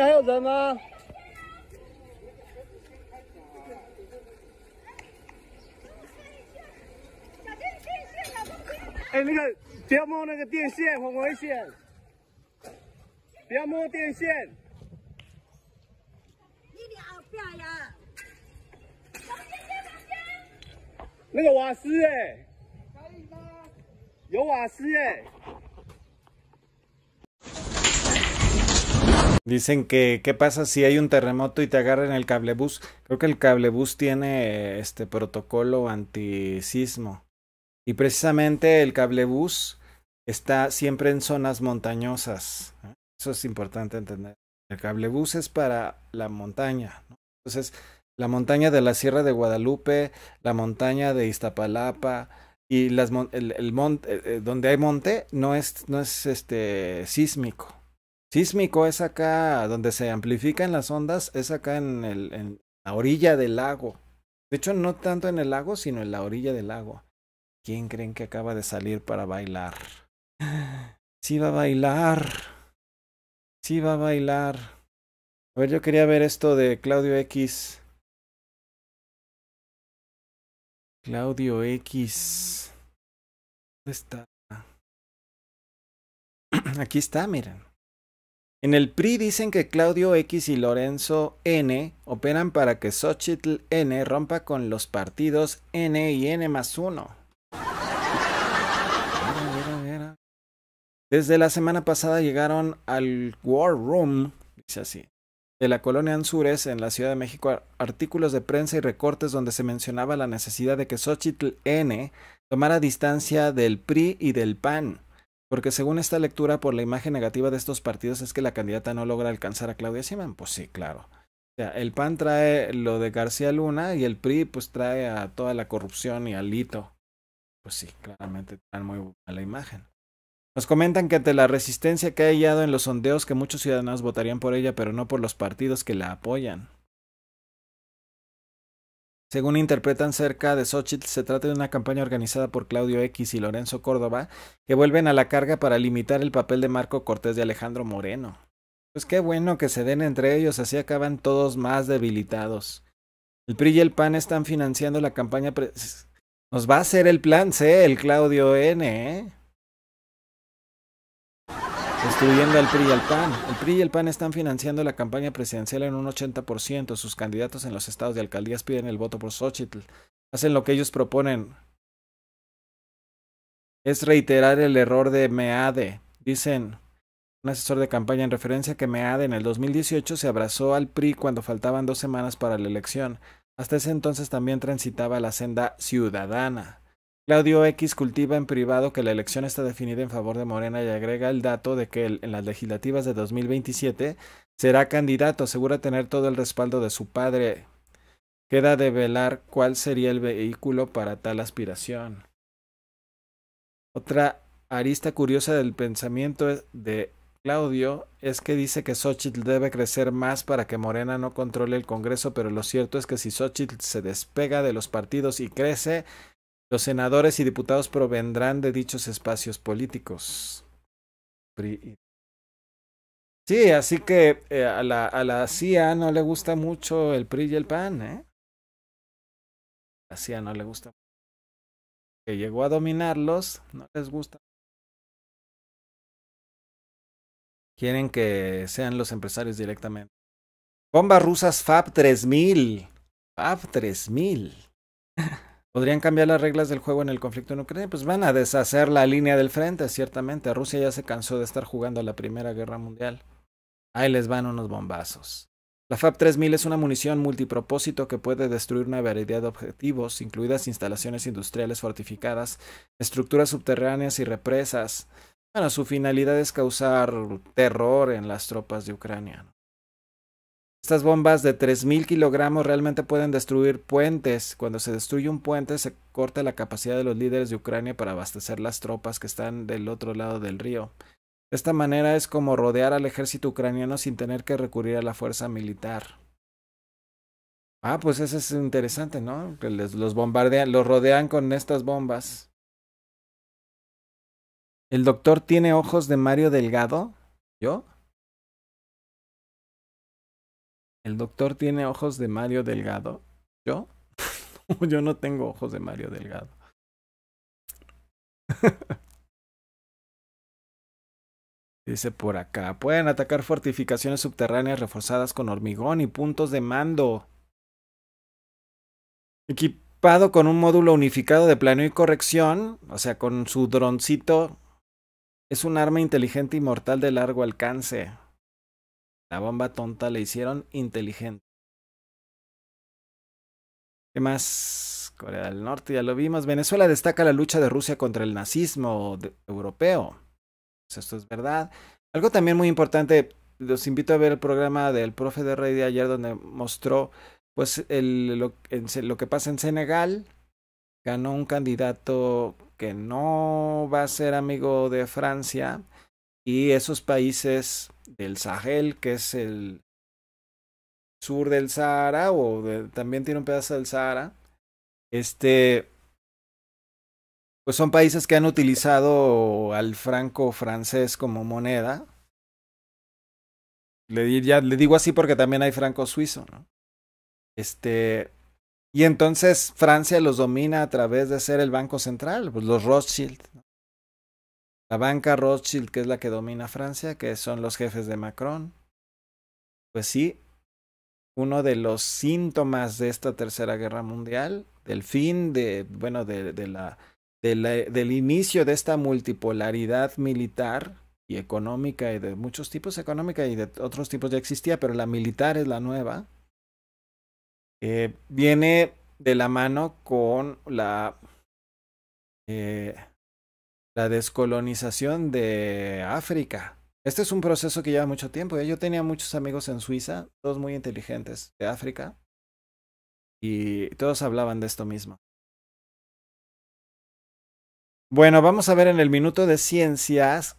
Speaker 2: Dicen que qué pasa si hay un terremoto y te agarran el cablebús. Creo que el cablebús tiene este protocolo antisismo. Y precisamente el cablebús está siempre en zonas montañosas. Eso es importante entender. El cablebús es para la montaña. Entonces, la montaña de la Sierra de Guadalupe, la montaña de Iztapalapa y el, monte, eh, eh, donde hay monte no es, no es este sísmico. Sísmico es acá donde se amplifican las ondas, es acá en, en la orilla del lago. De hecho, no tanto en el lago, sino en la orilla del lago. ¿Quién creen que acaba de salir para bailar? Sí va a bailar. Sí va a
Speaker 1: bailar. A ver, yo quería ver esto de Claudio X. Claudio X. ¿Dónde está? Aquí está, miren. En el
Speaker 2: PRI dicen que Claudio X y Lorenzo N operan para que Xochitl N rompa con los partidos N y N más 1. Desde la semana pasada llegaron al War Room, dice así, de la colonia Anzures en la Ciudad de México artículos de prensa y recortes donde se mencionaba la necesidad de que Xochitl N tomara distancia del PRI y del PAN, porque según esta lectura por la imagen negativa de estos partidos es que la candidata no logra alcanzar a Claudia Sheinbaum, pues sí, claro. O sea, el PAN trae lo de García Luna y el PRI pues trae a toda la corrupción y al hito pues sí, claramente están muy la imagen. Nos comentan que ante la resistencia que ha hallado en los sondeos que muchos ciudadanos votarían por ella, pero no por los partidos que la apoyan. Según interpretan cerca de Xochitl, se trata de una campaña organizada por Claudio X y Lorenzo Córdoba, que vuelven a la carga para limitar el papel de Marco Cortés de Alejandro Moreno. Pues qué bueno que se den entre ellos, así acaban todos más debilitados. El PRI y el PAN están financiando la campaña nos va a hacer el plan C, el Claudio N, ¿eh? Destruyendo al PRI y al PAN. El PRI y el PAN están financiando la campaña presidencial en un 80%. Sus candidatos en los estados de alcaldías piden el voto por Xochitl. Hacen lo que ellos proponen. Es reiterar el error de Meade. Dicen, un asesor de campaña en referencia que Meade en el 2018 se abrazó al PRI cuando faltaban dos semanas para la elección. Hasta ese entonces también transitaba la senda ciudadana. Claudio X cultiva en privado que la elección está definida en favor de Morena y agrega el dato de que en las legislativas de 2027 será candidato, asegura tener todo el respaldo de su padre. Queda de velar cuál sería el vehículo para tal aspiración. Otra arista curiosa del pensamiento de Claudio es que dice que Xochitl debe crecer más para que Morena no controle el Congreso, pero lo cierto es que si Xochitl se despega de los partidos y crece, los senadores y diputados provendrán de dichos espacios políticos. Sí, así que eh, a, la, a la CIA no le gusta mucho el PRI y el PAN, ¿eh?
Speaker 1: A la CIA no le gusta. Que llegó a dominarlos, no les gusta Quieren que sean
Speaker 2: los empresarios directamente. Bombas rusas FAB 3000. FAB 3000. ¿Podrían cambiar las reglas del juego en el conflicto en Ucrania? Pues van a deshacer la línea del frente, ciertamente. Rusia ya se cansó de estar jugando a la Primera Guerra Mundial. Ahí les van unos bombazos. La FAB 3000 es una munición multipropósito que puede destruir una variedad de objetivos, incluidas instalaciones industriales fortificadas, estructuras subterráneas y represas. Bueno, su finalidad es causar terror en las tropas de Ucrania. Estas bombas de 3.000 kilogramos realmente pueden destruir puentes. Cuando se destruye un puente se corta la capacidad de los líderes de Ucrania para abastecer las tropas que están del otro lado del río. De esta manera es como rodear al ejército ucraniano sin tener que recurrir a la fuerza militar. Ah, pues eso es interesante, ¿no? Que los bombardean, los rodean con estas bombas. El doctor tiene ojos de Mario Delgado. ¿Yo? El doctor tiene ojos de Mario Delgado.
Speaker 1: ¿Yo? Yo no tengo ojos de Mario Delgado.
Speaker 2: Dice por acá, pueden atacar fortificaciones subterráneas reforzadas con hormigón y puntos de mando. Equipado con un módulo unificado de plano y corrección, o sea, con su droncito es un arma inteligente y mortal de largo alcance. La bomba tonta le hicieron inteligente. ¿Qué más? Corea del Norte, ya lo vimos. Venezuela destaca la lucha de Rusia contra el nazismo europeo. Pues esto es verdad. Algo también muy importante, los invito a ver el programa del profe de Rey de ayer donde mostró pues el, lo que pasa en Senegal. Ganó un candidato que no va a ser amigo de Francia y esos países del Sahel, que es el sur del Sahara o también tiene un pedazo del Sahara, este, pues son países que han utilizado al franco francés como moneda. Le, le digo así porque también hay franco suizo, Este, y entonces Francia los domina a través de ser el banco central, pues los Rothschild. La banca Rothschild, que es la que domina Francia, que son los jefes de Macron. Pues sí, uno de los síntomas de esta tercera guerra mundial, del fin de, bueno, de, la, de del inicio de esta multipolaridad militar y económica y de muchos tipos económica y de otros tipos ya existía, pero la militar es la nueva. Eh, viene de la mano con la, eh, la descolonización de África. Este es un proceso que lleva mucho tiempo. ¿eh? Yo tenía muchos amigos en Suiza, todos muy inteligentes de África, y todos hablaban de esto mismo. Bueno, vamos a ver en el minuto de ciencias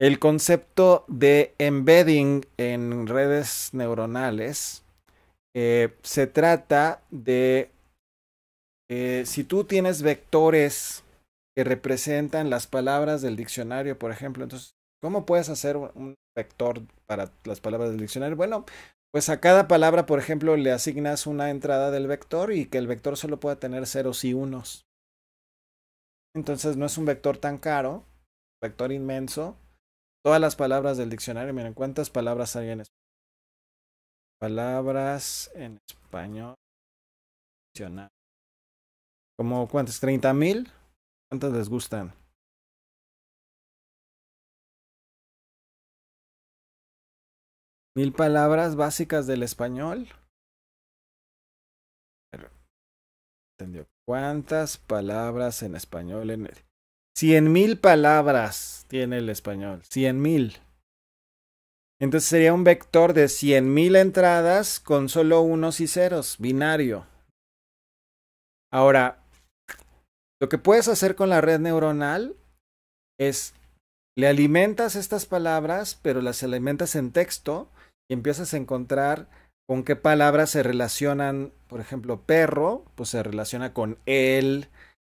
Speaker 2: el concepto de embedding en redes neuronales eh, se trata de eh, si tú tienes vectores que representan las palabras del diccionario, por ejemplo, entonces, ¿cómo puedes hacer un vector para las palabras del diccionario? Bueno, pues a cada palabra, por ejemplo, le asignas una entrada del vector y que el vector solo pueda tener ceros y unos. Entonces no es un vector tan caro, vector inmenso. Todas las palabras del diccionario, miren
Speaker 1: cuántas palabras hay en español. Palabras en español. ¿Como cuántas? treinta mil? ¿Cuántas les gustan? Mil palabras básicas del español.
Speaker 2: Entendió. ¿Cuántas palabras en español? En... Cien mil palabras tiene el español. Cien mil. Entonces sería un vector de 100.000 entradas con solo unos y ceros, binario. Ahora, lo que puedes hacer con la red neuronal es, le alimentas estas palabras, pero las alimentas en texto y empiezas a encontrar con qué palabras se relacionan, por ejemplo, perro, pues se relaciona con él,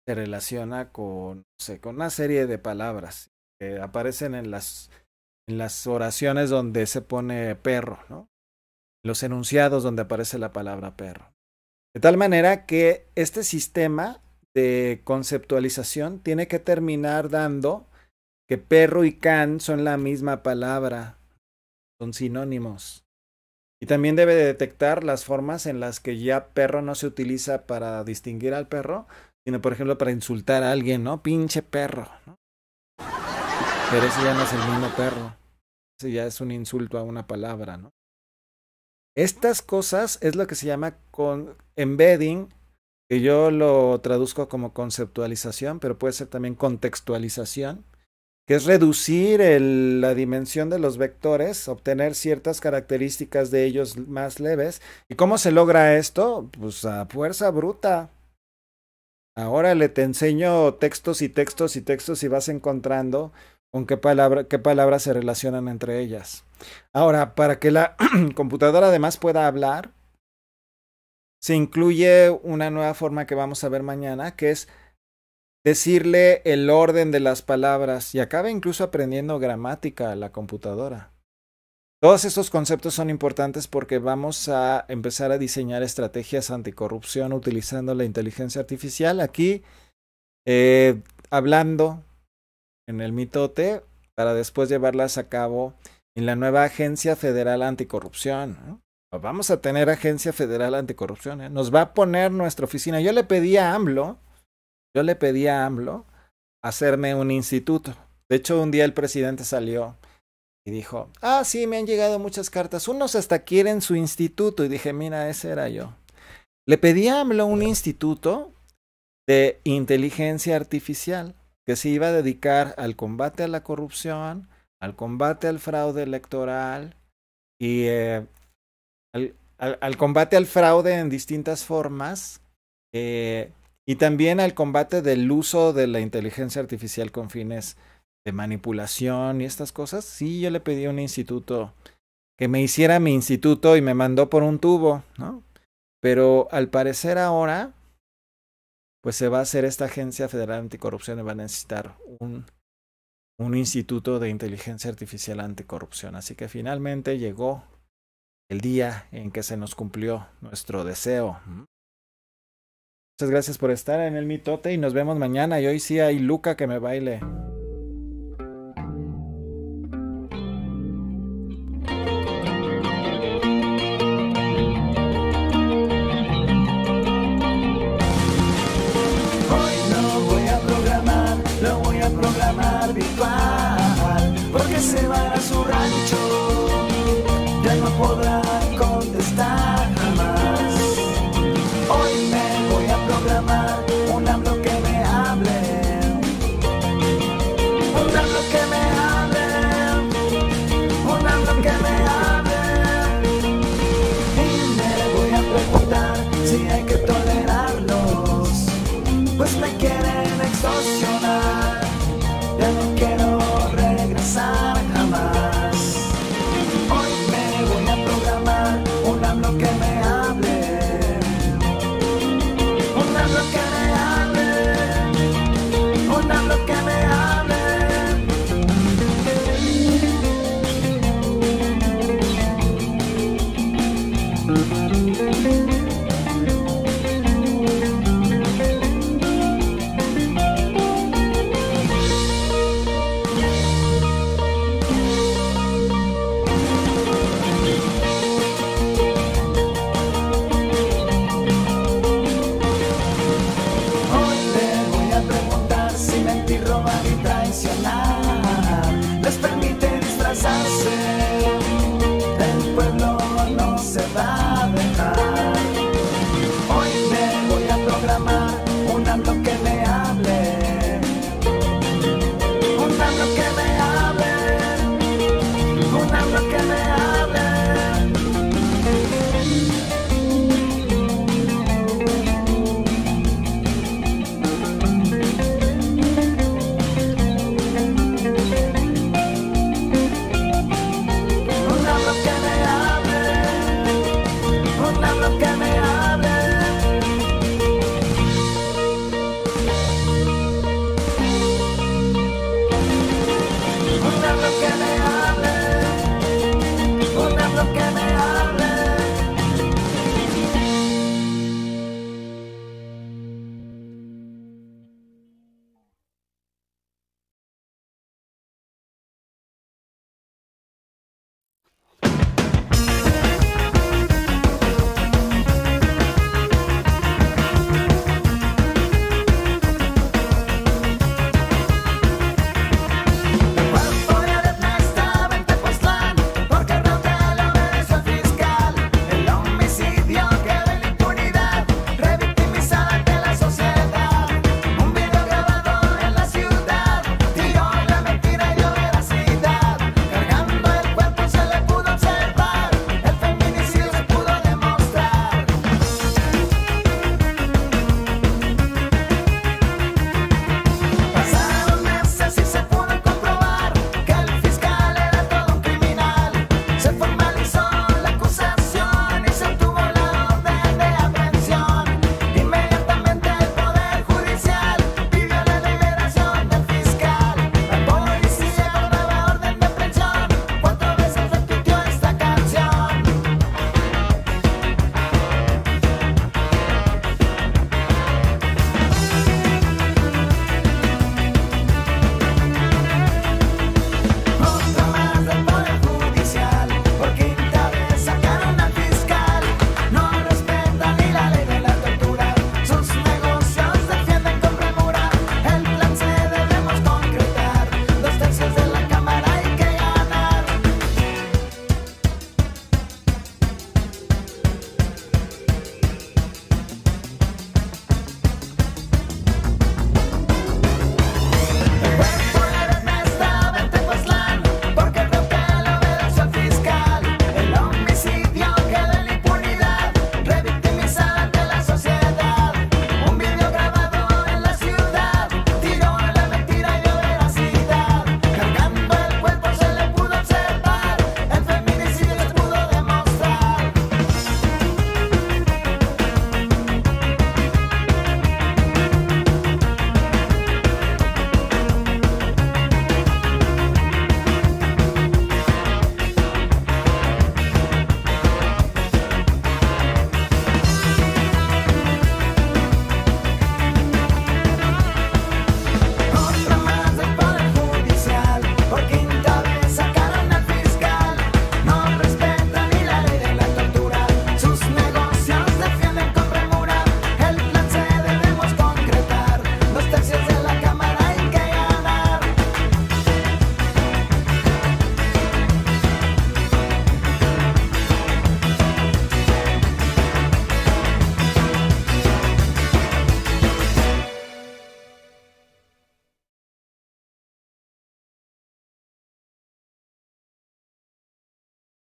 Speaker 2: se relaciona con, no sé, con una serie de palabras que aparecen en las las oraciones donde se pone perro, ¿no? los enunciados donde aparece la palabra perro. De tal manera que este sistema de conceptualización tiene que terminar dando que perro y can son la misma palabra, son sinónimos. Y también debe detectar las formas en las que ya perro no se utiliza para distinguir al perro, sino por ejemplo para insultar a alguien, ¿no? Pinche perro, ¿no? Pero ese ya no es el mismo perro ya es un insulto a una palabra, ¿no? Estas cosas es lo que se llama con embedding, que yo lo traduzco como conceptualización, pero puede ser también contextualización, que es reducir la dimensión de los vectores, obtener ciertas características de ellos más leves. ¿Y cómo se logra esto? Pues a fuerza bruta. Ahora le te enseño textos y textos y textos y vas encontrando con qué, palabra, qué palabras se relacionan entre ellas. Ahora, para que la computadora además pueda hablar, se incluye una nueva forma que vamos a ver mañana, que es decirle el orden de las palabras y acaba incluso aprendiendo gramática a la computadora. Todos estos conceptos son importantes porque vamos a empezar a diseñar estrategias anticorrupción utilizando la inteligencia artificial. Aquí, eh, hablando, en el mitote para después llevarlas a cabo en la nueva Agencia Federal Anticorrupción. Vamos a tener Agencia Federal Anticorrupción, ¿eh? nos va a poner nuestra oficina. Yo le pedí a AMLO, yo le pedí a AMLO hacerme un instituto. De hecho, un día el presidente salió y dijo, ah, sí, me han llegado muchas cartas. Unos hasta quieren su instituto. Y dije, mira, ese era yo. Le pedí a AMLO un instituto de inteligencia artificial que se iba a dedicar al combate a la corrupción, al combate al fraude electoral y eh, al, combate al fraude en distintas formas eh, y también al combate del uso de la inteligencia artificial con fines de manipulación y estas cosas. Sí, yo le pedí a un instituto que me hiciera mi instituto y me mandó por un tubo, ¿no? Pero al parecer ahora pues se va a hacer esta agencia federal anticorrupción y va a necesitar un, un instituto de inteligencia artificial anticorrupción. Así que finalmente llegó el día en que se nos cumplió nuestro deseo. Muchas gracias por estar en el mitote y nos vemos mañana. Y hoy sí hay Luca que me baile.